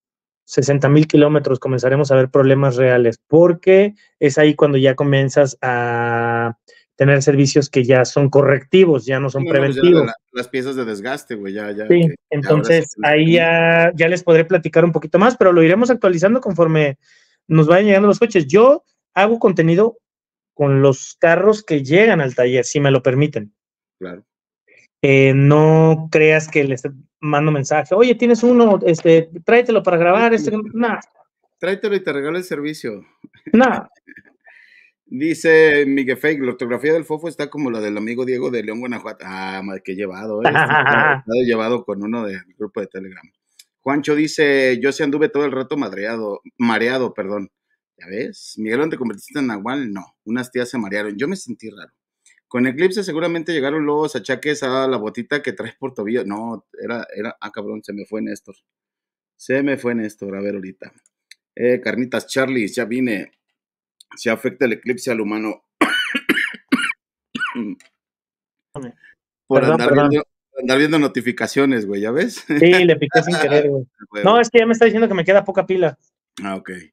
60 mil kilómetros comenzaremos a ver problemas reales, porque es ahí cuando ya comienzas a tener servicios que ya son correctivos, ya no son pues, preventivos. las piezas de desgaste, güey, ya, ya. entonces ahí ya, les podré platicar un poquito más, pero lo iremos actualizando conforme nos vayan llegando los coches. Yo hago contenido con los carros que llegan al taller, si me lo permiten. Claro. Eh, no creas que les mando mensaje, oye, tienes uno, este, tráetelo para grabar, este, nada. Tráetelo y te regalo el servicio. Nada. Dice Miguel Fake, la ortografía del fofo está como la del amigo Diego de León, Guanajuato. Ah, madre, que llevado, ¿eh? Este llevado con uno del grupo de Telegram. Juancho dice, yo se anduve todo el rato madreado, mareado, perdón. ¿Ya ves? Miguel ¿te convertiste en Nahual? No, unas tías se marearon. Yo me sentí raro. Con Eclipse seguramente llegaron los achaques a la botita que traes por tobillo. No, era, era, ah, cabrón, se me fue Néstor. Se me fue Néstor, a ver ahorita. Eh, carnitas Charlie, ya vine si afecta el eclipse al humano. Por andar, Viendo, notificaciones, güey, ¿ya ves? Sí, le piqué sin querer, ah, güey. No, es que ya me está diciendo que me queda poca pila. Ah, ok. Eh,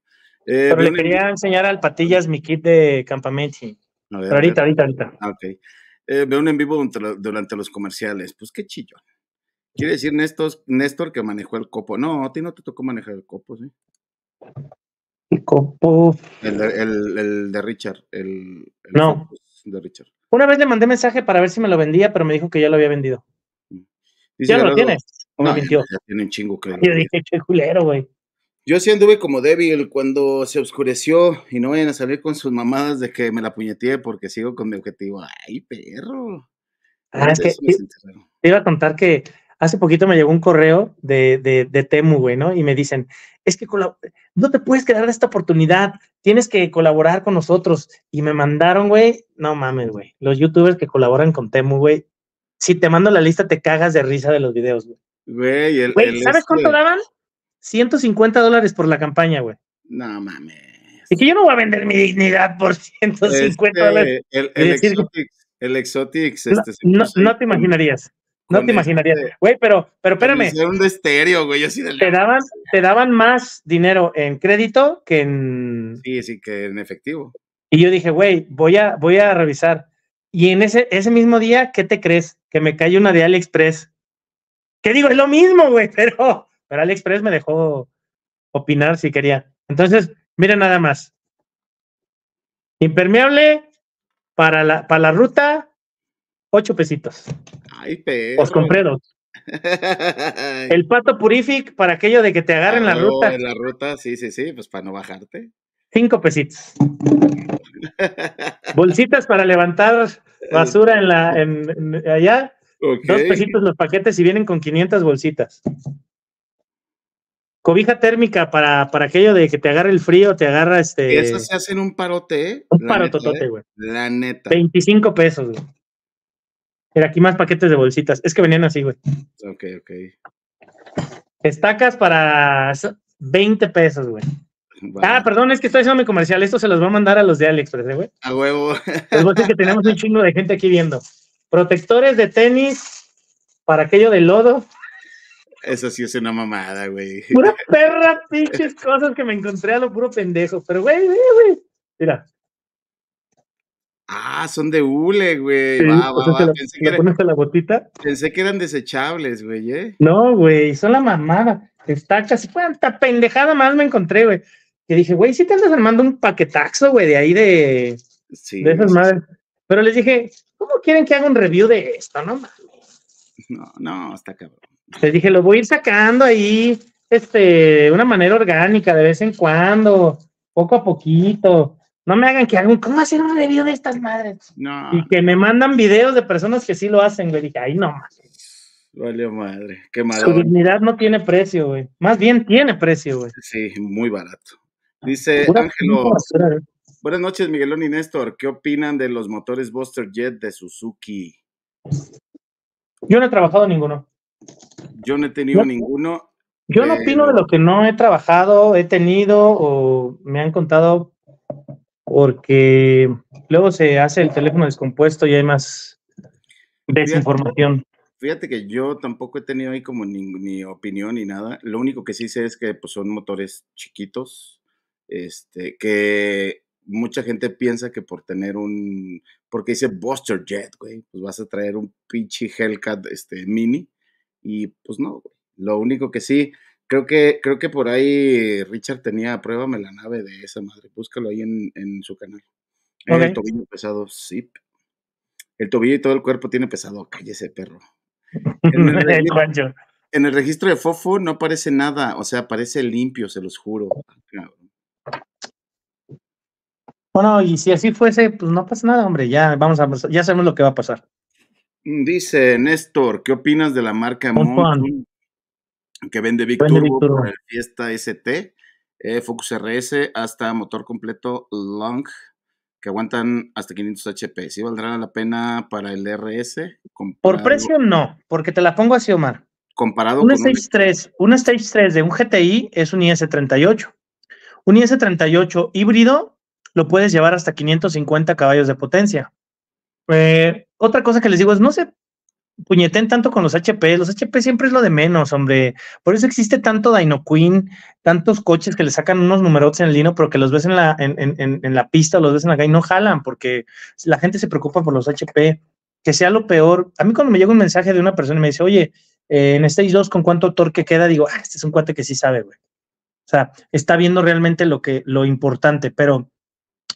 Pero le quería enseñar al Patillas mi kit de campamento. ahorita, ahorita, ahorita. ok. Eh, veo un en vivo durante los comerciales. Pues qué chillo. Quiere decir Néstor, Néstor que manejó el copo. No, a ti no te tocó manejar el copo, ¿sí? El, de Richard. El, no. De Richard. Una vez le mandé mensaje para ver si me lo vendía, pero me dijo que ya lo había vendido. Mm. ¿Ya lo tienes? Ya, tiene chingo creo. Yo dije, qué culero, güey. Yo sí anduve como débil cuando se oscureció y no vayan a salir con sus mamadas de que me la puñeteé porque sigo con mi objetivo. ¡Ay, perro! Ah, Ahora es que te iba a contar que hace poquito me llegó un correo de, de, de Temu, güey, ¿no? Y me dicen, es que no te puedes quedar de esta oportunidad, tienes que colaborar con nosotros. Y me mandaron, güey, no mames, güey, los youtubers que colaboran con Temu, güey, si te mando la lista te cagas de risa de los videos, güey. Güey, ¿sabes cuánto este daban? 150 dólares por la campaña, güey. No mames. Es que yo no voy a vender mi dignidad por 150 este, dólares. El, el, el Exotics, no este, te imaginarías. No te este imaginarías, güey, pero, pero espérame. Un güey, te daban, te daban más dinero en crédito que en. Sí, sí, que en efectivo. Y yo dije, güey, voy a, voy a revisar. Y en ese, ese mismo día, ¿qué te crees? Que me cae una de AliExpress. ¿Qué digo, es lo mismo, güey, pero, pero AliExpress me dejó opinar si quería. Entonces, mira nada más. Impermeable para la, para la ruta, Ocho pesitos. Ay, pero. Os compré dos. el pato purific para aquello de que te agarren la ah, ruta. En la ruta, sí, sí, sí, pues para no bajarte. Cinco pesitos. Bolsitas para levantar basura en la en, allá. Dos pesitos los paquetes y vienen con 500 bolsitas. Cobija térmica para, aquello de que te agarre el frío, te agarra este. eso se hacen un parote, Un parototote, ¿eh? güey. La neta. 25 pesos, güey. Mira, aquí más paquetes de bolsitas. Es que venían así, güey. Ok, ok. Estacas para 20 pesos, güey. Ah, perdón, es que estoy haciendo mi comercial. Esto se los voy a mandar a los de AliExpress, ¿eh, güey. a huevo. Les voy que tenemos un chingo de gente aquí viendo. Protectores de tenis para aquello de lodo. Eso sí es una mamada, güey. Pura perra, pinches cosas que me encontré a lo puro pendejo. Pero, güey, güey, güey. Mira. Ah, son de hule, güey. va, pensé, que eran, desechables, güey. ¿eh? No, güey, son la mamada. Estachas. Cuánta pendejada más me encontré, güey. Que dije, güey, si ¿sí te andas armando un paquetazo, güey, de ahí de, de esas madres. Pero les dije, ¿cómo quieren que haga un review de esto? No mames. No, no, está cabrón. Les dije, lo voy a ir sacando ahí, este, de una manera orgánica, de vez en cuando, poco a poquito. No me hagan que hagan, ¿cómo hacer un review de estas madres? No. Y que me mandan videos de personas que sí lo hacen, güey. Dije, ay, no más. Valió madre, qué madre. Su dignidad no tiene precio, güey. Más bien tiene precio, güey. Sí, muy barato. Ah, Dice Ángelo. Buenas noches, Miguelón y Néstor. ¿Qué opinan de los motores Buster Jet de Suzuki? Yo no he trabajado ninguno. Yo no he tenido ninguno. Yo no opino de lo que no he trabajado, he tenido o me han contado porque luego se hace el teléfono descompuesto y hay más desinformación. Fíjate, que yo tampoco he tenido ahí como ni, opinión ni nada. Lo único que sí sé es que pues, son motores chiquitos, este, que mucha gente piensa que por tener un, porque dice Buster Jet, güey, pues vas a traer un pinche Hellcat este, mini y pues no, güey. Lo único que sí, Creo que, creo que por ahí Richard tenía pruébame la nave de esa madre. Búscalo ahí en, su canal. El tobillo pesado, sí. El tobillo y todo el cuerpo tiene pesado. Cállese, perro. En el, registro, en el registro de Fofo no aparece nada. O sea, parece limpio, se los juro. Bueno, y si así fuese, pues no pasa nada, hombre. Ya vamos a ya sabemos lo que va a pasar. Dice Néstor, ¿qué opinas de la marca que vende Big Turbo, Fiesta ST, eh, Focus RS, hasta motor completo Long, que aguantan hasta 500 HP. ¿Sí valdrá la pena para el RS? Por precio no, porque te la pongo así, Omar. Comparado un con Stage un... 3, Stage 3 de un GTI es un IS38. Un IS38 híbrido lo puedes llevar hasta 550 caballos de potencia. Eh, otra cosa que les digo es, no se puñeten tanto con los HP. Los HP siempre es lo de menos, hombre. Por eso existe tanto Dino Queen, tantos coches que le sacan unos numerotes en el lino, pero que los ves en la, en, la pista los ves en la calle y no jalan, porque la gente se preocupa por los HP. Que sea lo peor. A mí cuando me llega un mensaje de una persona y me dice, oye, eh, en Stage 2, ¿con cuánto torque queda? Digo, ah, este es un cuate que sí sabe, güey. O sea, está viendo realmente lo que, lo importante, pero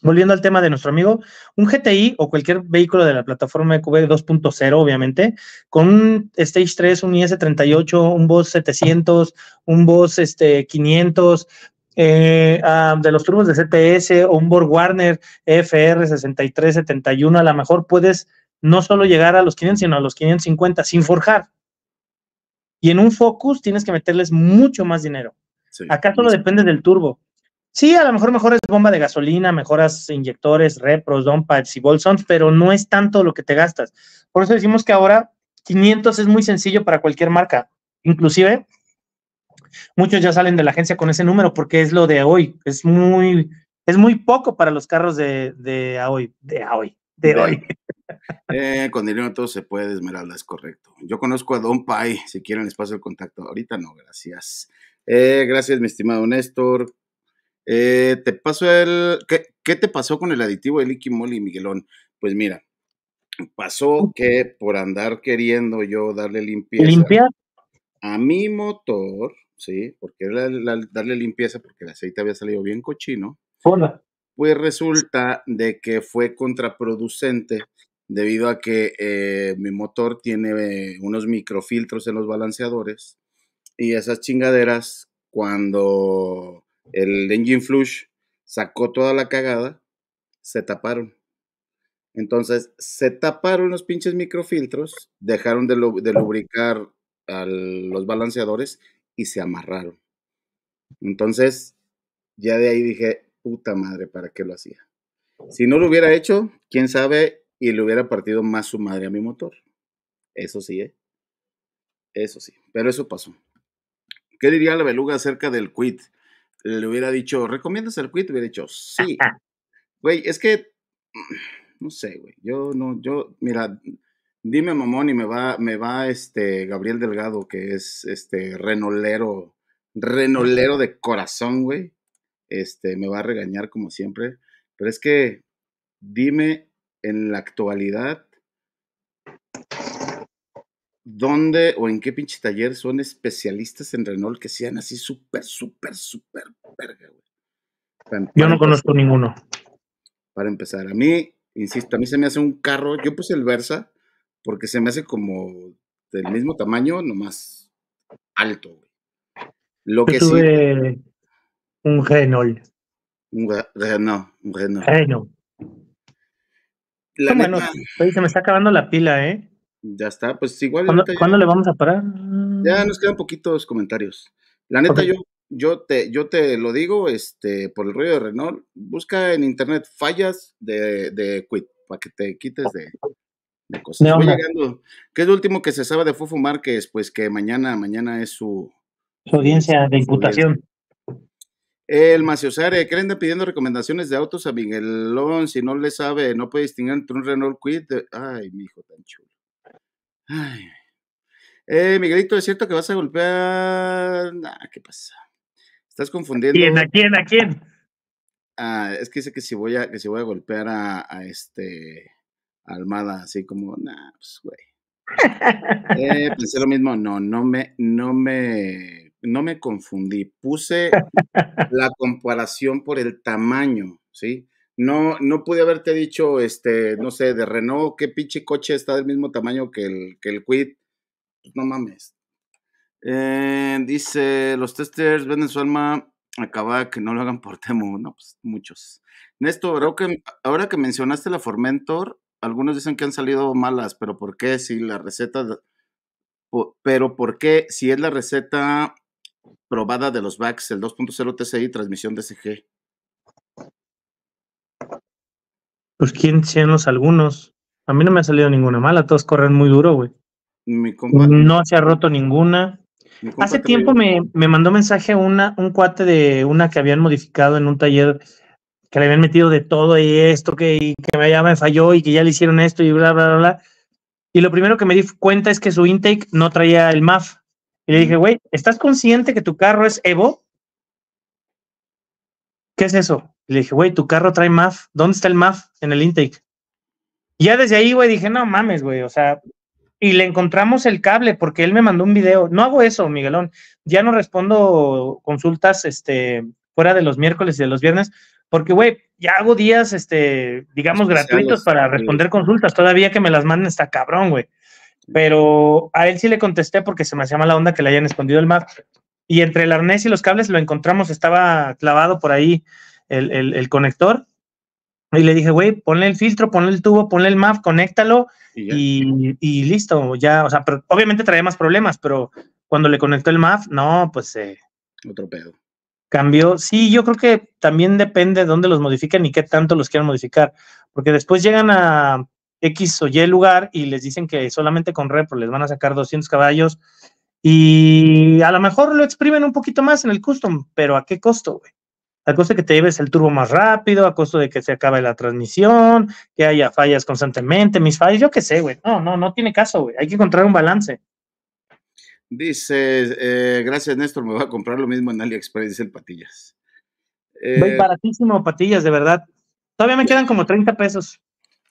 volviendo al tema de nuestro amigo, un GTI o cualquier vehículo de la plataforma EQB 2.0, obviamente, con un Stage 3, un IS-38, un Boss 700, un Boss 500, este, eh, ah, de los turbos de CTS o un Borg Warner FR6371, a lo mejor puedes no solo llegar a los 500, sino a los 550 sin forjar. Y en un Focus tienes que meterles mucho más dinero. Acá solo depende del turbo. Sí, a lo mejor mejor es bomba de gasolina, mejoras inyectores, repros, dompads y bolsons, pero no es tanto lo que te gastas. Por eso decimos que ahora 500 es muy sencillo para cualquier marca. Inclusive, muchos ya salen de la agencia con ese número porque es lo de hoy. Es muy, es muy poco para los carros de, de hoy, de hoy, de hoy. Eh, con dinero todo se puede, Esmeralda, es correcto. Yo conozco a Don si quieren les paso el contacto. Ahorita no, gracias. Eh, gracias, mi estimado Néstor. Eh, te el. ¿qué, te pasó con el aditivo de Liqui Moly, Miguelón? Pues mira, pasó que por andar queriendo yo darle limpieza. A mi motor, sí, porque darle limpieza porque el aceite había salido bien cochino. Pues resulta de que fue contraproducente debido a que eh, mi motor tiene eh, unos microfiltros en los balanceadores y esas chingaderas cuando el engine flush sacó toda la cagada, se taparon. Entonces, se taparon los pinches microfiltros, dejaron de, lubricar a los balanceadores y se amarraron. Entonces, ya de ahí dije, puta madre, ¿para qué lo hacía? Si no lo hubiera hecho, quién sabe, y le hubiera partido más su madre a mi motor. Eso sí, ¿eh? Eso sí, pero eso pasó. ¿Qué diría la beluga acerca del quit? le hubiera dicho, ¿recomiendas el quit? Hubiera dicho, sí. Güey, es que, no sé, güey, yo no, yo, mira, dime mamón y me va, me va este Gabriel Delgado, que es este renolero, renolero de corazón, güey. Este, me va a regañar como siempre, pero es que dime en la actualidad dónde o en qué pinche taller son especialistas en Renault que sean así súper, súper, súper verga, güey. yo no conozco ninguno. Para empezar, a mí, insisto, a mí se me hace un carro, yo puse el Versa porque se me hace como del mismo tamaño, nomás alto, güey. Lo que sí, un Renault. Un Renault, un Renault. La se me está acabando la pila, ¿eh? Ya está, pues igual. ¿Cuándo, le vamos a parar? Ya nos quedan poquitos comentarios. La neta, yo, yo, te, yo te lo digo, este, por el rollo de Renault, busca en internet fallas de, de quit, para que te quites de, de cosas. Voy llegando. ¿Qué es lo último que se sabe de Fufu Márquez? Pues que mañana, mañana es su, audiencia de imputación. El Maciosare, ¿qué le anda pidiendo recomendaciones de autos a Miguelón? Si no le sabe, no puede distinguir entre un Renault Quid. Ay, mi hijo tan chulo. Ay. Eh, Miguelito, ¿es cierto que vas a golpear? ¿qué pasa? Estás confundiendo. ¿A quién? ¿A quién? ¿A quién? Ah, es que dice que si voy a, que si voy a golpear a, este Almada, así como, nah, pues güey. eh, pensé lo mismo, no, no me, no me, no me confundí. Puse la comparación por el tamaño, ¿sí? no, no pude haberte dicho, este, no sé, de Renault, qué pinche coche está del mismo tamaño que el, que el Quid. Pues, no mames. Eh, dice, los testers venden su alma acaba que no lo hagan por temo, No, pues muchos. Néstor, ahora que, ahora que mencionaste la Formentor, algunos dicen que han salido malas, pero ¿por qué? Si la receta, pero ¿por qué? Si es la receta probada de los VAX, el 2.0 TCI, transmisión DSG. Pues quién sean los algunos. A mí no me ha salido ninguna mala, todos corren muy duro, güey. No se ha roto ninguna. Hace tiempo me, mandó mensaje una, un cuate de una que habían modificado en un taller que le habían metido de todo y esto que, que ya me falló y que ya le hicieron esto y bla, bla, bla. Y lo primero que me di cuenta es que su intake no traía el MAF. Y le dije, güey, ¿estás consciente que tu carro es Evo? ¿qué es eso? le dije, güey, tu carro trae MAF. ¿Dónde está el MAF en el intake? ya desde ahí, güey, dije, no mames, güey, o sea, y le encontramos el cable porque él me mandó un video. No hago eso, Miguelón. Ya no respondo consultas este, fuera de los miércoles y de los viernes, porque, güey, ya hago días, este, digamos, gratuitos para responder consultas. Todavía que me las manden está cabrón, güey. Pero a él sí le contesté porque se me hacía mala onda que le hayan escondido el MAF y entre el arnés y los cables lo encontramos, estaba clavado por ahí el, el, conector. Y le dije, güey, ponle el filtro, ponle el tubo, ponle el MAF, conéctalo y, y, listo, ya, o sea, obviamente trae más problemas, pero cuando le conectó el MAF, no, pues... Eh, Otro pedo. Cambió, sí, yo creo que también depende de dónde los modifiquen y qué tanto los quieran modificar, porque después llegan a X o Y lugar y les dicen que solamente con repro les van a sacar 200 caballos y a lo mejor lo exprimen un poquito más en el custom, pero ¿a qué costo, güey? A costo de que te lleves el turbo más rápido, a costo de que se acabe la transmisión, que haya fallas constantemente, mis fallas, yo qué sé, güey. No, no, no tiene caso, güey. Hay que encontrar un balance. Dice, eh, gracias Néstor, me voy a comprar lo mismo en AliExpress, dice el Patillas. Eh, baratísimo, Patillas, de verdad. Todavía me quedan como 30 pesos.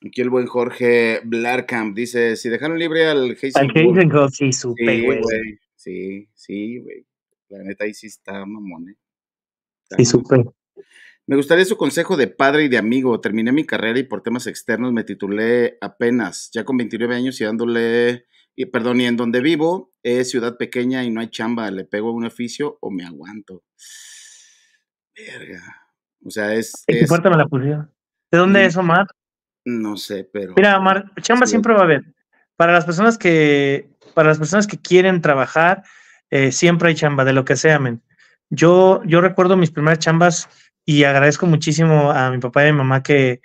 Aquí el buen Jorge Blarkamp dice, si dejaron libre al Heisenberg. Al sí, supe, Sí, sí, güey. La neta ahí sí está mamón, ¿eh? súper. Me gustaría su consejo de padre y de amigo. Terminé mi carrera y por temas externos me titulé apenas, ya con 29 años y dándole, y, perdón, y en donde vivo es ciudad pequeña y no hay chamba. ¿Le pego a un oficio o me aguanto? Verga. O sea, es... es... la ¿De dónde mm. es Omar? No sé, pero... Mira, Omar, chamba siempre va a haber. Para las personas que para las personas que quieren trabajar, eh, siempre hay chamba, de lo que sea, men. Yo, yo recuerdo mis primeras chambas y agradezco muchísimo a mi papá y a mi mamá que,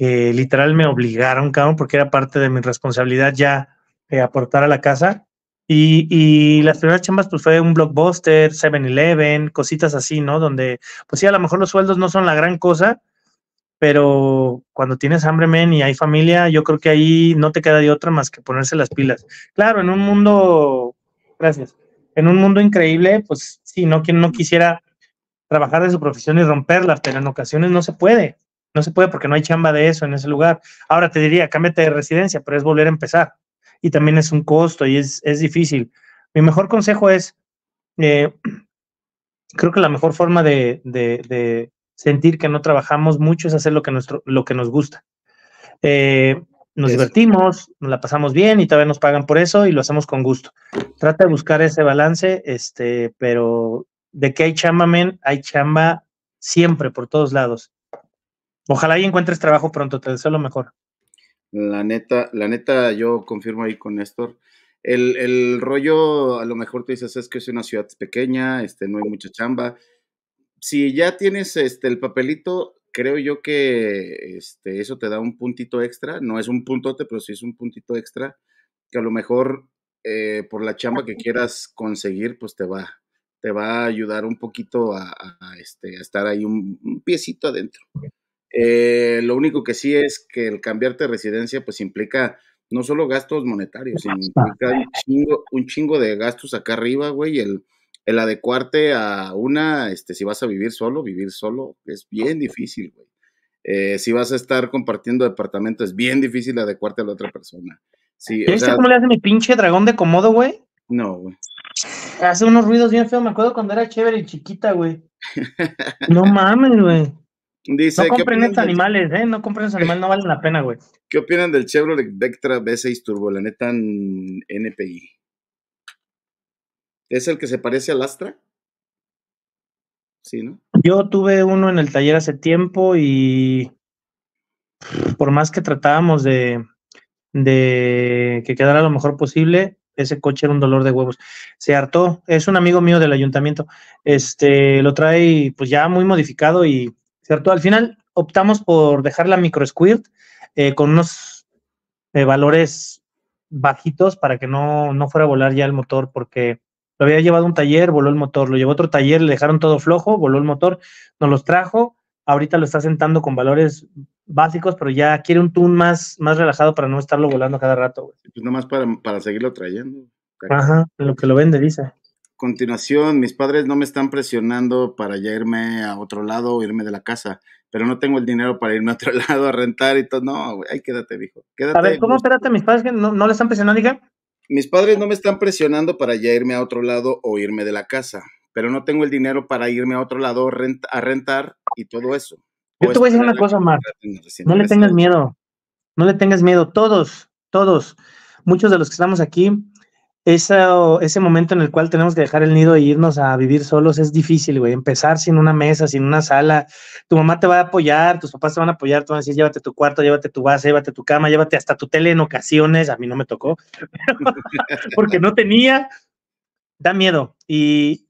literal me obligaron, cabrón, porque era parte de mi responsabilidad ya eh, aportar a la casa. Y, y, las primeras chambas, pues fue un blockbuster, 7-Eleven, cositas así, ¿no? Donde, pues sí, a lo mejor los sueldos no son la gran cosa, pero cuando tienes hambre, men, y hay familia, yo creo que ahí no te queda de otra más que ponerse las pilas. Claro, en un mundo, gracias, en un mundo increíble, pues sí, no, quien no quisiera trabajar de su profesión y romperla, pero en ocasiones no se puede, no se puede porque no hay chamba de eso en ese lugar. Ahora te diría, cámbiate de residencia, pero es volver a empezar. Y también es un costo y es, difícil. Mi mejor consejo es, eh, creo que la mejor forma de sentir que no trabajamos mucho es hacer lo que, nuestro, lo que nos gusta. Eh, nos divertimos, nos la pasamos bien y todavía nos pagan por eso y lo hacemos con gusto. Trata de buscar ese balance, este, pero de que hay chamba, men, hay chamba siempre, por todos lados. Ojalá y encuentres trabajo pronto, te deseo lo mejor. La neta, la neta, yo confirmo ahí con Néstor. El, rollo, a lo mejor te dices, es que es una ciudad pequeña, este, no hay mucha chamba si ya tienes este, el papelito, creo yo que este, eso te da un puntito extra. No es un puntote, pero sí es un puntito extra que a lo mejor eh, por la chamba que quieras conseguir, pues te va, te va a ayudar un poquito a, este, estar ahí un, piecito adentro. Eh, lo único que sí es que el cambiarte de residencia, pues implica no solo gastos monetarios, implica un chingo, un chingo de gastos acá arriba, güey, el adecuarte a una, este, si vas a vivir solo, vivir solo es bien difícil, güey. Eh, si vas a estar compartiendo departamento, es bien difícil adecuarte a la otra persona. Sí, cómo le hace mi pinche dragón de comodo, güey? No, güey. Hace unos ruidos bien feos, me acuerdo cuando era chévere y chiquita, güey. no mames, güey. Dice, no compren animales, ¿eh? No compren estos animales, no valen la pena, güey. ¿Qué opinan del Chevrolet Vectra V6 Turbo? La neta, NPI. ¿Es el que se parece al Astra? Sí, ¿no? Yo tuve uno en el taller hace tiempo y por más que tratábamos de, de que quedara lo mejor posible, ese coche era un dolor de huevos. Se hartó, es un amigo mío del ayuntamiento. Este lo trae pues ya muy modificado y se hartó. Al final optamos por dejar la micro squirt eh, con unos eh, valores bajitos para que no, no, fuera a volar ya el motor porque lo había llevado a un taller, voló el motor, lo llevó a otro taller, le dejaron todo flojo, voló el motor, nos los trajo, ahorita lo está sentando con valores básicos, pero ya quiere un tune más, más relajado para no estarlo volando cada rato. Güey. Pues nomás para, para seguirlo trayendo. Ajá, lo que lo vende, dice. Continuación, mis padres no me están presionando para ya irme a otro lado o irme de la casa, pero no tengo el dinero para irme a otro lado a rentar y todo. No, güey, ahí quédate, hijo, Quédate. A ver, ¿cómo espérate? ¿Mis padres que no, no le están presionando, diga? Mis padres no me están presionando para ya irme a otro lado o irme de la casa, pero no tengo el dinero para irme a otro lado a rentar y todo eso. Yo te voy a decir una cosa, Mark. No le tengas miedo. No le tengas miedo. Todos, todos, muchos de los que estamos aquí, ese momento en el cual tenemos que dejar el nido e irnos a vivir solos es difícil, güey. Empezar sin una mesa, sin una sala. Tu mamá te va a apoyar, tus papás te van a apoyar, te van a decir, llévate tu cuarto, llévate tu base, llévate tu cama, llévate hasta tu tele en ocasiones. A mí no me tocó, porque no tenía. Da miedo. Y,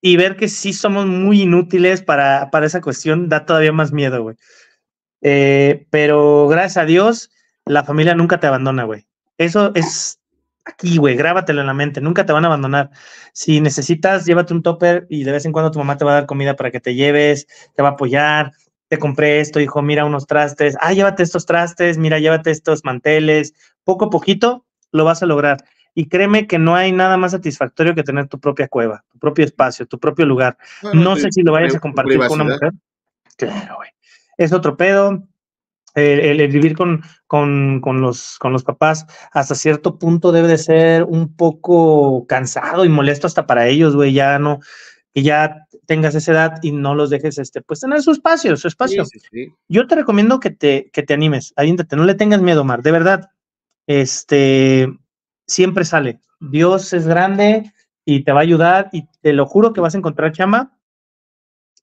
y ver que sí somos muy inútiles para, para esa cuestión da todavía más miedo, güey. Eh, pero gracias a Dios, la familia nunca te abandona, güey. Eso es aquí, güey, grábatelo en la mente, nunca te van a abandonar. Si necesitas, llévate un topper y de vez en cuando tu mamá te va a dar comida para que te lleves, te va a apoyar, te compré esto, hijo, mira unos trastes, ah, llévate estos trastes, mira, llévate estos manteles, poco a poquito lo vas a lograr. Y créeme que no hay nada más satisfactorio que tener tu propia cueva, tu propio espacio, tu propio lugar. no sé si lo vayas a compartir con una mujer. Claro, güey. Es otro pedo, el, vivir con, con, con, los, con los papás hasta cierto punto debe de ser un poco cansado y molesto hasta para ellos, güey, ya no, que ya tengas esa edad y no los dejes, este, pues tener su espacio, su espacio. Yo te recomiendo que te, que te animes, aviéntate, no le tengas miedo, Mar, de verdad, este, siempre sale. Dios es grande y te va a ayudar y te lo juro que vas a encontrar chama,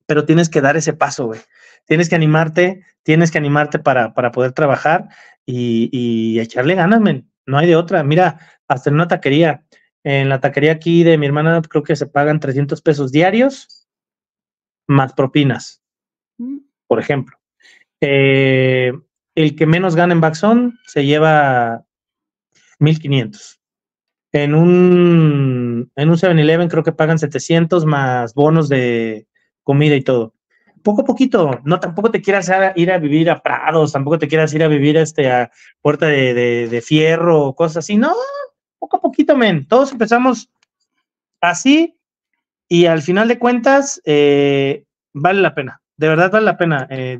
pero tienes que dar ese paso, güey tienes que animarte, tienes que animarte para, para poder trabajar y, echarle ganas, men. No hay de otra. Mira, hasta en una taquería. En la taquería aquí de mi hermana creo que se pagan 300 pesos diarios más propinas, mm. por ejemplo. Eh, el que menos gana en Baxón se lleva 1500. En un, en un 7-Eleven creo que pagan 700 más bonos de comida y todo poco a poquito, no tampoco te quieras ir a vivir a Prados, tampoco te quieras ir a vivir a, este, a Puerta de, Fierro o cosas así, no, poco a poquito, men, todos empezamos así y al final de cuentas eh, vale la pena, de verdad vale la pena. Eh,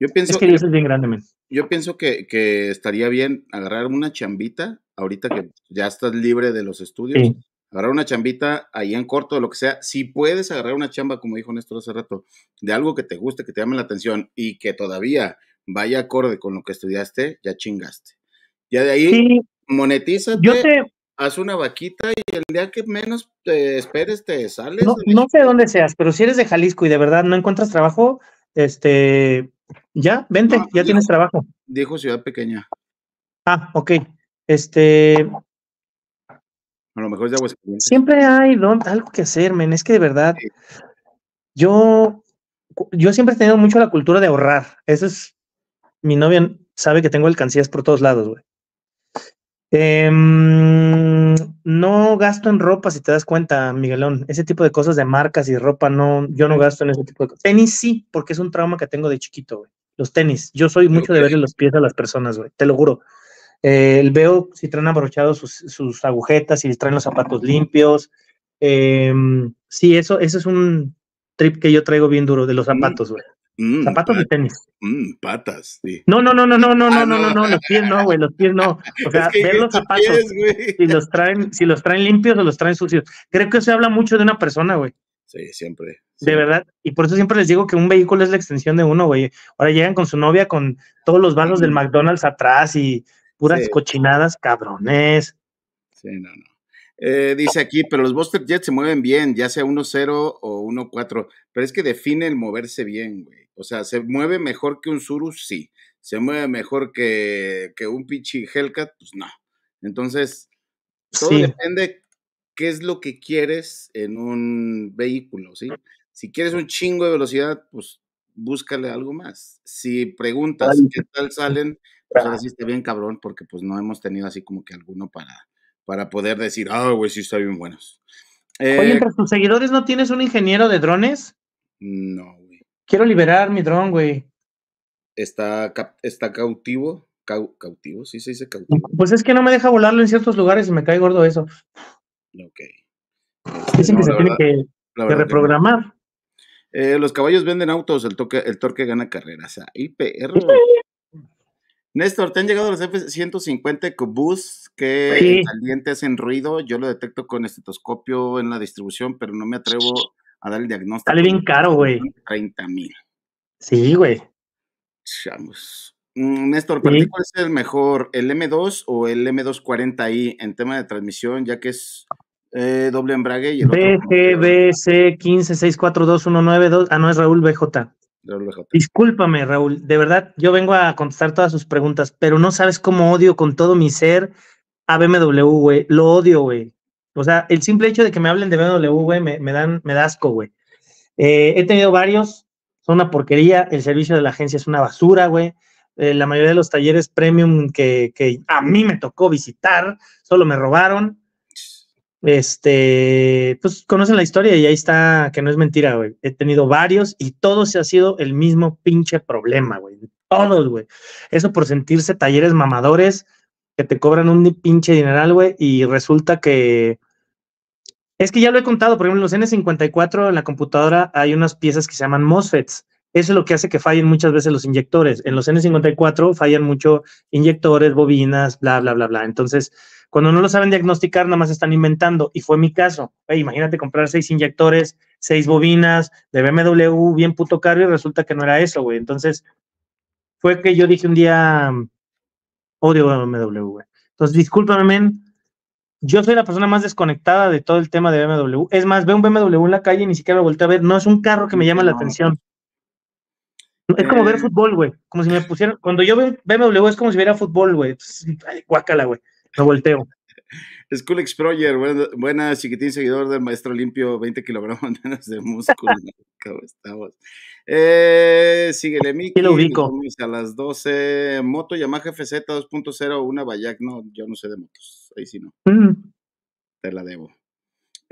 yo pienso que, es bien grande, men. Yo pienso que, estaría bien agarrar una chambita ahorita que ya estás libre de los estudios agarrar una chambita ahí en corto, lo que sea, si puedes agarrar una chamba, como dijo Néstor hace rato, de algo que te guste, que te llame la atención y que todavía vaya acorde con lo que estudiaste, ya chingaste. Ya de ahí, monetízate, haz una vaquita y el día que menos te esperes te sales. No, sé dónde seas, pero si eres de Jalisco y de verdad no encuentras trabajo, este, ya, vente, ya tienes trabajo. Dijo ciudad pequeña. Ah, ok. Este, a lo mejor ya Siempre hay algo que hacer, men. Es que de verdad, yo, yo siempre he tenido mucho la cultura de ahorrar. Eso es. Mi novia sabe que tengo alcancías por todos lados, güey. Em, no gasto en ropa, si te das cuenta, Miguelón. Ese tipo de cosas de marcas y ropa, no, yo no gasto en ese tipo de cosas. Tenis sí, porque es un trauma que tengo de chiquito, güey. Los tenis. Yo soy mucho de verle los pies a las personas, güey. Te lo juro veo eh, si traen abrochados sus, agujetas, si traen los zapatos limpios. Em, sí, eso, eso es un trip que yo traigo bien duro de los mm. zapatos, güey. Mm, zapatos de tenis. Mm, patas, sí. No, no, no, no, no, ah, no, no, no, no, los pies no, güey, los pies no. O sea, ver los zapatos, si los traen, si los traen limpios o los traen sucios. Creo que se habla mucho de una persona, güey. Sí, siempre. De verdad, y por eso siempre les digo que un vehículo es la extensión de uno, güey. Ahora llegan con su novia con todos los balos del McDonald's atrás y Puras cochinadas, cabrones. Sí, no, no. Eh, dice aquí, pero los Buster Jets se mueven bien, ya sea 1-0 o 1-4, pero es que define el moverse bien, güey. O sea, se mueve mejor que un Surus, sí. Se mueve mejor que, un pinche Hellcat, pues no. Entonces, todo depende qué es lo que quieres en un vehículo, ¿sí? Si quieres un chingo de velocidad, pues búscale algo más. Si preguntas qué tal salen, pues ahora está bien cabrón porque pues no hemos tenido así como que alguno para, para poder decir, ah, güey, sí están bien buenos. Oye, eh, entre tus seguidores no tienes un ingeniero de drones? No, güey. Quiero liberar mi dron, güey. Está, está cautivo. cautivo, sí se dice mm, cautivo. Pues es que no me deja volarlo en ciertos lugares y me cae gordo eso. Ok. Este, dicen que se tiene que, reprogramar. Eh, los caballos venden autos, el, toque, el torque gana carreras. Ahí, perro. Néstor, ¿te han llegado los F-150 Cubus que calientes en hacen ruido? Yo lo detecto con estetoscopio en la distribución, pero no me atrevo a dar el diagnóstico. Sale bien caro, güey. 30 mil. Sí, güey. Chamos. Mm, Néstor, cuál es el mejor, el M2 o el M240i en tema de transmisión, ya que es eh, doble embrague? Y el BGBC 15642192. Ah, no, es Raúl BJ disculpame Discúlpame, Raúl, de verdad, yo vengo a contestar todas sus preguntas, pero no sabes cómo odio con todo mi ser a BMW, güey. Lo odio, güey. O sea, el simple hecho de que me hablen de BMW, güey, me, dan, me da asco, güey. Eh, he tenido varios, son una porquería, el servicio de la agencia es una basura, güey. Eh, la mayoría de los talleres premium que, que a mí me tocó visitar, solo me robaron este, pues conocen la historia y ahí está, que no es mentira, güey. He tenido varios y todos ha sido el mismo pinche problema, güey. Todos, güey. Eso por sentirse talleres mamadores que te cobran un pinche dineral, güey, y resulta que... Es que ya lo he contado, por ejemplo, en los N54 en la computadora hay unas piezas que se llaman MOSFETs. Eso es lo que hace que fallen muchas veces los inyectores. En los N54 fallan mucho inyectores, bobinas, bla, bla, bla, bla. Entonces, cuando no lo saben diagnosticar, nada más están inventando. Y fue mi caso. imagínate comprar seis inyectores, seis bobinas de BMW, bien puto caro, y resulta que no era eso, güey. Entonces, fue que yo dije un día, odio BMW, güey. Entonces, discúlpame, men, yo soy la persona más desconectada de todo el tema de BMW. Es más, veo un BMW en la calle y ni siquiera lo volteo a ver. No es un carro que me llama la atención. Es como eh. ver fútbol, güey. Como si me pusieran. Cuando yo veo BMW es como si viera fútbol, güey. Guácala, güey lo volteo. School Explorer, buenas, buena, chiquitín seguidor del maestro limpio, 20 kilogramos de músculo. ¿Cómo eh, síguele, Miki. lo A las 12, moto Yamaha FZ 2.0, una Bayak. No, yo no sé de motos, ahí sí no. Mm. Te la debo.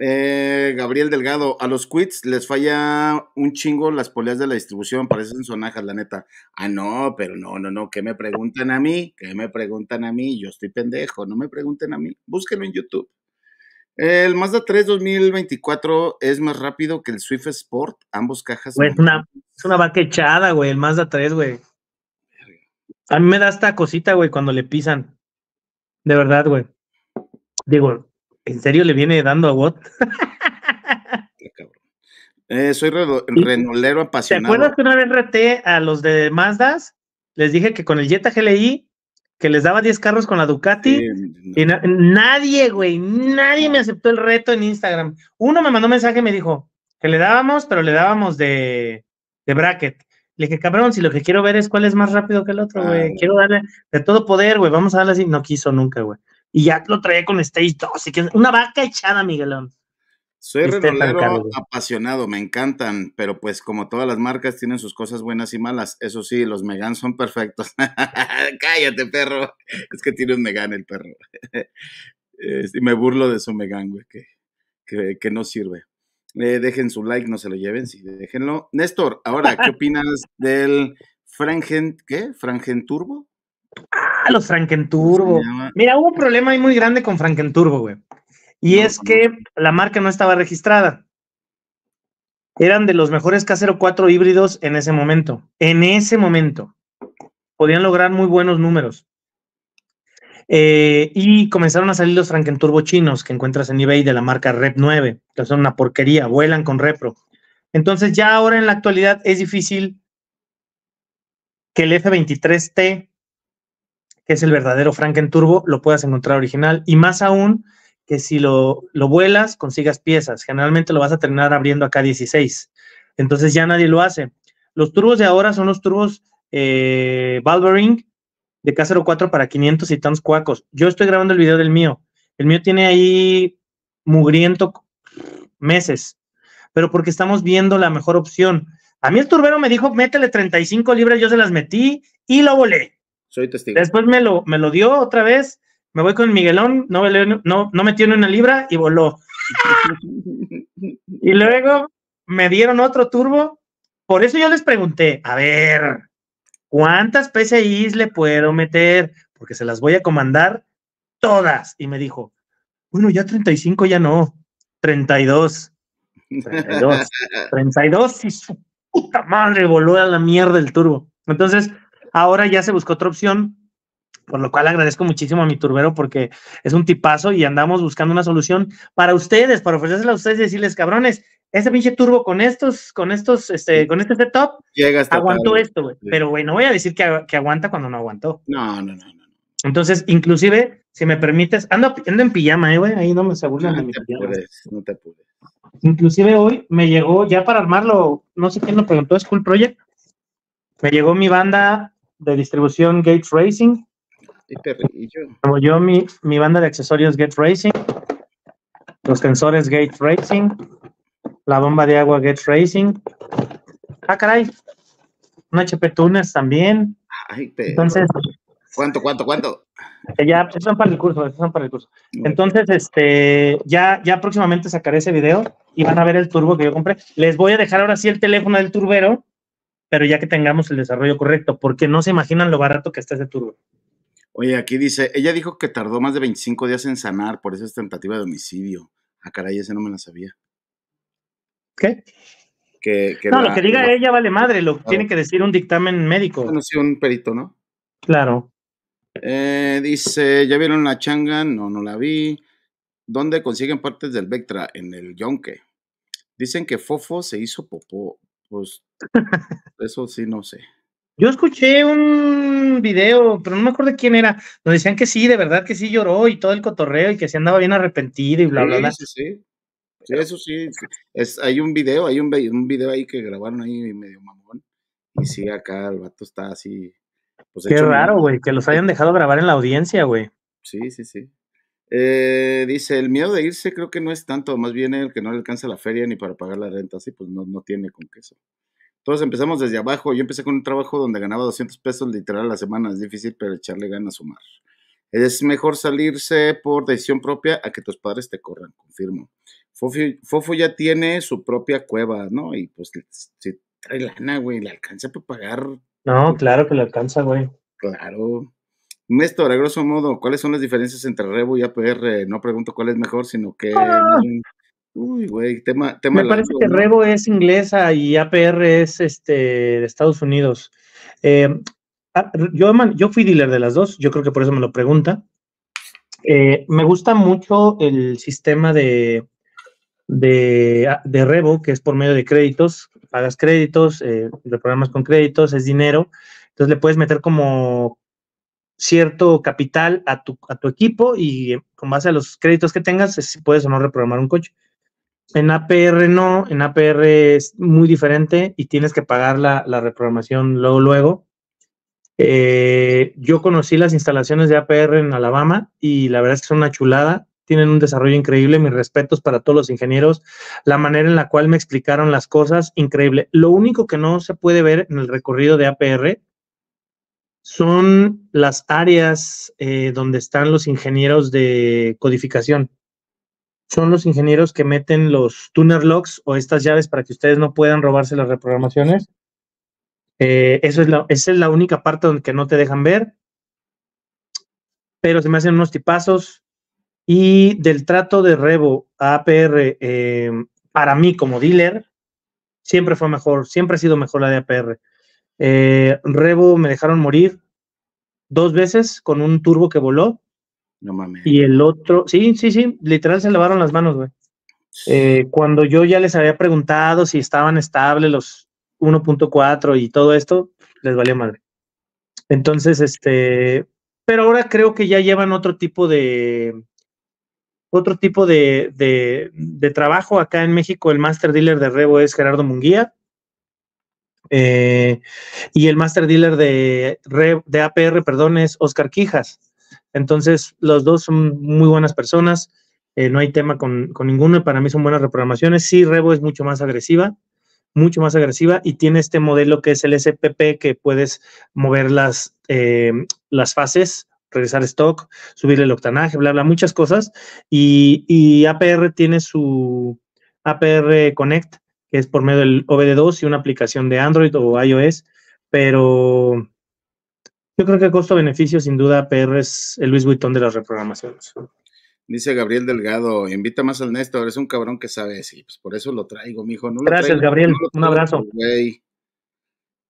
Eh, Gabriel Delgado, a los quits les falla un chingo las poleas de la distribución, parecen sonajas, la neta. Ah, no, pero no, no, no, qué me preguntan a mí, qué me preguntan a mí, yo estoy pendejo, no me pregunten a mí, búsquenlo en YouTube. El Mazda 3 2024 es más rápido que el Swift Sport, ambos cajas. es, una, es una vaca echada, güey, el Mazda 3, güey. A mí me da esta cosita, güey, cuando le pisan. De verdad, güey. Digo, ¿En serio le viene dando a Watt? Eh, soy renolero apasionado. ¿Te acuerdas que una vez reté a los de Mazdas? Les dije que con el Jetta GLI, que les daba 10 carros con la Ducati. y nadie, güey, nadie me aceptó el reto en Instagram. Uno me mandó mensaje y me dijo que le dábamos, pero le dábamos de, de bracket. Le dije, cabrón, si lo que quiero ver es cuál es más rápido que el otro, güey. Ah. Quiero darle de todo poder, güey. Vamos a darle así. No quiso nunca, güey y ya lo traía con Stage 2, así que una vaca echada, Miguelón. Soy este relojero apasionado, me encantan, pero pues como todas las marcas tienen sus cosas buenas y malas, eso sí, los Megan son perfectos. Cállate, perro. Es que tiene un Megan el perro. y me burlo de su Megan, güey, que, que, no sirve. Eh, dejen su like, no se lo lleven, sí, déjenlo. Néstor, ahora, ¿qué opinas del Frangen, qué? ¿Frangen Turbo? Ah, los Frankenturbo. Mira, hubo un problema ahí muy grande con Frankenturbo, güey. Y es que la marca no estaba registrada. Eran de los mejores K04 híbridos en ese momento. En ese momento. Podían lograr muy buenos números. Eh, y comenzaron a salir los Frankenturbo chinos que encuentras en eBay de la marca Rep 9, que son una porquería, vuelan con Repro. Entonces ya ahora en la actualidad es difícil que el F23T que es el verdadero Franken Turbo, lo puedas encontrar original. Y más aún que si lo, vuelas, consigas piezas. Generalmente lo vas a terminar abriendo acá 16. Entonces ya nadie lo hace. Los turbos de ahora son los turbos eh, de K04 para 500 y tantos cuacos. Yo estoy grabando el video del mío. El mío tiene ahí mugriento meses, pero porque estamos viendo la mejor opción. A mí el turbero me dijo, métele 35 libras, yo se las metí y lo volé. Soy testigo. Después me lo, me lo dio otra vez. Me voy con Miguelón, no, no, no metió ni una libra y voló. y luego me dieron otro turbo. Por eso yo les pregunté, a ver, ¿cuántas PCIs le puedo meter? Porque se las voy a comandar todas. Y me dijo, bueno, ya 35 ya no, 32. 32. 32 y su puta madre voló a la mierda el turbo. Entonces, Ahora ya se buscó otra opción, por lo cual agradezco muchísimo a mi turbero porque es un tipazo y andamos buscando una solución para ustedes, para ofrecérsela a ustedes y decirles, cabrones, ese pinche turbo con estos, con estos, este, con este setup, Llega aguantó esto, güey. Pero, güey, no voy a decir que, aguanta cuando no aguantó. No, no, no, Entonces, inclusive, si me permites, ando, ando en pijama, eh, güey, ahí no me se burlan de mi pijama. no te Inclusive hoy me llegó, ya para armarlo, no sé quién lo preguntó, School Project, me llegó mi banda de distribución Gate Racing. Como yo, mi, mi banda de accesorios Gate Racing, los tensores Gate Racing, la bomba de agua Gate Racing. Ah, caray, Un HP Tunes también. Ay, Entonces, ¿cuánto, cuánto, cuánto? Eh, ya, para el curso, son para el curso. Entonces, este, ya, ya próximamente sacaré ese video y van a ver el turbo que yo compré. Les voy a dejar ahora sí el teléfono del turbero pero ya que tengamos el desarrollo correcto, porque no se imaginan lo barato que está ese turbo. Oye, aquí dice, ella dijo que tardó más de 25 días en sanar, por esa tentativa de homicidio. Ah, caray, ese no me la sabía. ¿Qué? no, lo que diga ella vale madre, lo tiene ah. que decir un dictamen médico. Bueno, ah, un perito, ¿no? Claro. Eh, dice, ¿ya vieron la changa? No, no la vi. ¿Dónde consiguen partes del Vectra? En el Yonke. Dicen que Fofo se hizo popó. Pues eso sí, no sé. Yo escuché un video, pero no me acuerdo de quién era, donde decían que sí, de verdad que sí lloró y todo el cotorreo y que se andaba bien arrepentido y bla, bla, bla. eso sí. Es, hay un video, hay un, video ahí que grabaron ahí medio mamón. Y sí, acá el vato está así. Pues, qué raro, güey, que los hayan dejado grabar en la audiencia, güey. Sí, sí, sí. Eh, dice, el miedo de irse creo que no es tanto, más bien el que no le alcanza la feria ni para pagar la renta, así pues no, no tiene con queso. Todos empezamos desde abajo. Yo empecé con un trabajo donde ganaba 200 pesos literal a la semana. Es difícil, pero echarle ganas a sumar. Es mejor salirse por decisión propia a que tus padres te corran, confirmo. Fofo, ya tiene su propia cueva, ¿no? Y pues si trae lana, güey, le alcanza para pagar. No, claro que le alcanza, güey. Claro. Néstor, a grosso modo, ¿cuáles son las diferencias entre Rebo y APR? No pregunto cuál es mejor, sino que ah. Uy, tema, Me parece que Revo es inglesa y APR es este, de Estados Unidos. Eh, ah, yo, yo fui dealer de las dos, yo creo que por eso me lo pregunta. Eh, me gusta mucho el sistema de, ah, de, Revo, que es por medio de créditos. Pagas créditos, eh, reprogramas con créditos, es dinero. Entonces le puedes meter como cierto capital a tu, a tu equipo y eh, con base a los créditos que tengas, si puedes o no reprogramar un coche. En APR no, en APR es muy diferente y tienes que pagar la, reprogramación luego, luego. Eh, yo conocí las instalaciones de APR en Alabama y la verdad es que son una chulada, tienen un desarrollo increíble, mis respetos para todos los ingenieros, la manera en la cual me explicaron las cosas, increíble. Lo único que no se puede ver en el recorrido de APR son las áreas eh, donde están los ingenieros de codificación son los ingenieros que meten los tuner locks o estas llaves para que ustedes no puedan robarse las reprogramaciones. Eh, eso es la, esa es la única parte donde que no te dejan ver. Pero se me hacen unos tipazos. Y del trato de Revo a APR, em, para mí como dealer, siempre fue mejor, siempre ha sido mejor la de APR. Eh, Rebo me dejaron morir dos veces con un turbo que voló. Y el otro, sí, sí, sí, literal se lavaron las manos, güey. Eh, cuando yo ya les había preguntado si estaban estables los 1.4 y todo esto, les valió madre. Entonces, este, pero ahora creo que ya llevan otro tipo de, otro tipo de, de, trabajo acá en México. El master dealer de Revo es Gerardo Munguía. Eh, y el master dealer de, de APR, perdón, es Oscar Quijas. Entonces, los dos son muy buenas personas, eh, no hay tema con, ninguno y para mí son buenas reprogramaciones. Sí, Revo es mucho más agresiva, mucho más agresiva y tiene este modelo que es el SPP que puedes mover las, eh, las fases, regresar stock, subir el octanaje, bla, bla, muchas cosas. Y, y APR tiene su APR Connect, que es por medio del OBD2 y una aplicación de Android o iOS, pero yo creo que costo-beneficio, sin duda, PR es el Luis Vuitton de las reprogramaciones. Dice Gabriel Delgado, invita más al Néstor, es un cabrón que sabe, sí, pues por eso lo traigo, mijo. No Gracias, Gabriel, un abrazo.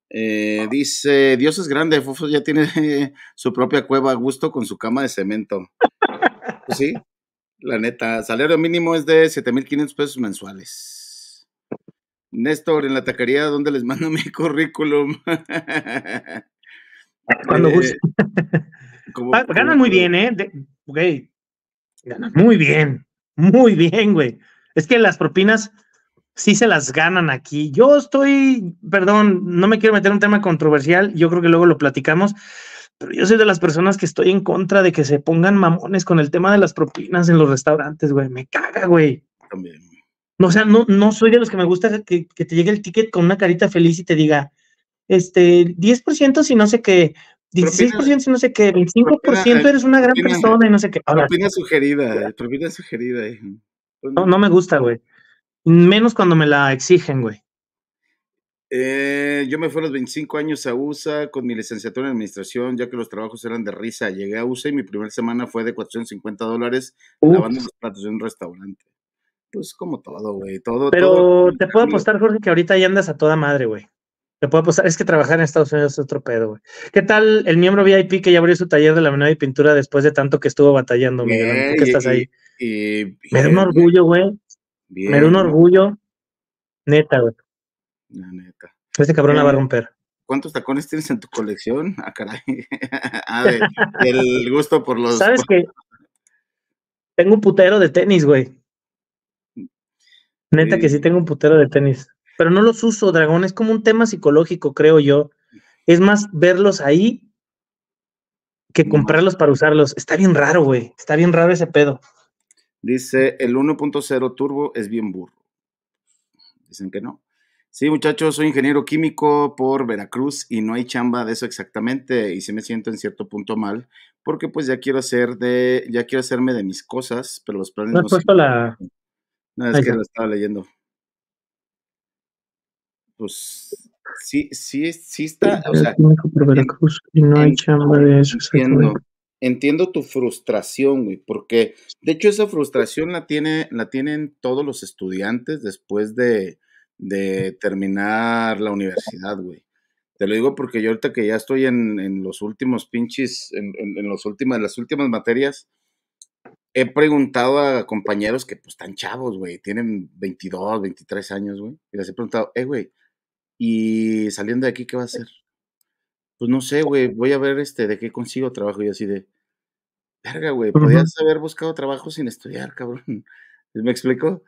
Eh, dice, Dios es grande, Fofo ya tiene su propia cueva a gusto con su cama de cemento. pues sí, la neta, salario mínimo es de 7.500 pesos mensuales. Néstor, en la taquería, ¿dónde les mando mi currículum? Cuando ah, ganan muy bien, ¿eh? güey. Ganan muy bien. Muy bien, güey. Es que las propinas sí se las ganan aquí. Yo estoy, perdón, no me quiero meter en un tema controversial. Yo creo que luego lo platicamos. Pero yo soy de las personas que estoy en contra de que se pongan mamones con el tema de las propinas en los restaurantes, güey. Me caga, güey. También. No, o sea, no, no soy de los que me gusta que te llegue el ticket con una carita feliz y te diga, este, 10% si no sé qué, 16% si no sé qué, 25% eres una gran persona y no sé qué. propina sugerida, propina sugerida. Eh. No, no me gusta, güey. Menos cuando me la exigen, güey. Eh, yo me fui a los 25 años a USA con mi licenciatura en administración, ya que los trabajos eran de risa. Llegué a USA y mi primera semana fue de 450 dólares lavando los platos de un restaurante. Pues como todo, güey, todo. Pero te puedo apostar, Jorge, que ahorita ya andas a toda madre, güey. Le puedo apostar, es que trabajar en Estados Unidos es otro pedo, güey. ¿Qué tal el miembro VIP que ya abrió su taller de la menor y pintura después de tanto que estuvo batallando, estás ahí? me da un orgullo, güey. Me da un orgullo. Neta, güey. neta. Este cabrón la va a romper. ¿Cuántos tacones tienes en tu colección? Ah, caray. A ver, el gusto por los. ¿Sabes que Tengo un putero de tenis, güey. Neta que sí tengo un putero de tenis pero no los uso, dragón. Es como un tema psicológico, creo yo. Es más verlos ahí que comprarlos para usarlos. Está bien raro, güey. Está bien raro ese pedo. Dice, el 1.0 turbo es bien burro. Dicen que no. Sí, muchachos, soy ingeniero químico por Veracruz y no hay chamba de eso exactamente y se me siento en cierto punto mal porque pues ya quiero hacer de ya quiero hacerme de mis cosas, pero los planes no, no puesto la no es que lo estaba leyendo pues sí, sí, sí está. O sea, no hay de eso. Entiendo, tu frustración, güey, porque de hecho esa frustración la, tiene, la tienen todos los estudiantes después de, terminar la universidad, güey. Te lo digo porque yo ahorita que ya estoy en, los últimos pinches, en, en, los las últimas materias, he preguntado a compañeros que pues están chavos, güey, tienen 22, 23 años, güey, y les he preguntado, eh, güey, y saliendo de aquí, ¿qué va a hacer? Pues no sé, güey, voy a ver este, de qué consigo trabajo. Y así de, verga, güey, podías haber buscado trabajo sin estudiar, cabrón. ¿Me explico?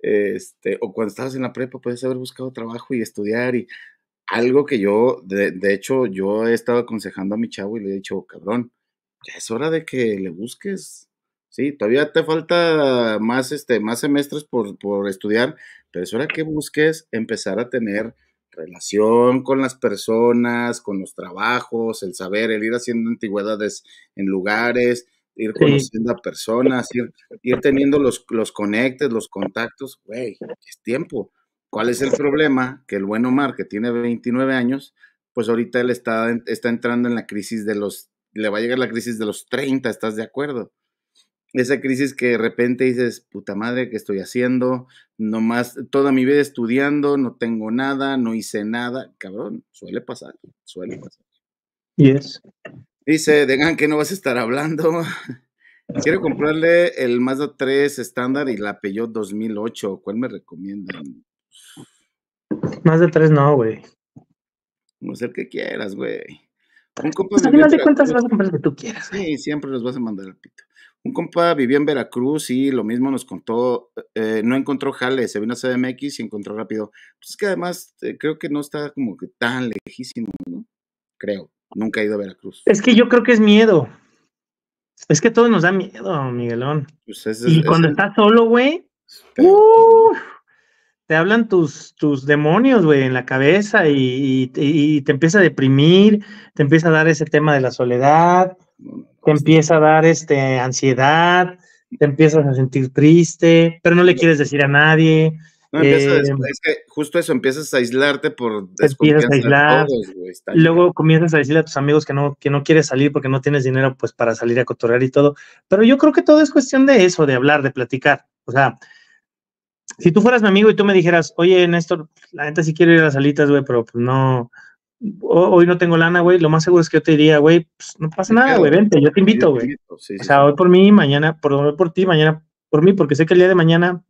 Este, o cuando estabas en la prepa, podías haber buscado trabajo y estudiar y algo que yo, de, hecho, yo he estado aconsejando a mi chavo y le he dicho, cabrón, ya es hora de que le busques. Sí, todavía te falta más, este, más semestres por, por estudiar, pero es hora que busques empezar a tener relación con las personas, con los trabajos, el saber, el ir haciendo antigüedades en lugares, ir conociendo a personas, ir, ir teniendo los, los conectes, los contactos, güey, es tiempo. ¿Cuál es el problema? Que el buen Omar, que tiene 29 años, pues ahorita él está, está entrando en la crisis de los, le va a llegar la crisis de los 30, ¿estás de acuerdo? esa crisis que de repente dices, puta madre, ¿qué estoy haciendo? Nomás toda mi vida estudiando, no tengo nada, no hice nada. Cabrón, suele pasar, suele pasar. es. Dice, Degan, que no vas a estar hablando. Quiero comprarle el Mazda 3 estándar y la Peugeot 2008. ¿Cuál me recomiendan? Mazda 3 no, güey. No sé que quieras, güey. Un pues, de cuentas vas a comprar lo que tú quieras. Sí, siempre los vas a mandar al pito. Un compa vivía en Veracruz y lo mismo nos contó, eh, no encontró jale, se vino a CDMX y encontró rápido. Pues es que además eh, creo que no está como que tan lejísimo, ¿no? Creo, nunca he ido a Veracruz. Es que yo creo que es miedo. Es que todo nos da miedo, Miguelón. Pues y cuando estás solo, güey, te hablan tus, tus demonios, güey, en la cabeza y, y, te empieza a deprimir, te empieza a dar ese tema de la soledad te empieza a dar este, ansiedad, te empiezas a sentir triste, pero no le quieres decir a nadie. Eh, es que justo eso, empiezas a aislarte por empiezas a aislar, luego comienzas a decirle a tus amigos que no, que no quieres salir porque no tienes dinero pues para salir a cotorrear y todo, pero yo creo que todo es cuestión de eso, de hablar, de platicar, o sea, si tú fueras mi amigo y tú me dijeras, oye Néstor, la gente sí quiere ir a las salitas, güey, pero pues no, hoy no tengo lana, güey, lo más seguro es que yo te diría, güey, pues, no pasa nada, güey, vente, yo te invito, güey. o sea, hoy por mí, mañana, por, por ti, mañana por mí, porque sé que el día de mañana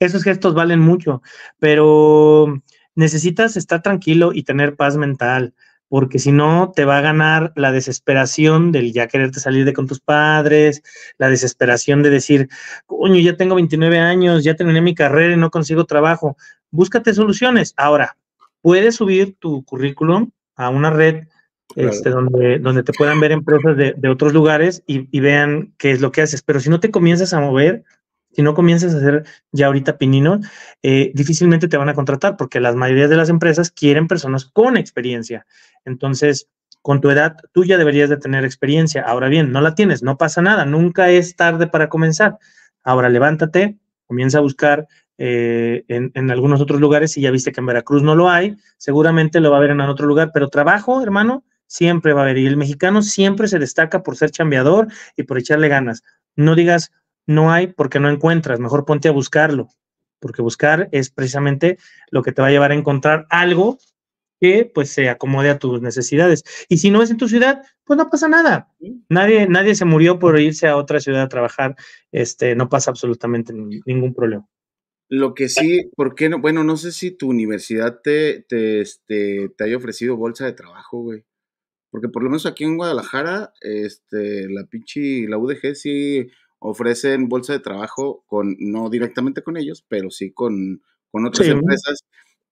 esos gestos valen mucho, pero necesitas estar tranquilo y tener paz mental, porque si no te va a ganar la desesperación del ya quererte salir de con tus padres, la desesperación de decir, coño, ya tengo 29 años, ya terminé mi carrera y no consigo trabajo. Búscate soluciones. Ahora, puedes subir tu currículum a una red este, donde, te puedan ver empresas de, de otros lugares y, vean qué es lo que haces. Pero si no te comienzas a mover, si no comienzas a hacer ya ahorita pinino, eh, difícilmente te van a contratar porque las mayorías de las empresas quieren personas con experiencia. Entonces, con tu edad, tú ya deberías de tener experiencia. Ahora bien, no la tienes, no pasa nada, nunca es tarde para comenzar. Ahora levántate, comienza a buscar eh, en, algunos otros lugares si ya viste que en Veracruz no lo hay, seguramente lo va a ver en otro lugar, pero trabajo, hermano, siempre va a haber. Y el mexicano siempre se destaca por ser chambeador y por echarle ganas. No digas, no hay porque no encuentras, mejor ponte a buscarlo, porque buscar es precisamente lo que te va a llevar a encontrar algo que pues se acomode a tus necesidades. Y si no es en tu ciudad, pues no pasa nada. Nadie, nadie se murió por irse a otra ciudad a trabajar, este, no pasa absolutamente ningún problema. Lo que sí, ¿por qué no? Bueno, no sé si tu universidad te, te, este, te haya ofrecido bolsa de trabajo, güey. Porque por lo menos aquí en Guadalajara, este, la pinche, la UDG sí ofrecen bolsa de trabajo con, no directamente con ellos, pero sí con, con otras empresas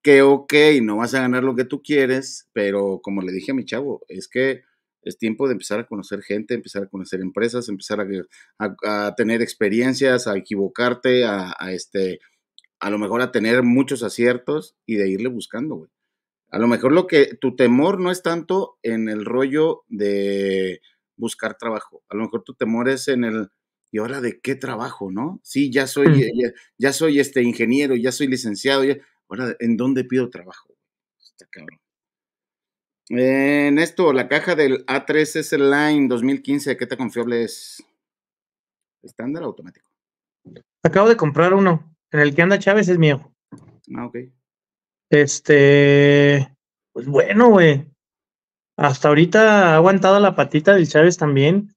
que, ok, no vas a ganar lo que tú quieres, pero como le dije a mi chavo, es que es tiempo de empezar a conocer gente, empezar a conocer empresas, empezar a, tener experiencias, a equivocarte, a, este, a lo mejor a tener muchos aciertos y de irle buscando, güey. A lo mejor lo que tu temor no es tanto en el rollo de buscar trabajo. A lo mejor tu temor es en el y ahora de qué trabajo, ¿no? Sí, ya soy ya, soy este ingeniero, ya soy licenciado, ahora en dónde pido trabajo. Está cabrón. En esto, la caja del A3S Line 2015, ¿qué tan confiable es? ¿Estándar automático? Acabo de comprar uno. En el que anda Chávez es mío. Ah, ok. Este. Pues bueno, güey. Hasta ahorita ha aguantado la patita del Chávez también.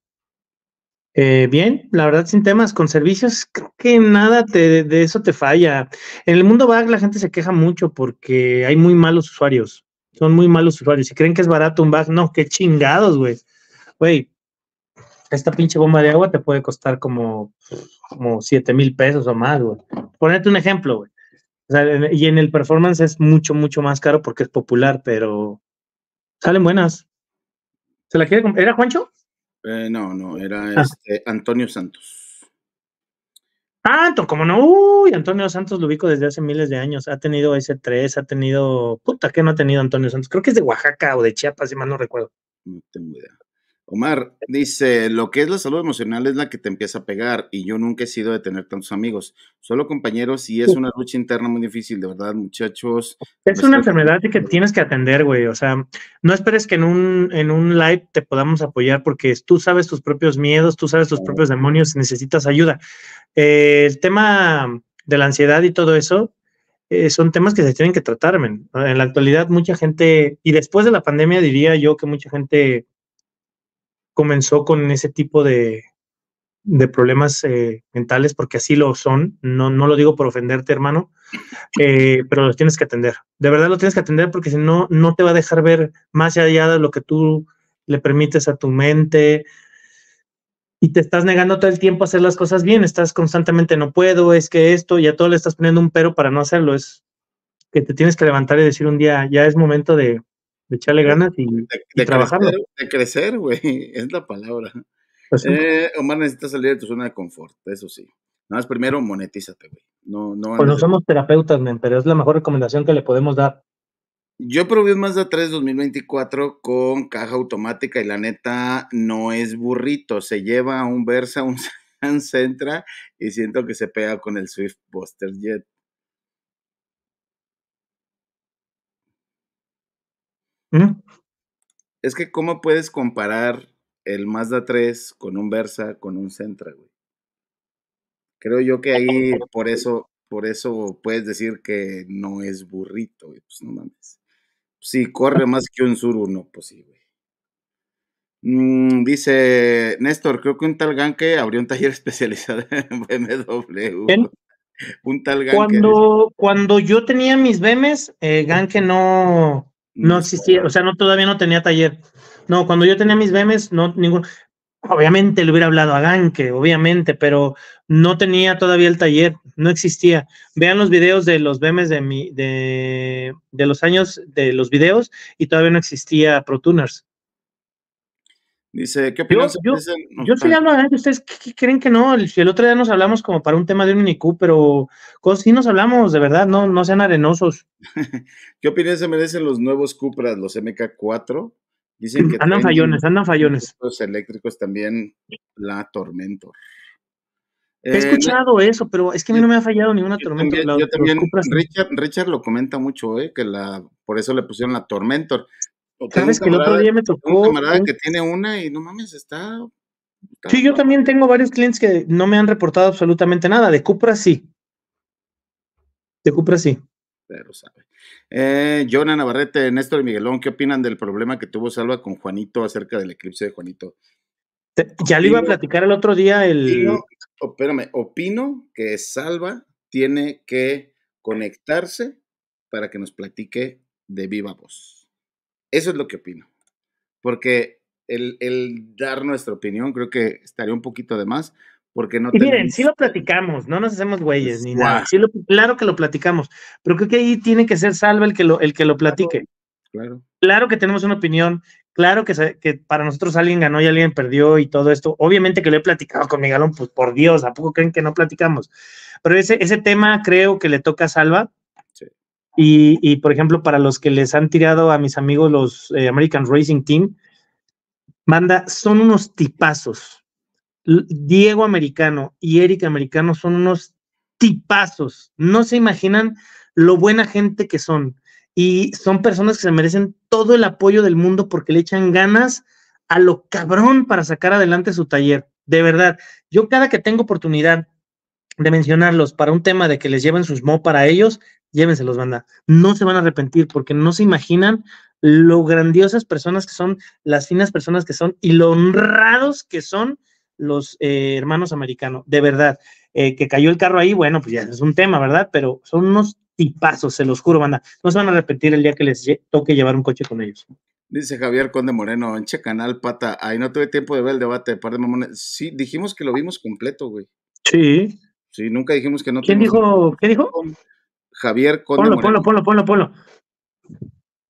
Eh, bien, la verdad, sin temas, con servicios, creo que nada de eso te falla. En el mundo VAG la gente se queja mucho porque hay muy malos usuarios. Son muy malos usuarios. Si creen que es barato un VAG, no, qué chingados, güey. Güey, esta pinche bomba de agua te puede costar como, como 7 mil pesos o más, güey. Ponete un ejemplo, güey. y en el performance es mucho, mucho más caro porque es popular, pero salen buenas. ¿Se la quiere comprar? ¿Era Juancho? Eh, no, no, era ah. este, Antonio Santos. Ah, como no, uy, Antonio Santos lo ubico desde hace miles de años. Ha tenido S3, ha tenido. Puta, ¿qué no ha tenido Antonio Santos? Creo que es de Oaxaca o de Chiapas, si mal no recuerdo. No tengo idea. Omar dice, lo que es la salud emocional es la que te empieza a pegar y yo nunca he sido de tener tantos amigos, solo compañeros y es una lucha interna muy difícil, de verdad, muchachos. Es una enfermedad que tienes que atender, güey, o sea, no esperes que en un, en un live te podamos apoyar porque tú sabes tus propios miedos, tú sabes tus propios demonios, necesitas ayuda. Eh, el tema de la ansiedad y todo eso, eh, son temas que se tienen que tratar. Men. En la actualidad, mucha gente, y después de la pandemia diría yo que mucha gente comenzó con ese tipo de, problemas eh, mentales, porque así lo son, no, no lo digo por ofenderte, hermano, eh, pero los tienes que atender. De verdad lo tienes que atender porque si no, no te va a dejar ver más allá de lo que tú le permites a tu mente, y te estás negando todo el tiempo a hacer las cosas bien, estás constantemente no puedo, es que esto, y a todo le estás poniendo un pero para no hacerlo, es que te tienes que levantar y decir un día, ya es momento de, de echarle ganas y, de, Crecer, güey, es la palabra. Pues eh, Omar, necesitas salir de tu zona de confort, eso sí. Nada más primero monetízate, güey. No, no pues no somos terapeutas, men, pero es la mejor recomendación que le podemos dar. Yo probé un Mazda 3 2024 con caja automática y la neta no es burrito. Se lleva un Versa, un Centra y siento que se pega con el Swift Buster Jet. Es que, ¿cómo puedes comparar el Mazda 3 con un Versa, con un Sentra, güey? Creo yo que ahí por eso, por eso puedes decir que no es burrito, güey. Pues no mames. Sí, corre más que un Sur 1, pues sí, güey. Mm, dice Néstor, creo que un tal Ganke abrió un taller especializado en BMW. Un tal Ganke. Cuando, yo tenía mis BMs, eh, Ganke no, no existía, o sea, no todavía no tenía taller. No, cuando yo tenía mis memes, no ningún. Obviamente le hubiera hablado a Ganke, obviamente, pero no tenía todavía el taller, no existía. Vean los videos de los memes de mi, de, de los años de los videos y todavía no existía Pro Tuners. Dice, ¿qué opinión? Yo, yo, yo ¿ustedes qué, creen que no? El, otro día nos hablamos como para un tema de un IQ, pero sí nos hablamos, de verdad, no, no sean arenosos. ¿Qué opinión se merecen los nuevos Cupras, los MK4? Dicen que andan fallones, andan fallones. Los eléctricos también, la Tormentor. He eh, escuchado eso, pero es que a mí no me ha fallado ninguna tormenta. Yo también, Richard, lo comenta mucho, eh, que la, por eso le pusieron la Tormentor. Sabes que el otro día me tocó. Un camarada que tiene una y no mames, está. sí, yo también tengo varios clientes que no me han reportado absolutamente nada. De Cupra sí. De Cupra sí. Pero sabe. Eh, Jonah Navarrete, Néstor y Miguelón, ¿qué opinan del problema que tuvo Salva con Juanito acerca del eclipse de Juanito? ya lo iba a platicar el otro día el. no, espérame, opino que Salva tiene que conectarse para que nos platique de viva voz. Eso es lo que opino. Porque el, dar nuestra opinión creo que estaría un poquito de más. Porque no y miren, sí lo platicamos, no nos hacemos güeyes ni nada. claro que lo platicamos, pero creo que ahí tiene que ser salva el que lo, el que lo platique. Claro. claro que tenemos una opinión, claro que, que, para nosotros alguien ganó y alguien perdió y todo esto. Obviamente que lo he platicado con Miguelón, pues por Dios, ¿a poco creen que no platicamos? Pero ese, ese tema creo que le toca a Salva y, por ejemplo, para los que les han tirado a mis amigos los eh, American Racing Team, manda, son unos tipazos. Diego Americano y Eric Americano son unos tipazos. No se imaginan lo buena gente que son. Y son personas que se merecen todo el apoyo del mundo porque le echan ganas a lo cabrón para sacar adelante su taller. De verdad, yo cada que tengo oportunidad de mencionarlos para un tema de que les lleven sus mo para ellos, llévenselos, banda. No se van a arrepentir porque no se imaginan lo grandiosas personas que son, las finas personas que son y lo honrados que son los eh, hermanos americanos, de verdad. Eh, que cayó el carro ahí, bueno, pues ya es un tema, ¿verdad? Pero son unos tipazos, se los juro, banda. No se van a arrepentir el día que les toque llevar un coche con ellos. Dice Javier Conde Moreno, enche canal, pata. Ahí no tuve tiempo de ver el debate, de par de mamones. Sí, dijimos que lo vimos completo, güey. Sí. Sí, nunca dijimos que no. ¿Quién dijo? ¿Qué dijo? Javier Conde ponlo, Polo, Polo. ponlo, ponlo, ponlo.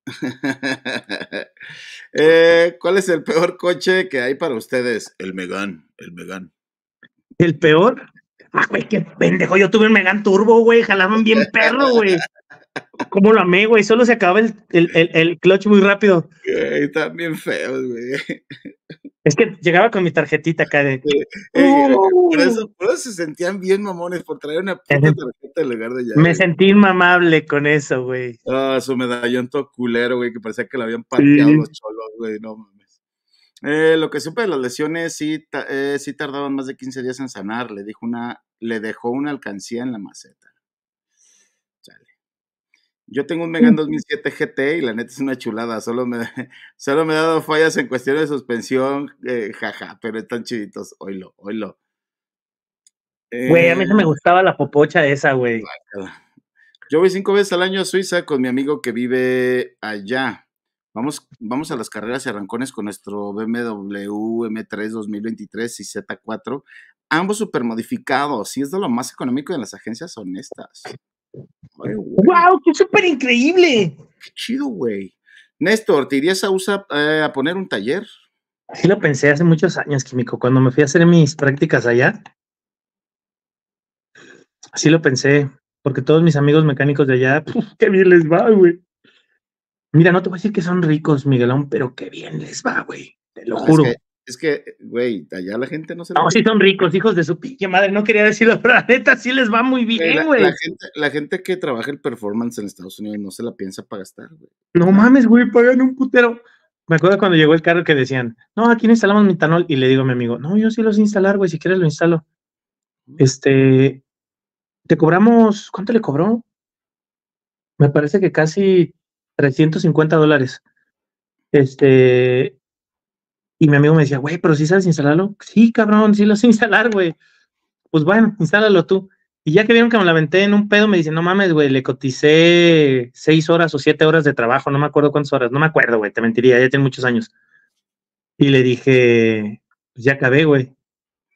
Eh, ¿Cuál es el peor coche que hay para ustedes? El Megan, el Megan. ¿El peor? Ah, güey, qué pendejo. Yo tuve un Megan Turbo, güey. Jalaban bien perro, güey. ¿Cómo lo amé, güey? Solo se acababa el, el, el, clutch muy rápido. Están bien feos, güey. Es que llegaba con mi tarjetita acá de. Oh". Por, eso, por, eso, se sentían bien mamones, por traer una puta tarjeta en lugar de ya. Me sentí inmamable con eso, güey. Ah, su medallón todo culero, güey, que parecía que lo habían pateado los cholos, güey, no mames. Eh, lo que supe de las lesiones, sí, eh, sí tardaban más de 15 días en sanar, le dijo una, le dejó una alcancía en la maceta. Yo tengo un Megan 2007 GT y la neta es una chulada. Solo me, solo me ha dado fallas en cuestiones de suspensión, eh, jaja, pero están chiditos. Oilo, oilo. Güey, a mí no me em. gustaba la popocha esa, güey. Yo voy cinco veces al año a Suiza con mi amigo que vive allá. Vamos, vamos a las carreras y arrancones con nuestro BMW M3 2023 y Z4. Ambos modificados Y es de lo más económico de las agencias honestas. ¡Wow! ¡Qué súper increíble! ¡Qué chido, güey! Néstor, ¿te irías a USA eh, a poner un taller? Sí lo pensé hace muchos años, Químico. Cuando me fui a hacer mis prácticas allá, así lo pensé, porque todos mis amigos mecánicos de allá, qué bien les va, güey. Mira, no te voy a decir que son ricos, Miguelón, pero qué bien les va, güey. Te lo ah, juro. Es que, güey, allá la gente no se. No, sí son ricos, hijos de su pinche madre. No quería decirlo, pero la neta sí les va muy bien, güey. La, gente, que trabaja en performance en Estados Unidos no se la piensa para gastar, güey. No mames, güey, pagan un putero. Me acuerdo cuando llegó el carro que decían, no, aquí no instalamos metanol. Y le digo a mi amigo, no, yo sí los instalar, güey, si quieres lo instalo. Este, te cobramos, ¿cuánto le cobró? Me parece que casi 350 dólares. Este, y mi amigo me decía, güey, pero si sí sabes instalarlo. Sí, cabrón, sí lo sé instalar, güey. Pues bueno, instálalo tú. Y ya que vieron que me la en un pedo, me dicen, no mames, güey, le coticé seis horas o siete horas de trabajo, no me acuerdo cuántas horas, no me acuerdo, güey, te mentiría, ya tiene muchos años. Y le dije, pues ya acabé, güey.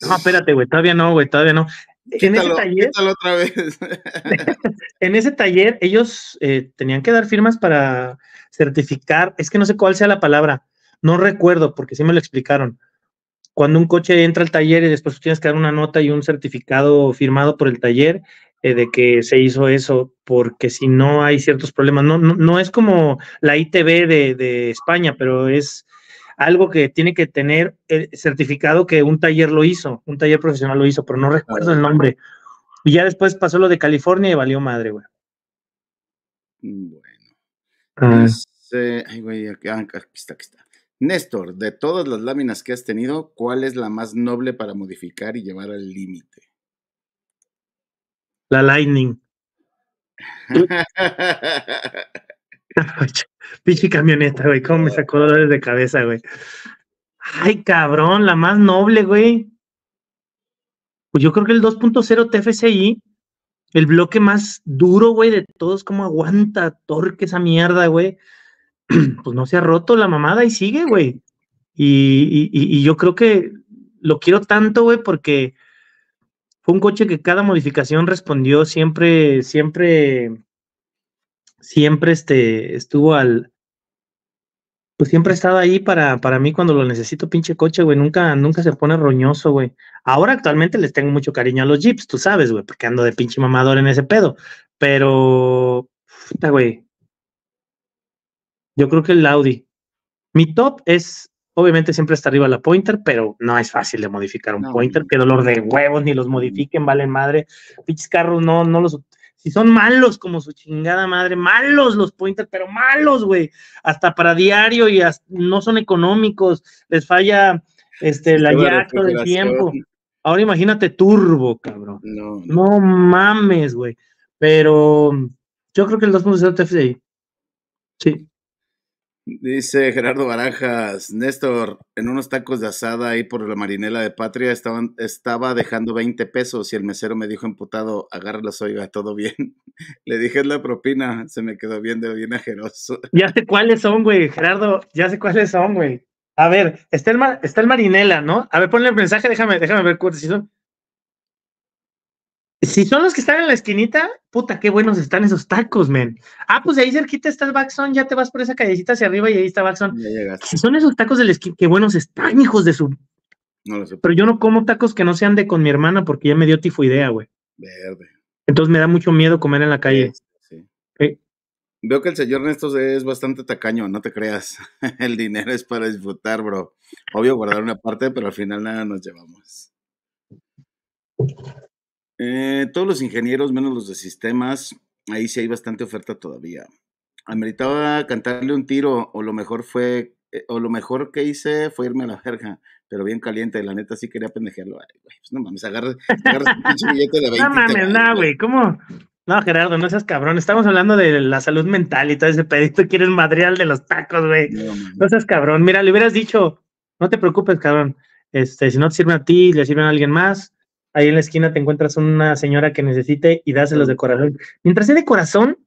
No, espérate, güey, todavía no, güey, todavía no. en ese taller, otra vez. en ese taller, ellos eh, tenían que dar firmas para certificar, es que no sé cuál sea la palabra, no recuerdo, porque sí me lo explicaron. Cuando un coche entra al taller y después tienes que dar una nota y un certificado firmado por el taller eh, de que se hizo eso, porque si no hay ciertos problemas. No, no, es como la ITV de, España, pero es, algo que tiene que tener el certificado que un taller lo hizo, un taller profesional lo hizo, pero no recuerdo el nombre. Y ya después pasó lo de California y valió madre, güey. Mm, bueno. Ah. Este, ay, güey, ah, aquí, está, aquí está. Néstor, de todas las láminas que has tenido, ¿cuál es la más noble para modificar y llevar al límite? La Lightning. Pichi camioneta, güey, cómo me sacó dolores de cabeza, güey. Ay, cabrón, la más noble, güey. Pues yo creo que el 2.0 TFCI, el bloque más duro, güey, de todos, cómo aguanta torque esa mierda, güey. pues no se ha roto la mamada y sigue, güey. Y, yo creo que lo quiero tanto, güey, porque fue un coche que cada modificación respondió siempre, siempre, siempre este, estuvo al, pues siempre ha estado ahí para, para mí cuando lo necesito, pinche coche, güey. Nunca, nunca se pone roñoso, güey. Ahora actualmente les tengo mucho cariño a los jeeps, tú sabes, güey, porque ando de pinche mamador en ese pedo. Pero, puta, güey, yo creo que el Audi. Mi top es, obviamente siempre está arriba la pointer, pero no es fácil de modificar un pointer. que dolor de huevos, ni los modifiquen, valen madre. Pichis carros, no, no los. Si son malos como su chingada madre, malos los pointer, pero malos, güey. Hasta para diario y no son económicos. Les falla este, la llave del tiempo. Ahora imagínate turbo, cabrón. No, no. mames, güey. Pero yo creo que el 2.0 TFSI Sí. Dice Gerardo Barajas, Néstor, en unos tacos de asada ahí por la marinela de Patria estaban, estaba dejando 20 pesos y el mesero me dijo emputado, agárralos, oiga, todo bien. Le dije, es la propina, se me quedó de bien ajeroso. Ya sé cuáles son, güey, Gerardo, ya sé cuáles son, güey. A ver, está el, está el marinela, ¿no? A ver, ponle el mensaje, déjame, déjame ver cuáles son. Si son los que están en la esquinita, puta, qué buenos están esos tacos, men. Ah, pues de ahí cerquita está el Baxon, ya te vas por esa callecita hacia arriba y ahí está Baxon. Si son esos tacos de la esquina, qué buenos están, hijos de su. No lo sé. Pero yo no como tacos que no sean de con mi hermana porque ya me dio tifoidea, güey. Verde. Entonces me da mucho miedo comer en la calle. Este, sí. Veo que el señor Néstor es bastante tacaño, no te creas. el dinero es para disfrutar, bro. Obvio guardar una parte, pero al final nada nos llevamos. Eh, todos los ingenieros, menos los de sistemas, ahí sí hay bastante oferta todavía. Ameritaba cantarle un tiro, o lo mejor fue, eh, o lo mejor que hice fue irme a la verga, pero bien caliente, la neta sí quería pendejearlo. Pues no mames, agarra, pinche billete de 20. No mames, no, güey, ¿cómo? No, Gerardo, no seas cabrón. Estamos hablando de la salud mental y todo ese pedito. Quieres madreal de los tacos, güey. No, seas cabrón. Mira, le hubieras dicho, no te preocupes, cabrón. Este, si no te sirve a ti, le sirve a alguien más ahí en la esquina te encuentras una señora que necesite y dáselos de corazón. Mientras sea de corazón,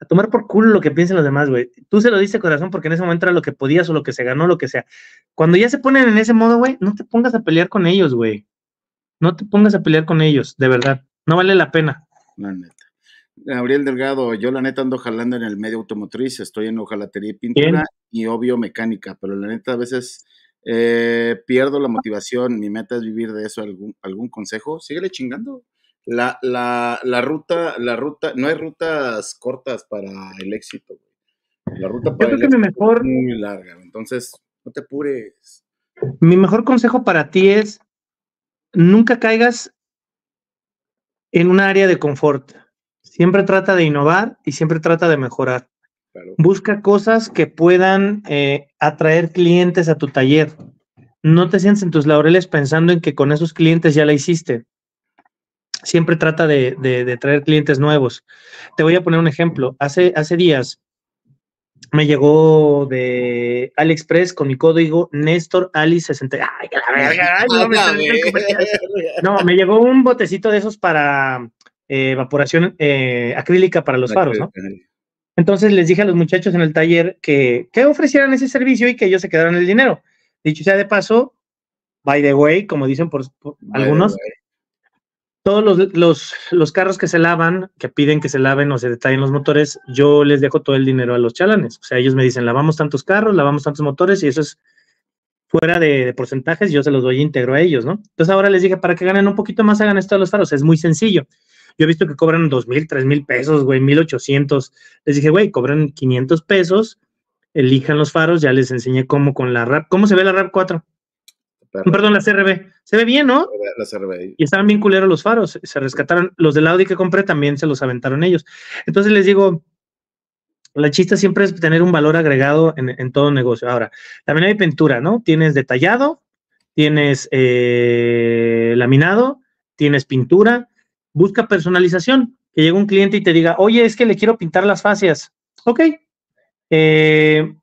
a tomar por culo lo que piensen los demás, güey. Tú se lo diste corazón porque en ese momento era lo que podías o lo que se ganó, lo que sea. Cuando ya se ponen en ese modo, güey, no te pongas a pelear con ellos, güey. No te pongas a pelear con ellos, de verdad. No vale la pena. La neta. Gabriel Delgado, yo la neta ando jalando en el medio automotriz, estoy en hojalatería y pintura y obvio mecánica, pero la neta a veces eh, pierdo la motivación, mi meta es vivir de eso, algún, algún consejo, síguele chingando. La, la, la, ruta, la ruta, no hay rutas cortas para el éxito, La ruta para el es muy larga, entonces no te apures. Mi mejor consejo para ti es nunca caigas en un área de confort. Siempre trata de innovar y siempre trata de mejorar. Busca cosas que puedan eh, atraer clientes a tu taller. No te sientes en tus laureles pensando en que con esos clientes ya la hiciste. Siempre trata de, traer clientes nuevos. Te voy a poner un ejemplo. Hace, días me llegó de AliExpress con mi código Néstor Ali 60. Ay, la verga, no, me no, me llegó un botecito de esos para eh, evaporación eh, acrílica para los faros, ¿no? Entonces les dije a los muchachos en el taller que, que ofrecieran ese servicio y que ellos se quedaran el dinero. Dicho sea de paso, by the way, como dicen por, algunos, todos los, los, carros que se lavan, que piden que se laven o se detallen los motores, yo les dejo todo el dinero a los chalanes. O sea, ellos me dicen, lavamos tantos carros, lavamos tantos motores y eso es fuera de, porcentajes, yo se los doy íntegro a ellos, ¿no? Entonces ahora les dije, para que ganen un poquito más, hagan esto a los faros, es muy sencillo. Yo he visto que cobran dos mil, tres mil pesos, güey, mil ochocientos. Les dije, güey, cobran 500 pesos, elijan los faros, ya les enseñé cómo con la RAP. ¿Cómo se ve la RAP 4? Perdón, la CRB. Se ve bien, ¿no? La CRB. Y estaban bien culeros los faros. Se rescataron. Los del Audi que compré también se los aventaron ellos. Entonces les digo, la chista siempre es tener un valor agregado en, todo negocio. Ahora, también hay pintura, ¿no? Tienes detallado, tienes eh, laminado, tienes pintura, Busca personalización, que llegue un cliente y te diga, oye, es que le quiero pintar las fascias. Ok. Eh,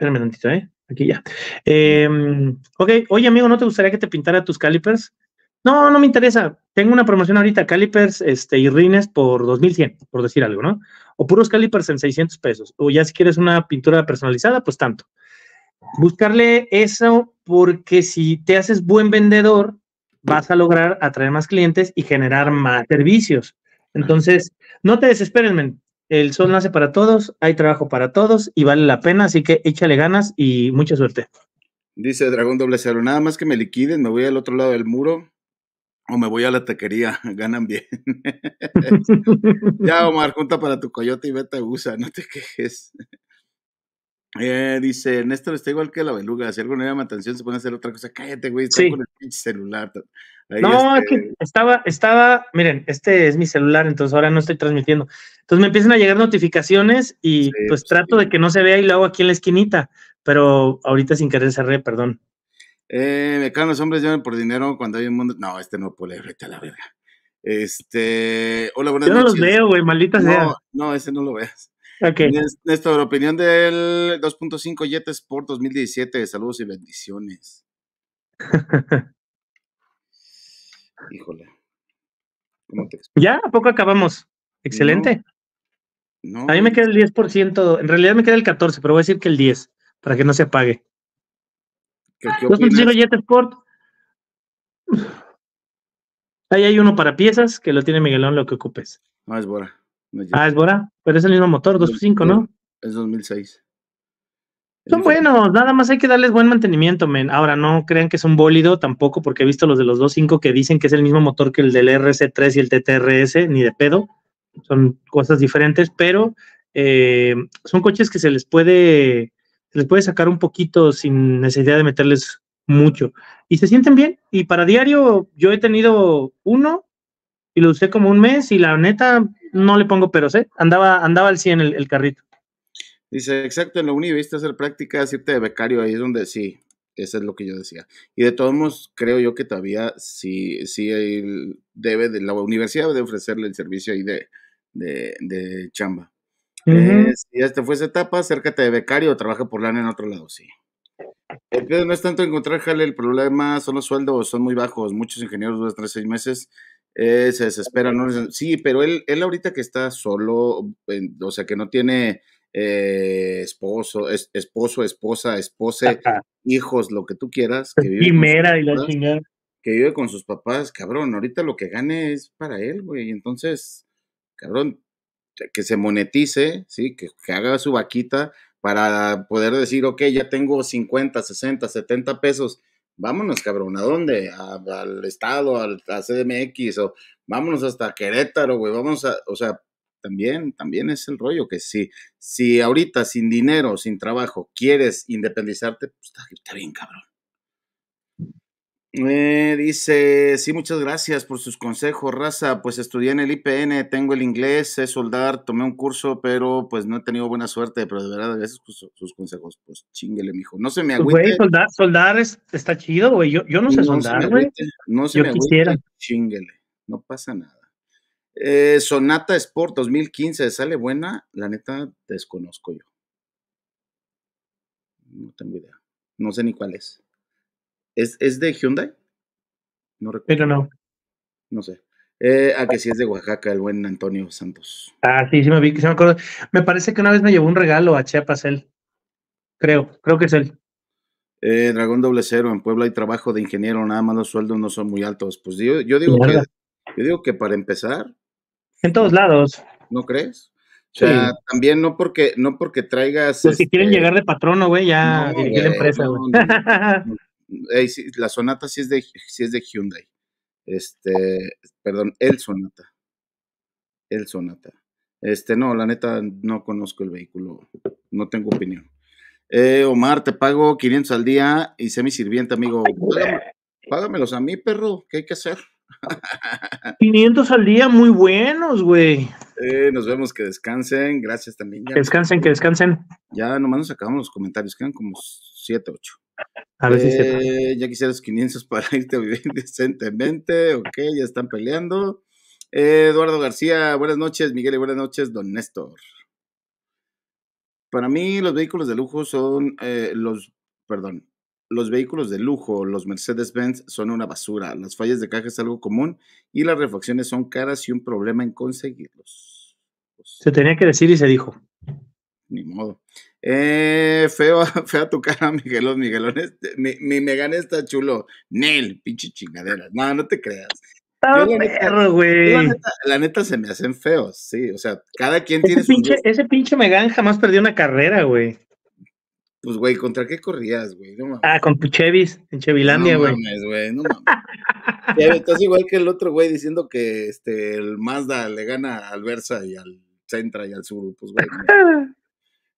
un tantito, ¿eh? Aquí ya. Em, ok, oye amigo, ¿no te gustaría que te pintara tus calipers? No, no me interesa. Tengo una promoción ahorita, calipers este, y rines por 2100, por decir algo, ¿no? O puros calipers en 600 pesos. O ya si quieres una pintura personalizada, pues tanto. Buscarle eso porque si te haces buen vendedor, vas a lograr atraer más clientes y generar más servicios. Entonces, no te desesperes, El sol nace para todos, hay trabajo para todos y vale la pena, así que échale ganas y mucha suerte. Dice Dragón Doble Cero, nada más que me liquiden, me voy al otro lado del muro o me voy a la taquería, ganan bien. ya, Omar, junta para tu coyote y vete a USA, no te quejes. Eh, dice, Néstor está igual que la beluga. Si algo no llama atención, se pone a hacer otra cosa. Cállate, güey, está con el pinche celular. no, este estaba, estaba, miren, este es mi celular, entonces ahora no estoy transmitiendo. Entonces me empiezan a llegar notificaciones y pues, pues trato de que no se vea y lo hago aquí en la esquinita, pero ahorita sin querer cerré, perdón. Eh, me caen los hombres llaman por dinero cuando hay un mundo. No, este no puede, vete a la verga. Este, hola, buenas Yo no los veo, güey, maldita sea. No, ese no lo veas. Okay. Néstor, opinión del 2.5 Jet Sport 2017. Saludos y bendiciones. Híjole. ¿Cómo te ya, ¿a poco acabamos? Excelente. A mí me queda el 10%, en realidad me queda el 14%, pero voy a decir que el 10%, para que no se apague. 2.5 Jet Sport. Ahí hay uno para piezas que lo tiene Miguelón, lo que ocupes. No es Bora ah, es Bora, pero es el mismo motor, 2.5, ¿no? Es 2006. Son buenos, nada más hay que darles buen mantenimiento, men. Ahora, no crean que es un bólido tampoco, porque he visto los de los 2.5 que dicen que es el mismo motor que el del RC3 y el TTRS, ni de pedo. Son cosas diferentes, pero eh, son coches que se les puede se les puede sacar un poquito sin necesidad de meterles mucho. Y se sienten bien. Y para diario, yo he tenido uno y lo usé como un mes y la neta no le pongo pero ¿eh? Andaba, andaba al 100 el, el carrito. Dice, exacto, en la uni viste hacer prácticas, irte de becario, ahí es donde sí, eso es lo que yo decía. Y de todos modos, creo yo que todavía sí, sí debe, la universidad debe ofrecerle el servicio ahí de, chamba. Eh, si este fue esa etapa, acércate de becario o trabaja por lana en otro lado, sí. El pedo no es tanto encontrar jale, el problema son los sueldos, son muy bajos. Muchos ingenieros dos, tres, seis meses se desespera, ¿no? Sí, pero él, él ahorita que está solo, o sea, que no tiene eh, esposo, esposo, esposa, esposa, hijos, lo que tú quieras. Que vive Primera y la Que vive con sus papás, cabrón, ahorita lo que gane es para él, güey. Entonces, cabrón, que se monetice, ¿sí? Que, que haga su vaquita para poder decir, ok, ya tengo 50, 60, 70 pesos vámonos, cabrón, ¿a dónde? al Estado, al, a CDMX, o vámonos hasta Querétaro, güey, vamos a, o sea, también, también es el rollo que si, si ahorita sin dinero, sin trabajo, quieres independizarte, pues está bien, cabrón. Eh, dice, sí, muchas gracias por sus consejos, raza. Pues estudié en el IPN, tengo el inglés, sé soldar, tomé un curso, pero pues no he tenido buena suerte, pero de verdad, gracias por sus consejos. Pues chinguele, mijo. No se me pues, agüite. Güey, soldar, está chido, güey. Yo, no sé soldar, güey. No se yo me quisiera. no pasa nada. Eh, Sonata Sport 2015, ¿sale buena? La neta, desconozco yo. No tengo idea. No sé ni cuál es. ¿Es, de Hyundai? No recuerdo. Pero no. No sé. Eh, a ah, que sí es de Oaxaca, el buen Antonio Santos. Ah, sí, sí me vi, me acuerdo. Me parece que una vez me llevó un regalo a Chiapas él. Creo, creo que es él. Eh, Dragón doble cero, en Puebla hay trabajo de ingeniero, nada más los sueldos no son muy altos. Pues yo, digo que digo que para empezar. En todos lados. ¿No crees? O sea, también no porque, no porque traigas. Pues si quieren este, llegar de patrono, güey, ya dirigir la empresa, güey. la Sonata sí es de, sí es de Hyundai. Este, perdón, el Sonata. El Sonata. Este, no, la neta, no conozco el vehículo, no tengo opinión. Eh, Omar, te pago 500 al día y sé mi sirviente, amigo. págamelos a mí, perro, ¿qué hay que hacer? 500 al día, muy buenos, güey. Eh, nos vemos, que descansen. Gracias también. Que descansen, que descansen. Ya nomás nos acabamos los comentarios, quedan como 7, 8. A eh, ya quisiera los 500 para irte a vivir decentemente. Ok, ya están peleando. Eh, Eduardo García, buenas noches. Miguel y buenas noches, don Néstor. Para mí, los vehículos de lujo son eh, los. Perdón. Los vehículos de lujo, los Mercedes-Benz, son una basura. Las fallas de caja es algo común y las refacciones son caras y un problema en conseguirlos. se tenía que decir y se dijo. Ni modo. Eh, feo, fea tu cara, Miguelón, Miguelón. mi, mi Megan está chulo. Nel, pinche chingadera. No, no te creas. la, neta, se me hacen feos, sí. O sea, cada quien tiene pinche, su. Ese pinche Megan jamás perdió una carrera, güey. Pues, güey, ¿contra qué corrías, güey? ah, con tu en Chevilandia, güey. No mames, güey, no mames. estás igual que el otro güey diciendo que este, el Mazda le gana al Versa y al Centra y al Sur pues, güey.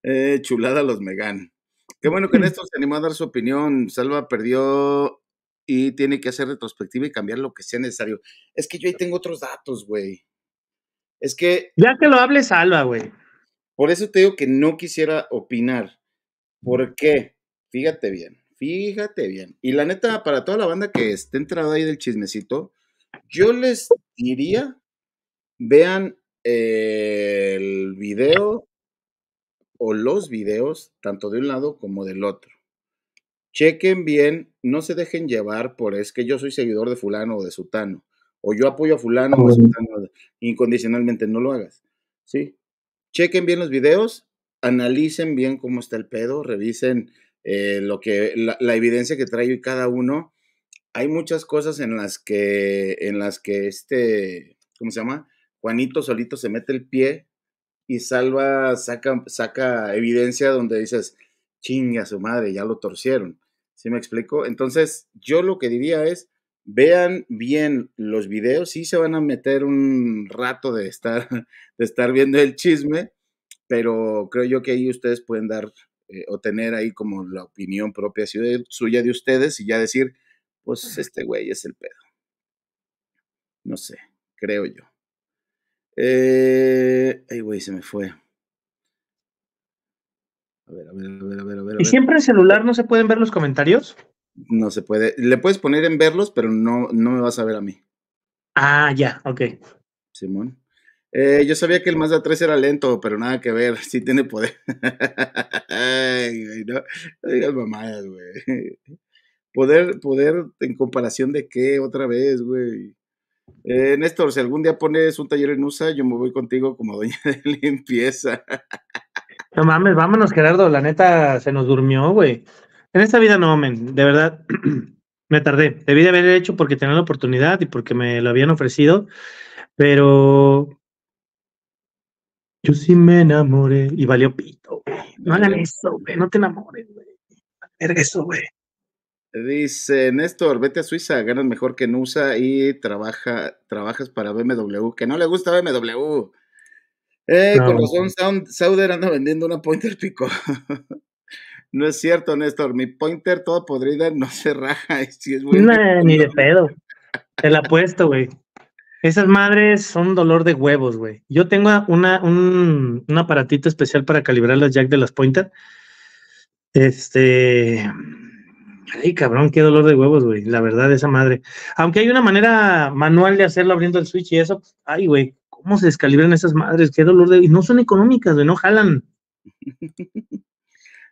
Eh, chulada los Megan. Qué bueno que Néstor se animó a dar su opinión. Salva perdió y tiene que hacer retrospectiva y cambiar lo que sea necesario. Es que yo ahí tengo otros datos, güey. Es que. Ya que lo hable Salva, güey. Por eso te digo que no quisiera opinar. ¿Por qué? Fíjate bien, fíjate bien. Y la neta, para toda la banda que esté entrada ahí del chismecito, yo les diría, vean eh, el video o los videos, tanto de un lado como del otro. Chequen bien, no se dejen llevar por es que yo soy seguidor de fulano o de sutano, o yo apoyo a fulano o a sutano, incondicionalmente no lo hagas, ¿sí? Chequen bien los videos, analicen bien cómo está el pedo, revisen eh, lo que, la, evidencia que trae cada uno. Hay muchas cosas en las que, en las que este, ¿cómo se llama? Juanito solito se mete el pie y Salva saca, saca evidencia donde dices, chinga su madre, ya lo torcieron. ¿Sí me explico? Entonces, yo lo que diría es, vean bien los videos, sí se van a meter un rato de estar, de estar viendo el chisme, pero creo yo que ahí ustedes pueden dar eh, o tener ahí como la opinión propia suya de ustedes y ya decir, pues este güey es el pedo. No sé, creo yo. Eh, ay, güey, se me fue. A ver, a ver, a ver, a ver, ¿Y siempre en celular no se pueden ver los comentarios? No se puede. Le puedes poner en verlos, pero no, no me vas a ver a mí. Ah, ya, ok. Simón. Eh, yo sabía que el Mazda 3 era lento, pero nada que ver, sí tiene poder. Ay, no, digas mamadas, güey. Poder, poder en comparación de qué otra vez, güey. Eh, Néstor, si algún día pones un taller en USA, yo me voy contigo como doña de limpieza. No mames, vámonos, Gerardo. La neta se nos durmió, güey. En esta vida no, men, de verdad. me tardé. Debí de haber hecho porque tenía la oportunidad y porque me lo habían ofrecido. Pero yo sí me enamoré y valió pito, güey. No hagan eso, güey. No te enamores, güey. eso, güey. Dice Néstor, vete a Suiza, ganas mejor que Nusa y trabaja, trabajas para BMW, que no le gusta BMW. Eh, con razón, Sauder anda vendiendo una pointer pico. no es cierto, Néstor, mi pointer toda podrida no se raja. ni de pedo. Te la apuesto, güey. Esas madres son dolor de huevos, güey. Yo tengo una, un, un aparatito especial para calibrar las jack de las pointer. Este Ay, cabrón, qué dolor de huevos, güey. La verdad, esa madre. Aunque hay una manera manual de hacerlo abriendo el switch y eso. Ay, güey, ¿cómo se descalibran esas madres? Qué dolor de... no son económicas, güey, no jalan.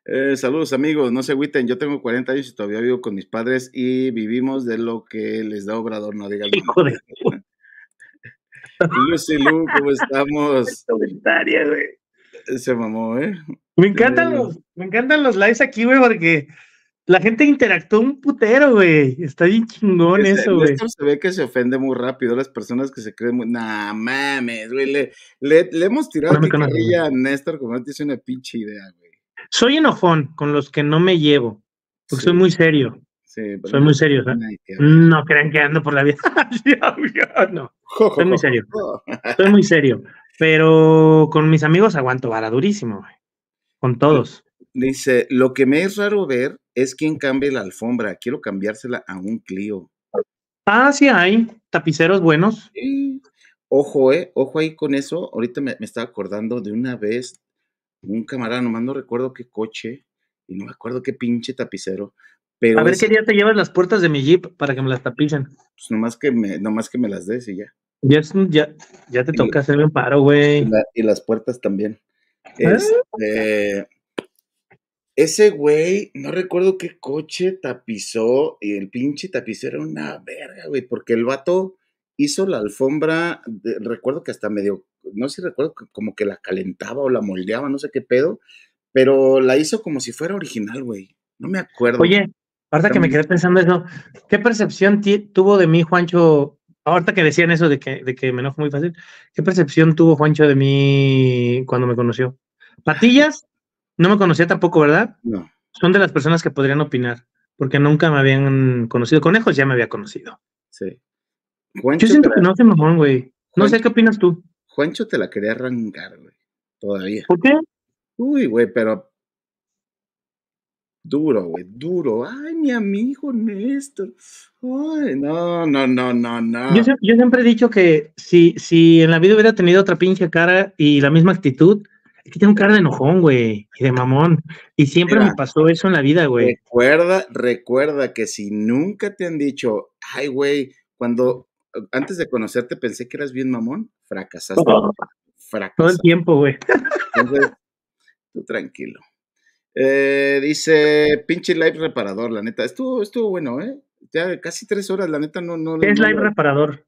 Eh, saludos amigos, no se agüiten, yo tengo 40 años y todavía vivo con mis padres y vivimos de lo que les da Obrador, no digan. Hijo de... Lucy Lu, ¿cómo estamos? Se mamó, ¿eh? Me encantan, eh, los, me encantan los likes aquí, güey, porque la gente interactuó un putero, güey. Está bien chingón este, eso, güey. Se ve que se ofende muy rápido las personas que se creen muy. Nah, mames, güey. Le, hemos tirado la carrilla a Néstor como no una pinche idea, güey. Soy enojón con los que no me llevo. Porque soy muy serio. Sí, soy muy serio. No crean que ando por la vida. no. Soy muy serio. Soy muy serio. Pero con mis amigos aguanto vara durísimo, güey. Con todos. Dice, lo que me es raro ver es quien cambie la alfombra. Quiero cambiársela a un Clio. Ah, sí hay tapiceros buenos. Ojo, eh, ojo ahí con eso. Ahorita me, me, estaba acordando de una vez un camarada, nomás no recuerdo qué coche y no me acuerdo qué pinche tapicero. Pero a ver qué día te llevas las puertas de mi Jeep para que me las tapicen. Pues nomás que me, nomás que me las des y ya. Ya, ya, te toca hacerme un paro, güey. y las puertas también. Ah. Este, ese güey, no recuerdo qué coche tapizó, y el pinche tapizó, era una verga, güey, porque el vato hizo la alfombra, recuerdo que hasta medio, no sé si recuerdo, como que la calentaba o la moldeaba, no sé qué pedo, pero la hizo como si fuera original, güey. No me acuerdo. Oye, ahorita que me quedé pensando eso, ¿qué percepción tuvo de mí Juancho? Ahorita que decían eso de que, de que me enojo muy fácil, ¿qué percepción tuvo Juancho de mí cuando me conoció? ¿Patillas no me conocía tampoco, ¿verdad? No. Son de las personas que podrían opinar, porque nunca me habían conocido. Conejos ya me había conocido. Sí. Yo siento que no sé mamón, güey. No sé qué opinas tú. Juancho te la quería arrancar, güey. Todavía. ¿Por qué? Uy, güey, pero. Duro, güey, duro. Ay, mi amigo Néstor. Ay, no, no, no, no, no. Yo, yo siempre he dicho que si, si en la vida hubiera tenido otra pinche cara y la misma actitud, es que tengo cara de enojón, güey, y de mamón. Y siempre me pasó eso en la vida, güey. Recuerda, recuerda que si nunca te han dicho, ay, güey, cuando antes de conocerte pensé que eras bien mamón, fracasaste. Todo el tiempo, güey. Entonces, tú tranquilo. Eh, dice, pinche live reparador, la neta. Estuvo, estuvo bueno, ¿eh? Ya casi tres horas, la neta, no. no ¿Qué es live reparador?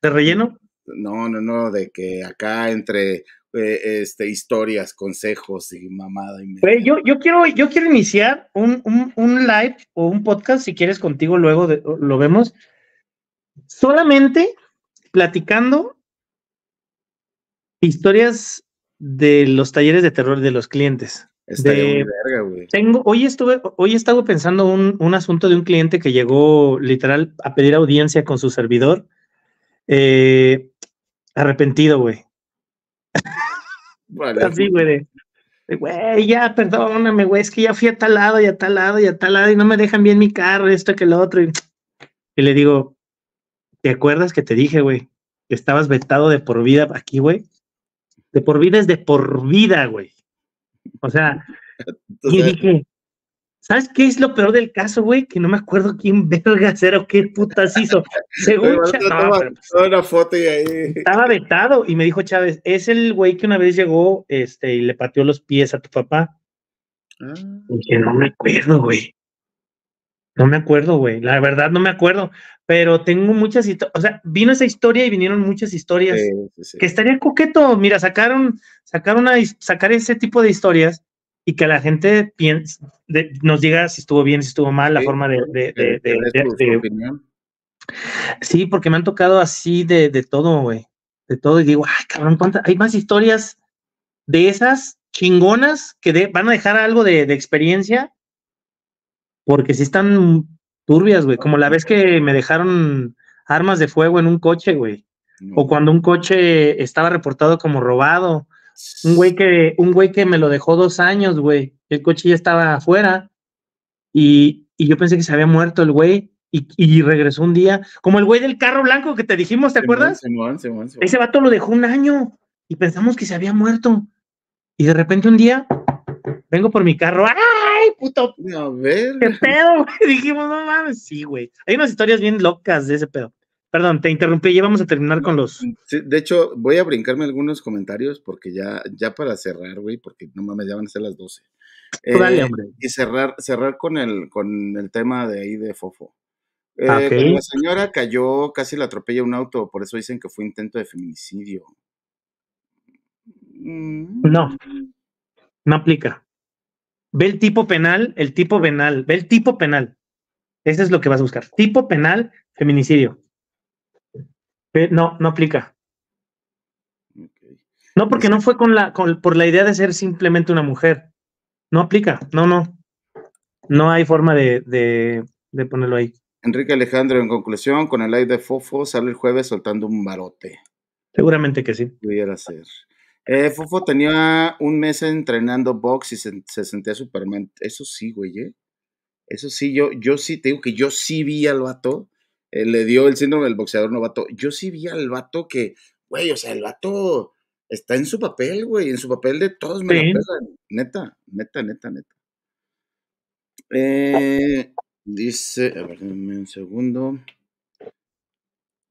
¿De relleno? No, no, no, de que acá entre eh, este, historias, consejos y mamada. Y yo, yo, quiero, yo quiero iniciar un, live o un podcast, si quieres contigo, luego lo vemos. Solamente platicando historias de los talleres de terror de los clientes. Tengo, hoy estuve, hoy estaba pensando un, un, asunto de un cliente que llegó literal a pedir audiencia con su servidor. Eh, arrepentido, güey. Así, güey. Güey, ya, perdóname, güey, es que ya fui a tal lado y a tal lado y a tal lado y no me dejan bien mi carro, esto que lo otro. Y, le digo, ¿te acuerdas que te dije, güey? Que estabas vetado de por vida aquí, güey. De por vida es de por vida, güey. O sea, y dije, ¿Sabes qué es lo peor del caso, güey? Que no me acuerdo quién verga, era o qué putas hizo. Según Chávez. Pues, foto Estaba vetado y me dijo Chávez, es el güey que una vez llegó este, y le pateó los pies a tu papá. Ah. no me acuerdo, güey. No me acuerdo, güey. La verdad no me acuerdo. Pero tengo muchas historias. O sea, vino esa historia y vinieron muchas historias. Que estaría coqueto. Mira, sacaron, sacaron a, sacar ese tipo de historias y que la gente nos diga si estuvo bien, si estuvo mal, la forma de... Sí, porque me han tocado así de, todo, güey. De todo, y digo, ay, cabrón, ¿cuántas? Hay más historias de esas chingonas que van a dejar algo de, experiencia, porque si están turbias, güey. Como la vez que me dejaron armas de fuego en un coche, güey. O cuando un coche estaba reportado como robado un güey que, un que me lo dejó dos años, güey. El coche ya estaba afuera y, yo pensé que se había muerto el güey. Y, regresó un día, como el güey del carro blanco que te dijimos, ¿te acuerdas? Ese vato lo dejó un año y pensamos que se había muerto. Y de repente un día vengo por mi carro, ¡ay, puto! A ver. ¿Qué pedo? Dijimos, no mames, sí, güey. Hay unas historias bien locas de ese pedo. Perdón, te interrumpí, ya vamos a terminar con los. de hecho, voy a brincarme algunos comentarios porque ya, ya para cerrar, güey, porque no mames, ya van a ser las 12. Eh, y cerrar, cerrar con el, con el tema de ahí de Fofo. Eh, ah, la señora cayó, casi la atropella un auto, por eso dicen que fue intento de feminicidio. Mm. No, no aplica. Ve el tipo penal, el tipo penal, ve el tipo penal. Eso es lo que vas a buscar. Tipo penal, feminicidio. No, no aplica. No, porque no fue con la, por la idea de ser simplemente una mujer. No aplica, no, no. No hay forma de, ponerlo ahí. Enrique Alejandro, en conclusión, con el aire de Fofo sale el jueves soltando un barote. Seguramente que sí. Pudiera ser. Eh, Fofo tenía un mes entrenando box y se, sentía Superman. Eso sí, güey, ¿eh? Eso sí, yo, yo sí, te digo que yo sí vi al vato eh, le dio el síndrome del boxeador novato. Yo sí vi al vato que, güey, o sea, el vato está en su papel, güey, en su papel de todos me Neta, neta, neta, neta. Eh, dice, a un segundo.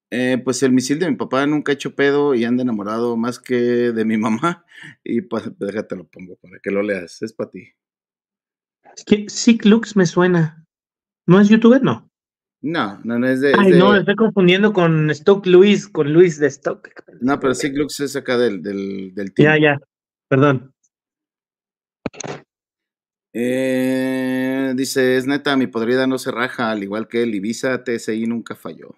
Eh, pues el misil de mi papá nunca ha hecho pedo y anda enamorado más que de mi mamá. Y pues, déjate lo pongo para que lo leas, es para ti. que Sick looks me suena. ¿No es youtuber? No. No, no, es de. Ay, no, estoy confundiendo con Stock Luis, con Luis de Stock. No, pero sí, Lux es acá del, del, del Ya, ya, perdón. Eh, dice, es neta, mi podrida no se raja, al igual que el Ibiza TSI nunca falló.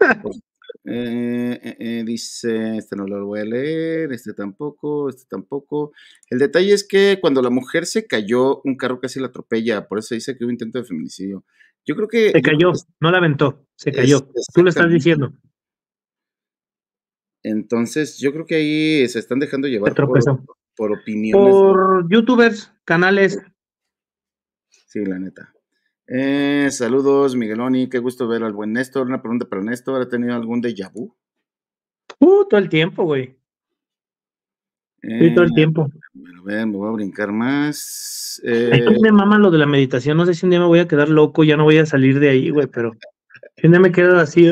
Eh, eh, dice, este no lo voy a leer, este tampoco, este tampoco. El detalle es que cuando la mujer se cayó, un carro casi la atropella, por eso dice que hubo intento de feminicidio. Yo creo que. Se cayó, no la aventó, se cayó. Tú lo estás diciendo. Entonces, yo creo que ahí se están dejando llevar por, opiniones. Por youtubers, canales. Sí, la neta. Eh, saludos, Migueloni. Qué gusto ver al buen Néstor. Una pregunta para Néstor. ¿Ha tenido algún déjà vu? Uh, todo el tiempo, güey todo el eh, tiempo. me voy a brincar más. Eh... me mama lo de la meditación. No sé si un día me voy a quedar loco, ya no voy a salir de ahí, güey, pero si un día me quedo así,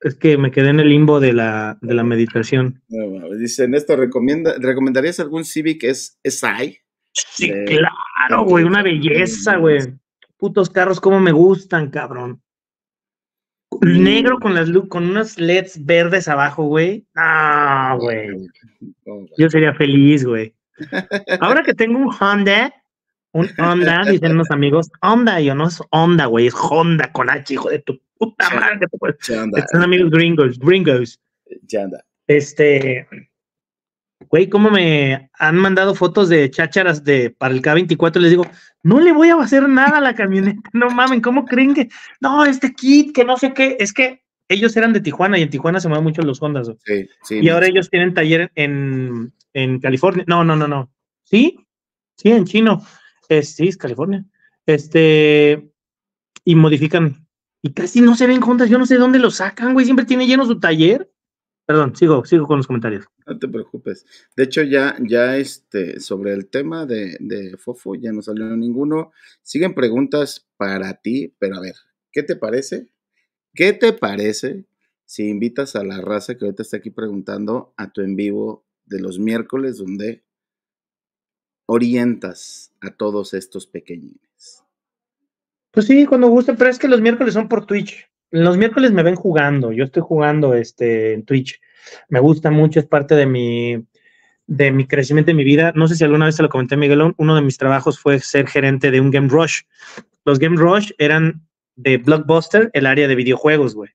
es que me quedé en el limbo de la, meditación. dice Néstor, ¿recomienda, ¿recomendarías algún Civic es SI? Sí, eh, claro, güey, una belleza, eh, güey. Putos carros, cómo me gustan, cabrón. Negro con mm. las luces, con unos LEDs verdes abajo, güey. Ah, güey. Yo sería feliz, güey. Ahora que tengo un Honda, un Honda, dicen unos amigos, Honda, yo no es Honda, güey, es Honda con H, hijo de tu puta madre. Están amigos gringos, gringos. Ya anda. Este, güey, cómo me han mandado fotos de chácharas de para el K24, les digo, no le voy a hacer nada a la camioneta, no mamen, ¿cómo creen que? No, este kit, que no sé qué, es que ellos eran de Tijuana y en Tijuana se mueven mucho los Hondas. Sí, sí, y ahora ellos tienen taller en, California. No, no, no, no. Sí, sí, en chino. sí, es California. Este, y modifican. Y casi no se ven Hondas. Yo no sé dónde lo sacan, güey. Siempre tiene lleno su taller. Perdón, sigo, sigo con los comentarios. No te preocupes. De hecho, ya, ya este, sobre el tema de, Fofo, ya no salió ninguno. Siguen preguntas para ti, pero a ver, ¿qué te parece? ¿Qué te parece si invitas a la raza que ahorita está aquí preguntando a tu en vivo de los miércoles, donde orientas a todos estos pequeñines? Pues sí, cuando guste, pero es que los miércoles son por Twitch los miércoles me ven jugando, yo estoy jugando este, en Twitch. Me gusta mucho, es parte de mi, de mi crecimiento de mi vida. No sé si alguna vez se lo comenté Miguelón, uno de mis trabajos fue ser gerente de un Game Rush. Los Game Rush eran de Blockbuster, el área de videojuegos, güey.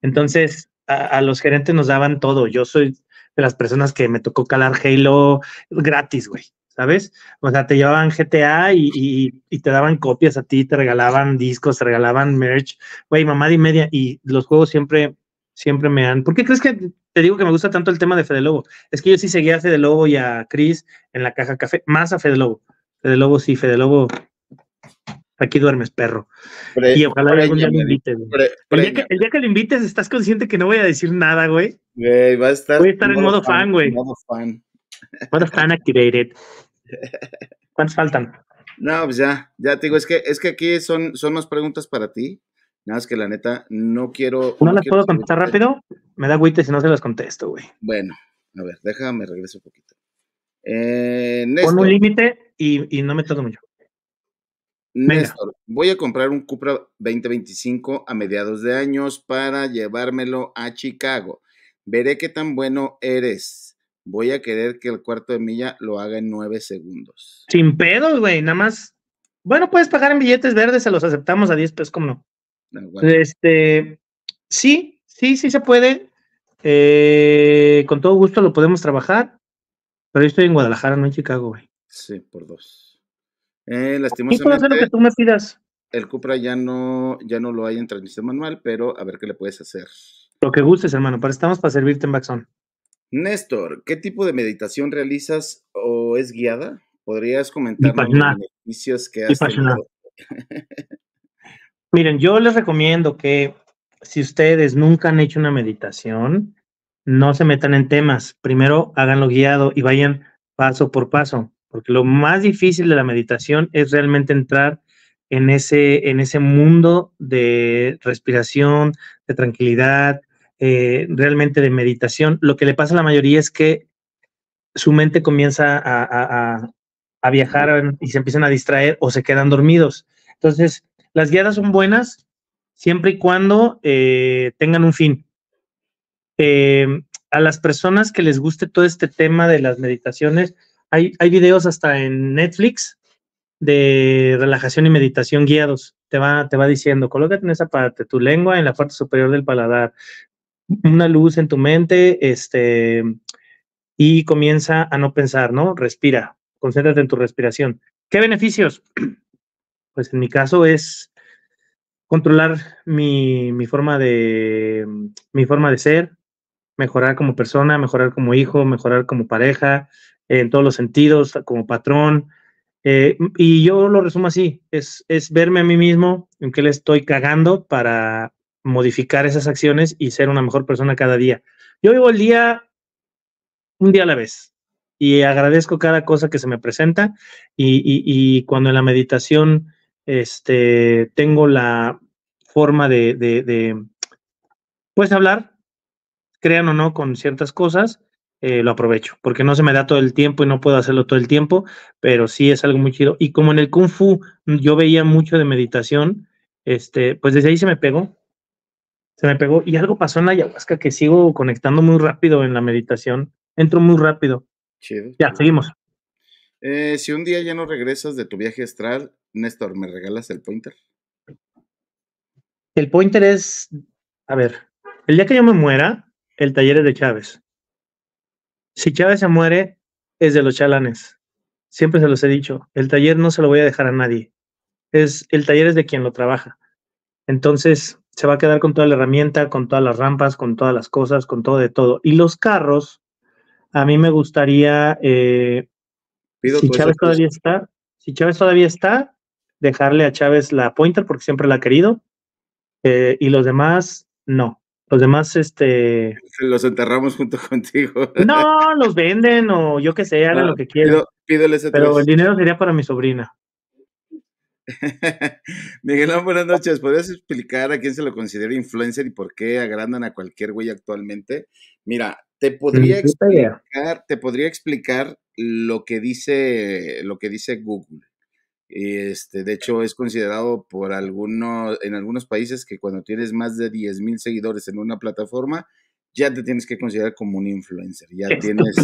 Entonces, a, a, los gerentes nos daban todo. Yo soy de las personas que me tocó calar Halo gratis, güey. ¿sabes? O sea, te llevaban GTA y, te daban copias a ti, te regalaban discos, te regalaban merch, güey, mamá y media, y los juegos siempre, siempre me han... ¿Por qué crees que te digo que me gusta tanto el tema de Fede Lobo? Es que yo sí seguía a Fede Lobo y a Chris en la caja café, más a Fede Lobo. Fede Lobo sí, Fede Lobo... Aquí duermes, perro. y ojalá algún día me invites. el, día que, lo invites, estás consciente que no voy a decir nada, güey. Güey, va a estar. Voy a estar en modo fan, güey. Modo fan activated. ¿Cuántos faltan? No, pues ya, ya te digo, es que, es que aquí son, son más preguntas para ti. Nada más que la neta, no quiero. ¿No, las puedo contestar rápido? Me da agüite si no se las contesto, güey. Bueno, a ver, déjame regreso un poquito. Eh, un límite y, no me toco mucho. Néstor, voy a comprar un Cupra 2025 a mediados de años para llevármelo a Chicago. Veré qué tan bueno eres voy a querer que el cuarto de milla lo haga en nueve segundos. Sin pedos, güey, nada más. Bueno, puedes pagar en billetes verdes, se los aceptamos a diez pesos, ¿cómo no? Ah, este, sí, sí, sí se puede. Eh, con todo gusto lo podemos trabajar, pero yo estoy en Guadalajara, no en Chicago, güey. Sí, por dos. Eh, hacer lo que tú me pidas? El Cupra ya no, ya no lo hay en transmisión manual, pero a ver qué le puedes hacer. Lo que gustes, hermano, estamos para servirte en Baxón. Néstor, ¿qué tipo de meditación realizas o es guiada? ¿Podrías comentar los beneficios que has Miren, yo les recomiendo que si ustedes nunca han hecho una meditación, no se metan en temas. Primero háganlo guiado y vayan paso por paso, porque lo más difícil de la meditación es realmente entrar en ese, en ese mundo de respiración, de tranquilidad, eh, realmente de meditación, lo que le pasa a la mayoría es que su mente comienza a, viajar y se empiezan a distraer o se quedan dormidos. Entonces, las guiadas son buenas siempre y cuando eh, tengan un fin. Eh, a las personas que les guste todo este tema de las meditaciones, hay, videos hasta en Netflix de relajación y meditación guiados. Te va, te va diciendo, colócate en esa parte, tu lengua en la parte superior del paladar, una luz en tu mente, este, y comienza a no pensar, ¿no? Respira, concéntrate en tu respiración. ¿Qué beneficios? Pues en mi caso es controlar mi, mi, forma de mi forma de ser, mejorar como persona, mejorar como hijo, mejorar como pareja, en todos los sentidos, como patrón. Eh, y yo lo resumo así, es, es verme a mí mismo, en qué le estoy cagando para modificar esas acciones y ser una mejor persona cada día. Yo vivo el día un día a la vez y agradezco cada cosa que se me presenta y, cuando en la meditación este, tengo la forma de, puedes hablar, crean o no, con ciertas cosas, eh, lo aprovecho, porque no se me da todo el tiempo y no puedo hacerlo todo el tiempo, pero sí es algo muy chido. Y como en el kung fu yo veía mucho de meditación, este, pues desde ahí se me pegó, se me pegó. Y algo pasó en la ayahuasca que sigo conectando muy rápido en la meditación. Entro muy rápido. Ya, seguimos. Eh, si un día ya no regresas de tu viaje astral, Néstor, ¿me regalas el pointer? El pointer es, a ver, el día que yo me muera, el taller es de Chávez. Si Chávez se muere, es de los chalanes. Siempre se los he dicho, el taller no se lo voy a dejar a nadie. Es, el taller es de quien lo trabaja. Entonces, se va a quedar con toda la herramienta, con todas las rampas, con todas las cosas, con todo de todo. Y los carros, a mí me gustaría, eh, si Chávez todavía está, si Chávez todavía está, dejarle a Chávez la pointer porque siempre la ha querido. Eh, y los demás, no. Los demás, este. Los enterramos junto contigo. No, los venden o yo qué sé, hagan ah, lo que quieran. Pero el dinero sería para mi sobrina. Miguel, buenas noches. ¿Podrías explicar a quién se lo considera influencer y por qué agrandan a cualquier güey actualmente? Mira, te podría explicar, te podría explicar lo que dice, lo que dice Google. Este, de hecho, es considerado por algunos, en algunos países que cuando tienes más de 10 mil seguidores en una plataforma, ya te tienes que considerar como un influencer. Ya tienes.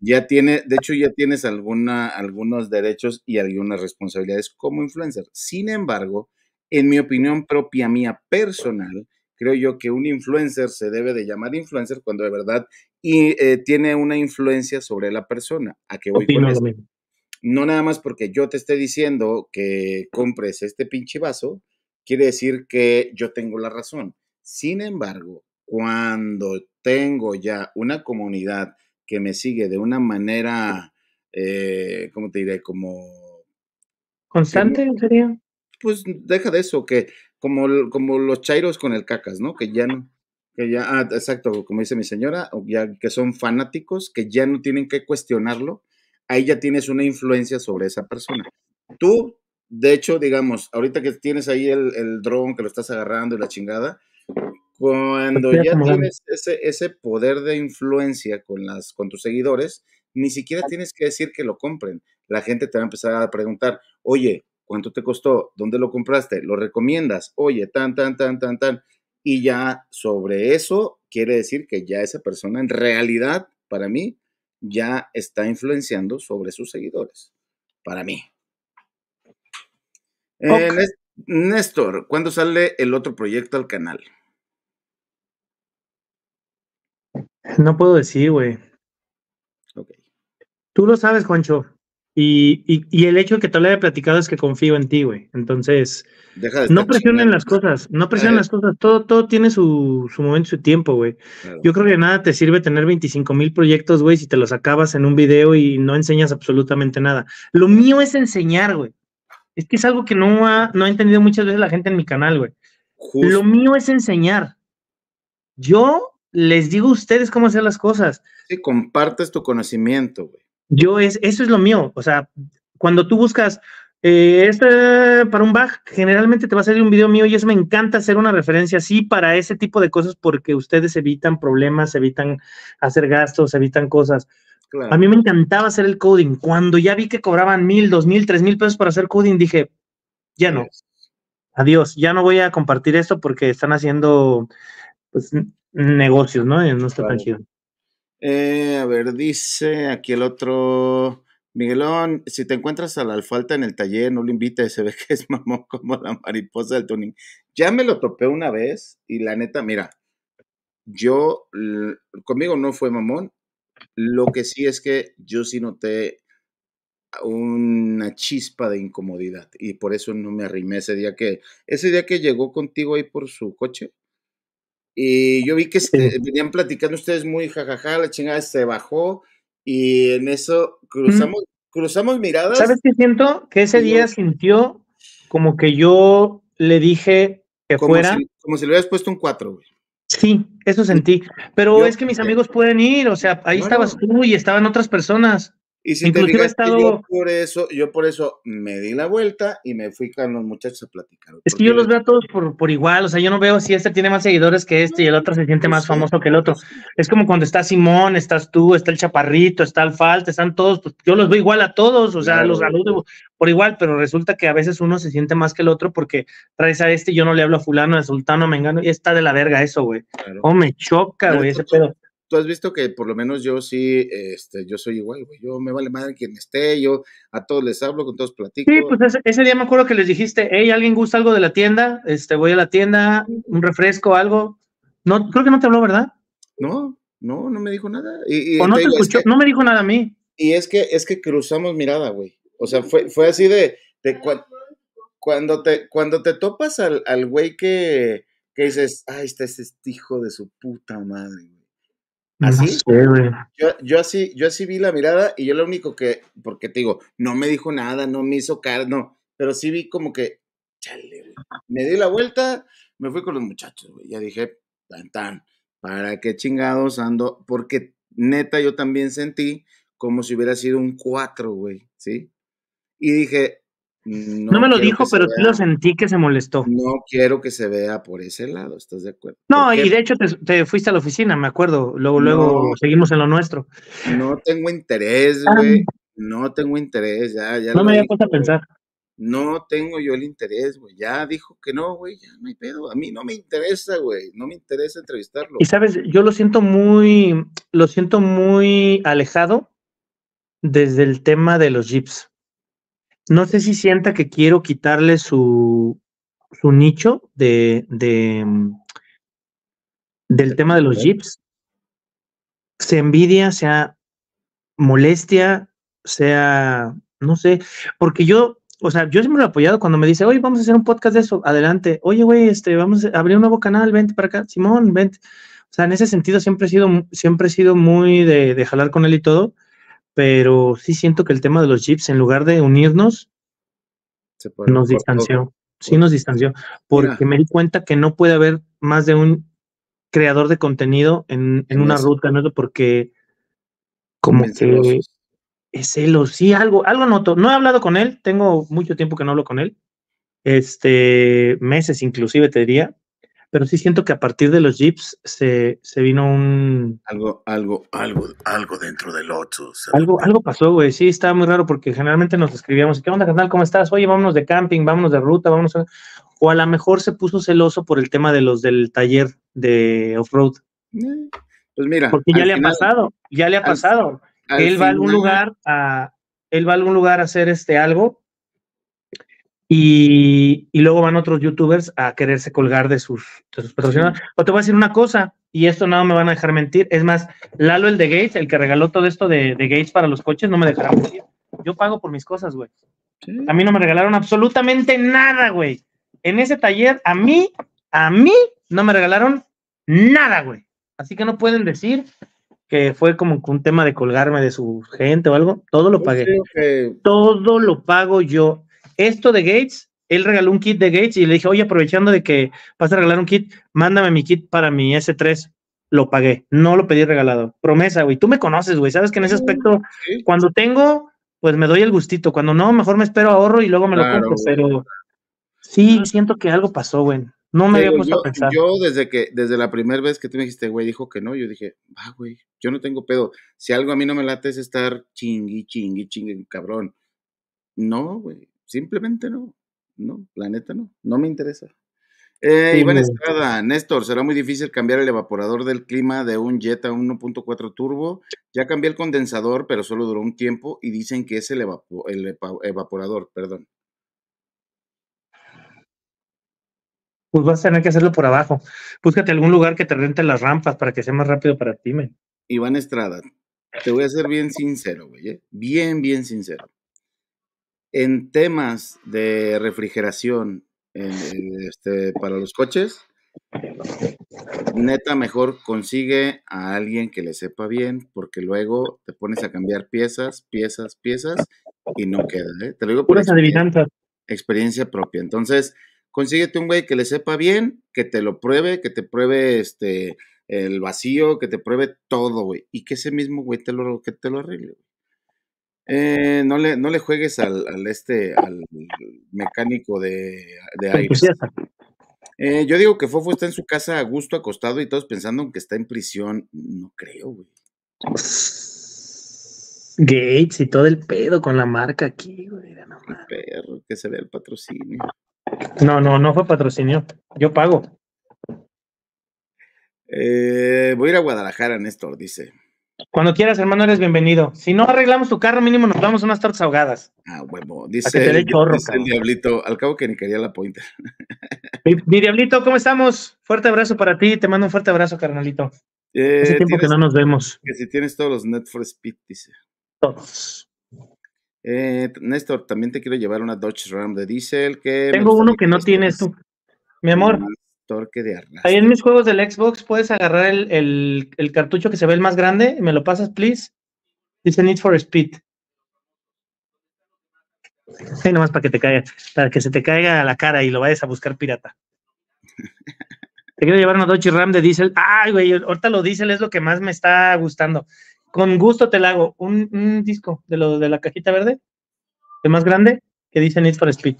Ya tiene, de hecho, ya tienes alguna, algunos derechos y algunas responsabilidades como influencer. Sin embargo, en mi opinión propia mía personal, creo yo que un influencer se debe de llamar influencer cuando de verdad y, eh, tiene una influencia sobre la persona. ¿A qué voy con No nada más porque yo te esté diciendo que compres este pinche vaso, quiere decir que yo tengo la razón. Sin embargo, cuando tengo ya una comunidad que me sigue de una manera, eh, ¿cómo te diré? Como... ¿Constante sería? Pues deja de eso, que como, como los chairos con el cacas, ¿no? Que ya no, que ya, ah, exacto, como dice mi señora, ya que son fanáticos, que ya no tienen que cuestionarlo, ahí ya tienes una influencia sobre esa persona. Tú, de hecho, digamos, ahorita que tienes ahí el, el dron que lo estás agarrando y la chingada, cuando ya tienes ese, ese poder de influencia con, las, con tus seguidores, ni siquiera tienes que decir que lo compren. La gente te va a empezar a preguntar, oye, ¿cuánto te costó? ¿Dónde lo compraste? ¿Lo recomiendas? Oye, tan, tan, tan, tan, tan. Y ya sobre eso quiere decir que ya esa persona en realidad, para mí, ya está influenciando sobre sus seguidores. Para mí. Eh, Néstor, ¿cuándo sale el otro proyecto al canal? No puedo decir, güey. Ok. Tú lo sabes, Juancho. Y, el hecho de que te lo haya platicado es que confío en ti, güey. Entonces, no presionen las cosas, no presionen las cosas. Todo, todo tiene su, momento y su tiempo, güey. Yo creo que nada te sirve tener 25 mil proyectos, güey, si te los acabas en un video y no enseñas absolutamente nada. Lo mío es enseñar, güey. Es que es algo que no ha, no ha entendido muchas veces la gente en mi canal, güey. Lo mío es enseñar. Yo les digo a ustedes cómo hacer las cosas. Sí, compartes tu conocimiento, güey. Yo es, eso es lo mío. O sea, cuando tú buscas eh, esto para un bug, generalmente te va a salir un video mío y eso me encanta hacer una referencia así para ese tipo de cosas porque ustedes evitan problemas, evitan hacer gastos, evitan cosas. A mí me encantaba hacer el coding. Cuando ya vi que cobraban mil, dos mil, tres mil pesos para hacer coding, dije, ya no. Adiós, ya no voy a compartir esto porque están haciendo pues, negocios, ¿no? No está tan chido. Eh, a ver, dice aquí el otro. Miguelón, si te encuentras a la alfalta en el taller, no lo invites, se ve que es mamón como la mariposa del tuning. Ya me lo topé una vez y la neta, mira, yo, conmigo no fue mamón, lo que sí es que yo sí noté una chispa de incomodidad y por eso no me arrimé ese día que, ese día que llegó contigo ahí por su coche, y yo vi que se este, venían platicando ustedes muy jajaja, la chingada se bajó y en eso cruzamos, cruzamos miradas. ¿Sabes qué siento? Que ese día sintió como que yo le dije que como fuera. como si le hubieras puesto un cuatro güey. Sí, eso sentí. Pero es que mis amigos pueden ir, o sea, ahí estabas tú y estaban otras personas. Y si te estado... yo por eso, yo por eso me di la vuelta y me fui con los muchachos a platicar. Es que yo los veo a todos por, por igual, o sea, yo no veo si este tiene más seguidores que este y el otro se siente más famoso que el otro. Es como cuando está Simón, estás tú, está el Chaparrito, está Alfalta, están todos, pues, yo los veo igual a todos, o sea, los saludo por igual, pero resulta que a veces uno se siente más que el otro porque traes a este y yo no le hablo a fulano, a sultano, a mengano, y está de la verga eso, güey. Oh, me choca, güey, ese pedo tú has visto que por lo menos yo sí, este, yo soy igual, güey. Yo me vale madre quien esté, yo a todos les hablo, con todos platico. Sí, pues ese, día me acuerdo que les dijiste, hey, ¿alguien gusta algo de la tienda? Este, voy a la tienda, un refresco, algo. No, creo que no te habló, ¿verdad? No, no, no me dijo nada. o no te, escuchó, no me dijo nada a mí. Y es que, es que cruzamos mirada, güey. O sea, fue, fue así de, de cuando, te, cuando te topas al, güey que, que dices, ay, está ese hijo de su puta madre, güey Así, yo, yo, así, yo así vi la mirada y yo lo único que, porque te digo, no me dijo nada, no me hizo cara, no, pero sí vi como que, chale, me di la vuelta, me fui con los muchachos, güey, ya dije, tan, tan, para qué chingados ando, porque neta yo también sentí como si hubiera sido un cuatro, güey, ¿sí? Y dije, no, me lo dijo, pero sí lo sentí que se molestó. No quiero que se vea por ese lado, ¿estás de acuerdo? No, y de hecho te, fuiste a la oficina, me acuerdo. Luego, luego seguimos en lo nuestro. No tengo interés, ah. güey. No tengo interés, ya, ya. No me había puesto a pensar. No tengo yo el interés, güey. Ya dijo que no, güey, ya no hay pedo. A mí no me interesa, güey. No me interesa entrevistarlo. Y sabes, yo lo siento muy, lo siento muy alejado desde el tema de los jeeps no sé si sienta que quiero quitarle su, su nicho de, mm, del tema de los jeeps. Se envidia, sea molestia, sea, no sé, porque yo, o sea, yo siempre lo he apoyado cuando me dice, oye, vamos a hacer un podcast de eso, adelante, oye, güey, este, vamos a abrir un nuevo canal, vente para acá, Simón, vente. O sea, en ese sentido siempre he sido, siempre he sido muy de, de jalar con él y todo pero sí siento que el tema de los chips, en lugar de unirnos, nos distanció. Sí nos distanció, porque me di cuenta que no puede haber más de un creador de contenido en, una ruta, ¿no? Porque como que es o sí, algo, algo noto. No he hablado con él, tengo mucho tiempo que no hablo con él, este, meses inclusive te diría, pero sí siento que a partir de los Jeeps se, vino un... Algo, algo, algo, algo dentro del otro. Algo, algo pasó, güey, sí, estaba muy raro porque generalmente nos escribíamos, ¿qué onda, canal? ¿Cómo estás? Oye, vámonos de camping, vámonos de ruta, vámonos O a lo mejor se puso celoso por el tema de los del taller de off-road. Eh, pues mira. Porque ya le ha pasado, ya le ha pasado. él va a algún lugar a... Él va a algún lugar a hacer este algo y, luego van otros youtubers a quererse colgar de sus, profesionales. O te voy a decir una cosa, y esto no me van a dejar mentir. Es más, Lalo, el de Gates, el que regaló todo esto de, Gates para los coches, no me dejará mentir. Yo pago por mis cosas, güey. A mí no me regalaron absolutamente nada, güey. En ese taller, a mí, a mí no me regalaron nada, güey. Así que no pueden decir que fue como un tema de colgarme de su gente o algo. Todo lo pagué. Todo lo pago yo esto de Gates, él regaló un kit de Gates y le dije, oye, aprovechando de que vas a regalar un kit, mándame mi kit para mi S3. Lo pagué, no lo pedí regalado. Promesa, güey. Tú me conoces, güey. Sabes que en ese aspecto, cuando tengo, pues me doy el gustito. Cuando no, mejor me espero ahorro y luego me lo compro. Pero sí, siento que algo pasó, güey. No me había puesto yo, a pensar. Yo desde que, desde la primera vez que tú me dijiste, güey, dijo que no, yo dije, va, güey, yo no tengo pedo. Si algo a mí no me late es estar chingui, chingui, chingui, cabrón. No, güey simplemente no, no, la neta no, no me interesa. Eh, Iván Estrada, Néstor, será muy difícil cambiar el evaporador del clima de un Jetta 1.4 turbo. Ya cambié el condensador, pero solo duró un tiempo y dicen que es el, evaporador, perdón. Pues vas a tener que hacerlo por abajo. Búscate algún lugar que te rente las rampas para que sea más rápido para ti, men. Iván Estrada, te voy a ser bien sincero, güey. ¿eh? Bien, bien sincero en temas de refrigeración este, para los coches, neta, mejor consigue a alguien que le sepa bien, porque luego te pones a cambiar piezas, piezas, piezas, y no queda. ¿eh? Te lo experiencia, propia. Entonces, consíguete un güey que le sepa bien, que te lo pruebe, que te pruebe este el vacío, que te pruebe todo, güey, y que ese mismo güey te lo, que te lo arregle. Eh, no, le, no le juegues al, este, mecánico de, de eh, yo digo que Fofo está en su casa a gusto, acostado y todos pensando que está en prisión. No creo, güey. Gates y todo el pedo con la marca aquí, güey. perro, que se ve el patrocinio. No, no, no fue patrocinio. Yo pago. Eh, voy a ir a Guadalajara, Néstor, dice. Cuando quieras, hermano, eres bienvenido. Si no arreglamos tu carro, mínimo nos damos unas tortas ahogadas. Ah, huevo. Dice, el, diablito. Al cabo que ni quería la pointer. Mi, diablito, ¿cómo estamos? Fuerte abrazo para ti. Te mando un fuerte abrazo, carnalito. Eh, Hace tiempo que no nos vemos. Que si tienes todos los Net Speed, dice. Todos. Eh, Néstor, también te quiero llevar una Dodge Ram de diésel. Tengo uno que no tienes tú. Mi amor, torque de Ahí en mis juegos del Xbox puedes agarrar el, cartucho que se ve el más grande. ¿Me lo pasas, please? Dice Need for Speed. Ahí nomás para que te caiga, para que se te caiga a la cara y lo vayas a buscar pirata. te quiero llevar una Dodge Ram de Diesel Ay, güey, ahorita lo Diesel es lo que más me está gustando. Con gusto te la hago. Un, disco de lo de la cajita verde, el más grande, que dice Need for Speed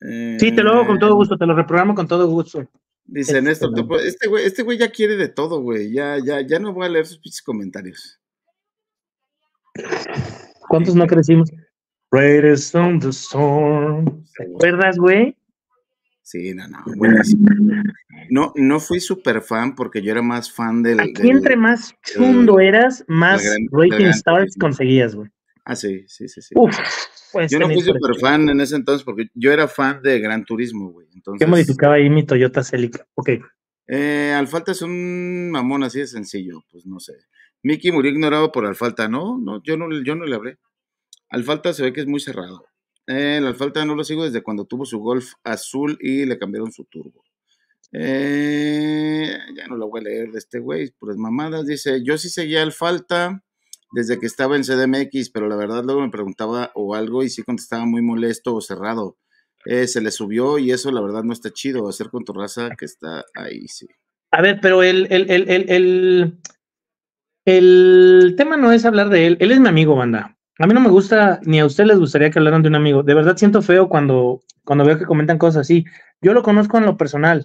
sí, te lo hago con todo eh, gusto, te lo reprogramo con todo gusto. Dice este, Néstor, pues, este güey este güey ya quiere de todo, güey. Ya, ya, ya no voy a leer sus pinches comentarios. ¿Cuántos no crecimos? Raiders on the Storm. ¿Te acuerdas, güey? Sí, no, no. no, fui súper fan porque yo era más fan del. Aquí, entre más chundo eras, más rating stars conseguías, güey. Ah, sí, sí, sí, sí. Pues, yo no fui súper fan en ese entonces porque yo era fan de Gran Turismo, güey. ¿Qué modificaba ahí mi Toyota Celica? Ok. Eh, Alfalta es un mamón así de sencillo, pues no sé. Mickey murió ignorado por Alfalta, ¿no? no yo, no yo no le hablé. Alfalta se ve que es muy cerrado. Eh, el Alfalta no lo sigo desde cuando tuvo su Golf azul y le cambiaron su turbo. Eh, ya no lo voy a leer de este güey, puras mamadas. Dice, yo sí seguía Alfalta desde que estaba en CDMX, pero la verdad luego me preguntaba o algo y sí contestaba muy molesto o cerrado. Eh, se le subió y eso la verdad no está chido, hacer con tu raza que está ahí, sí. A ver, pero el, el, el, el, tema no es hablar de él, él es mi amigo, banda. A mí no me gusta, ni a usted les gustaría que hablaran de un amigo. De verdad siento feo cuando, cuando veo que comentan cosas así. Yo lo conozco en lo personal,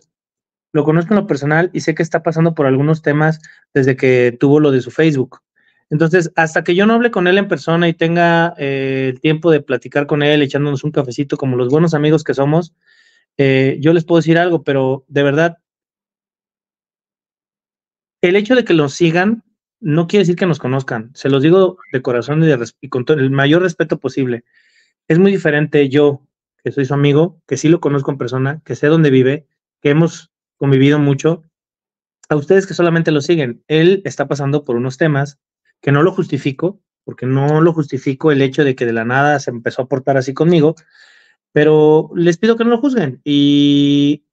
lo conozco en lo personal y sé que está pasando por algunos temas desde que tuvo lo de su Facebook. Entonces, hasta que yo no hable con él en persona y tenga eh, el tiempo de platicar con él, echándonos un cafecito como los buenos amigos que somos, eh, yo les puedo decir algo, pero de verdad, el hecho de que lo sigan no quiere decir que nos conozcan. Se los digo de corazón y, con el mayor respeto posible. Es muy diferente yo, que soy su amigo, que sí lo conozco en persona, que sé dónde vive, que hemos convivido mucho, a ustedes que solamente lo siguen. Él está pasando por unos temas que no lo justifico, porque no lo justifico el hecho de que de la nada se empezó a portar así conmigo, pero les pido que no lo juzguen y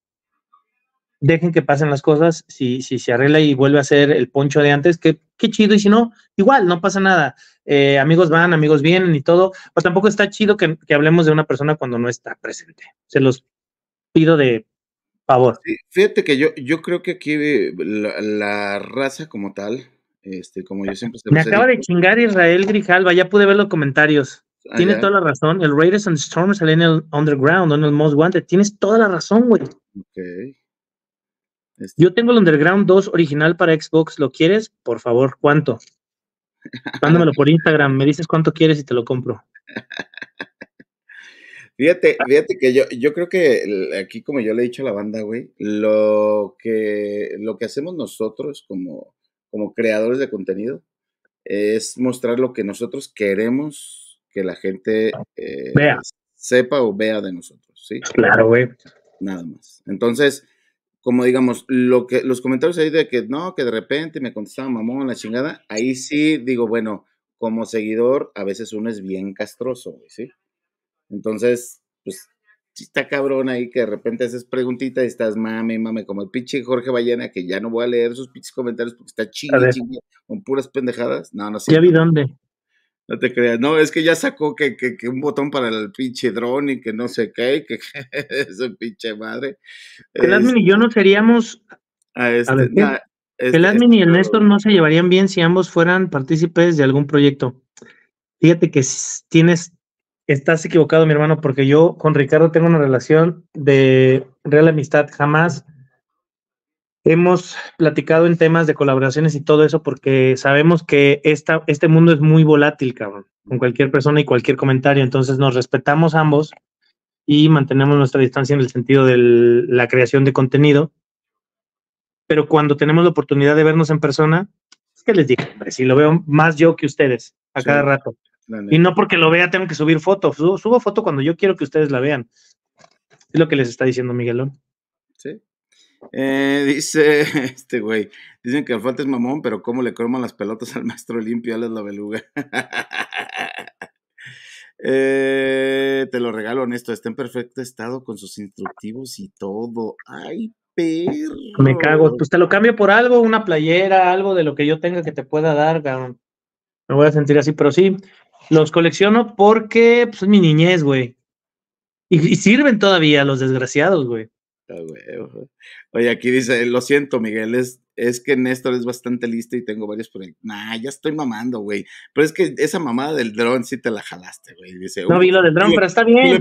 dejen que pasen las cosas, si, si se arregla y vuelve a ser el poncho de antes, que qué chido, y si no, igual, no pasa nada. Eh, amigos van, amigos vienen y todo, pues tampoco está chido que, hablemos de una persona cuando no está presente. Se los pido de favor. fíjate que yo, yo creo que aquí eh, la raza como tal, este, como yo siempre se Me acaba de chingar Israel Grijalva, ya pude ver los comentarios. Ah, Tienes toda la razón. El Raiders and Storm sale en el Underground, en el Most Wanted. Tienes toda la razón, güey. Ok. Este yo tengo el Underground 2 original para Xbox. ¿Lo quieres? Por favor, ¿cuánto? Mándamelo por Instagram. Me dices cuánto quieres y te lo compro. Fíjate, fíjate que yo, creo que aquí, como yo le he dicho a la banda, güey, lo que, lo que hacemos nosotros como, como creadores de contenido es mostrar lo que nosotros queremos que la gente eh, vea. sepa o vea de nosotros, ¿sí? Claro, güey. Nada más. Entonces, como digamos, lo que los comentarios ahí de que no, que de repente me contestaba mamón, la chingada, ahí sí digo, bueno, como seguidor, a veces uno es bien castroso, ¿sí? Entonces, pues está cabrón ahí que de repente haces preguntita y estás mame, mame, como el pinche Jorge Ballena, que ya no voy a leer sus pinches comentarios porque está chingue, chingue, con puras pendejadas. No, no sé. Ya vi dónde. No te creas. No, es que ya sacó que, un botón para el pinche dron y que no sé qué, que, es el pinche madre. El admin y yo no este, seríamos. Este, el este, admin y el Néstor no se llevarían bien si ambos fueran partícipes de algún proyecto. Fíjate que tienes estás equivocado, mi hermano, porque yo con Ricardo tengo una relación de real amistad. Jamás hemos platicado en temas de colaboraciones y todo eso porque sabemos que esta, este mundo es muy volátil, cabrón, con cualquier persona y cualquier comentario. Entonces nos respetamos ambos y mantenemos nuestra distancia en el sentido de la creación de contenido. Pero cuando tenemos la oportunidad de vernos en persona, es que les digo, si lo veo más yo que ustedes a cada rato. Y no porque lo vea tengo que subir foto. Subo, foto cuando yo quiero que ustedes la vean. Es lo que les está diciendo Miguelón. Sí. Eh, dice este güey. Dicen que falta es mamón, pero cómo le croman las pelotas al maestro limpio a la beluga. Eh, te lo regalo honesto, está en perfecto estado con sus instructivos y todo. Ay, perro. Me cago. Pues te lo cambio por algo, una playera, algo de lo que yo tenga que te pueda dar, cabrón. Me voy a sentir así, pero sí, los colecciono porque pues, es mi niñez, güey. Y, sirven todavía los desgraciados, güey. Oye, aquí dice, lo siento, Miguel, es, es que Néstor es bastante listo y tengo varios proyectos. Nah, ya estoy mamando, güey. Pero es que esa mamada del dron sí te la jalaste, güey. no vi lo del dron, pero está bien. ¿me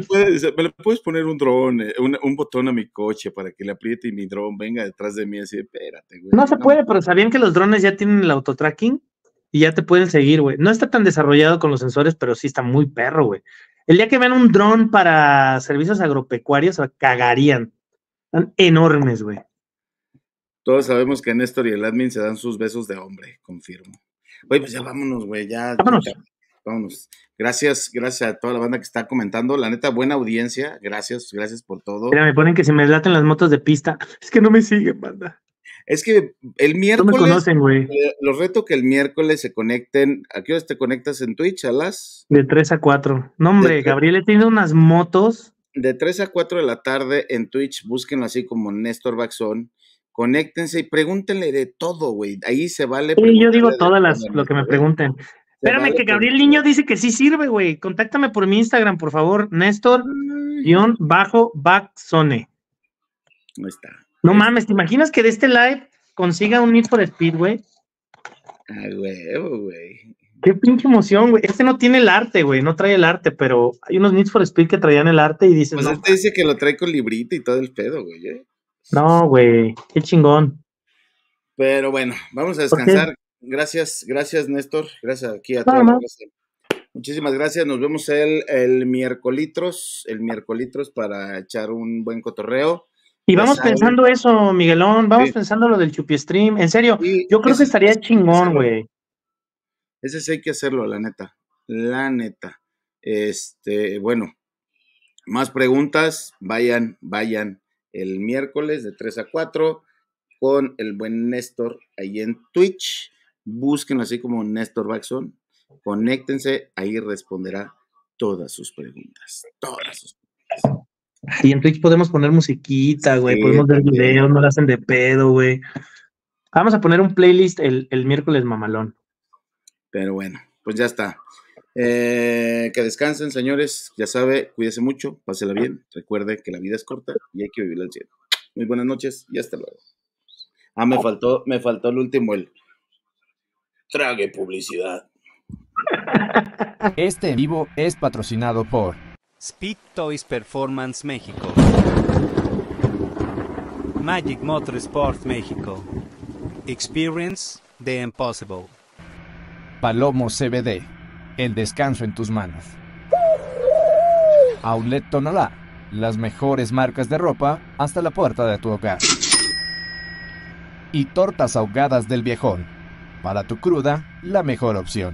le, puedes, poner un dron, eh, un, botón a mi coche para que le apriete y mi dron venga detrás de mí así? Espérate, güey. No, no se puede, pero ¿sabían que los drones ya tienen el autotracking? y ya te pueden seguir, güey. No está tan desarrollado con los sensores, pero sí está muy perro, güey. El día que vean un dron para servicios agropecuarios, cagarían. Están enormes, güey. Todos sabemos que Néstor y el admin se dan sus besos de hombre, confirmo. Güey, pues ya vámonos, güey, ya. Vámonos. vámonos. Gracias, gracias a toda la banda que está comentando. La neta, buena audiencia. Gracias, gracias por todo. Mira, me ponen que se me laten las motos de pista. Es que no me siguen, banda. Es que el miércoles. Eh, los reto que el miércoles se conecten. ¿A qué horas te conectas en Twitch? ¿A las? De 3 a 4. No, hombre, Gabriel tiene unas motos. De 3 a 4 de la tarde en Twitch, búsquenlo así como Néstor Baxón. Conéctense y pregúntenle de todo, güey. Ahí se vale. Sí, yo digo todas las, lo que me pregunten. Espérame, que Gabriel Niño dice que sí sirve, güey. Contáctame por mi Instagram, por favor. Néstor-Baxone. Ahí está. No mames, ¿te imaginas que de este live consiga un Need for Speed, güey? Ay, huevo, güey. Qué pinche emoción, güey. Este no tiene el arte, güey. No trae el arte, pero hay unos Need for Speed que traían el arte y dicen. Pues este dice que lo trae con librita y todo el pedo, güey. ¿eh? No, güey. Qué chingón. Pero bueno, vamos a descansar. Gracias, gracias, Néstor. Gracias aquí a todos. Muchísimas gracias. Nos vemos el, el miércoles, el miércoles para echar un buen cotorreo. Y vamos pensando eso, Miguelón, vamos pensando lo del Chupi Stream. En serio, yo creo que estaría chingón, güey. Ese sí hay que hacerlo, la neta. La neta. Este, bueno, más preguntas, vayan, vayan el miércoles de 3 a 4 con el buen Néstor ahí en Twitch. Búsquenlo así como Néstor Baxon. Conéctense, ahí responderá todas sus preguntas. Todas sus preguntas. Y en Twitch podemos poner musiquita, güey. podemos ver videos, no lo hacen de pedo, güey. Vamos a poner un playlist el, miércoles mamalón. Pero bueno, pues ya está. Eh, que descansen, señores. Ya sabe, cuídese mucho, pásela bien. Recuerde que la vida es corta y hay que vivirla al cielo. Muy buenas noches y hasta luego. Ah, me faltó, me faltó el último, el trague publicidad. Este en vivo es patrocinado por Speed Toys Performance México, Magic Motorsport México, Experience The Impossible, Palomo CBD, el descanso en tus manos, Outlet Tonalá, las mejores marcas de ropa hasta la puerta de tu hogar, y Tortas Ahogadas del Viejón, para tu cruda, la mejor opción.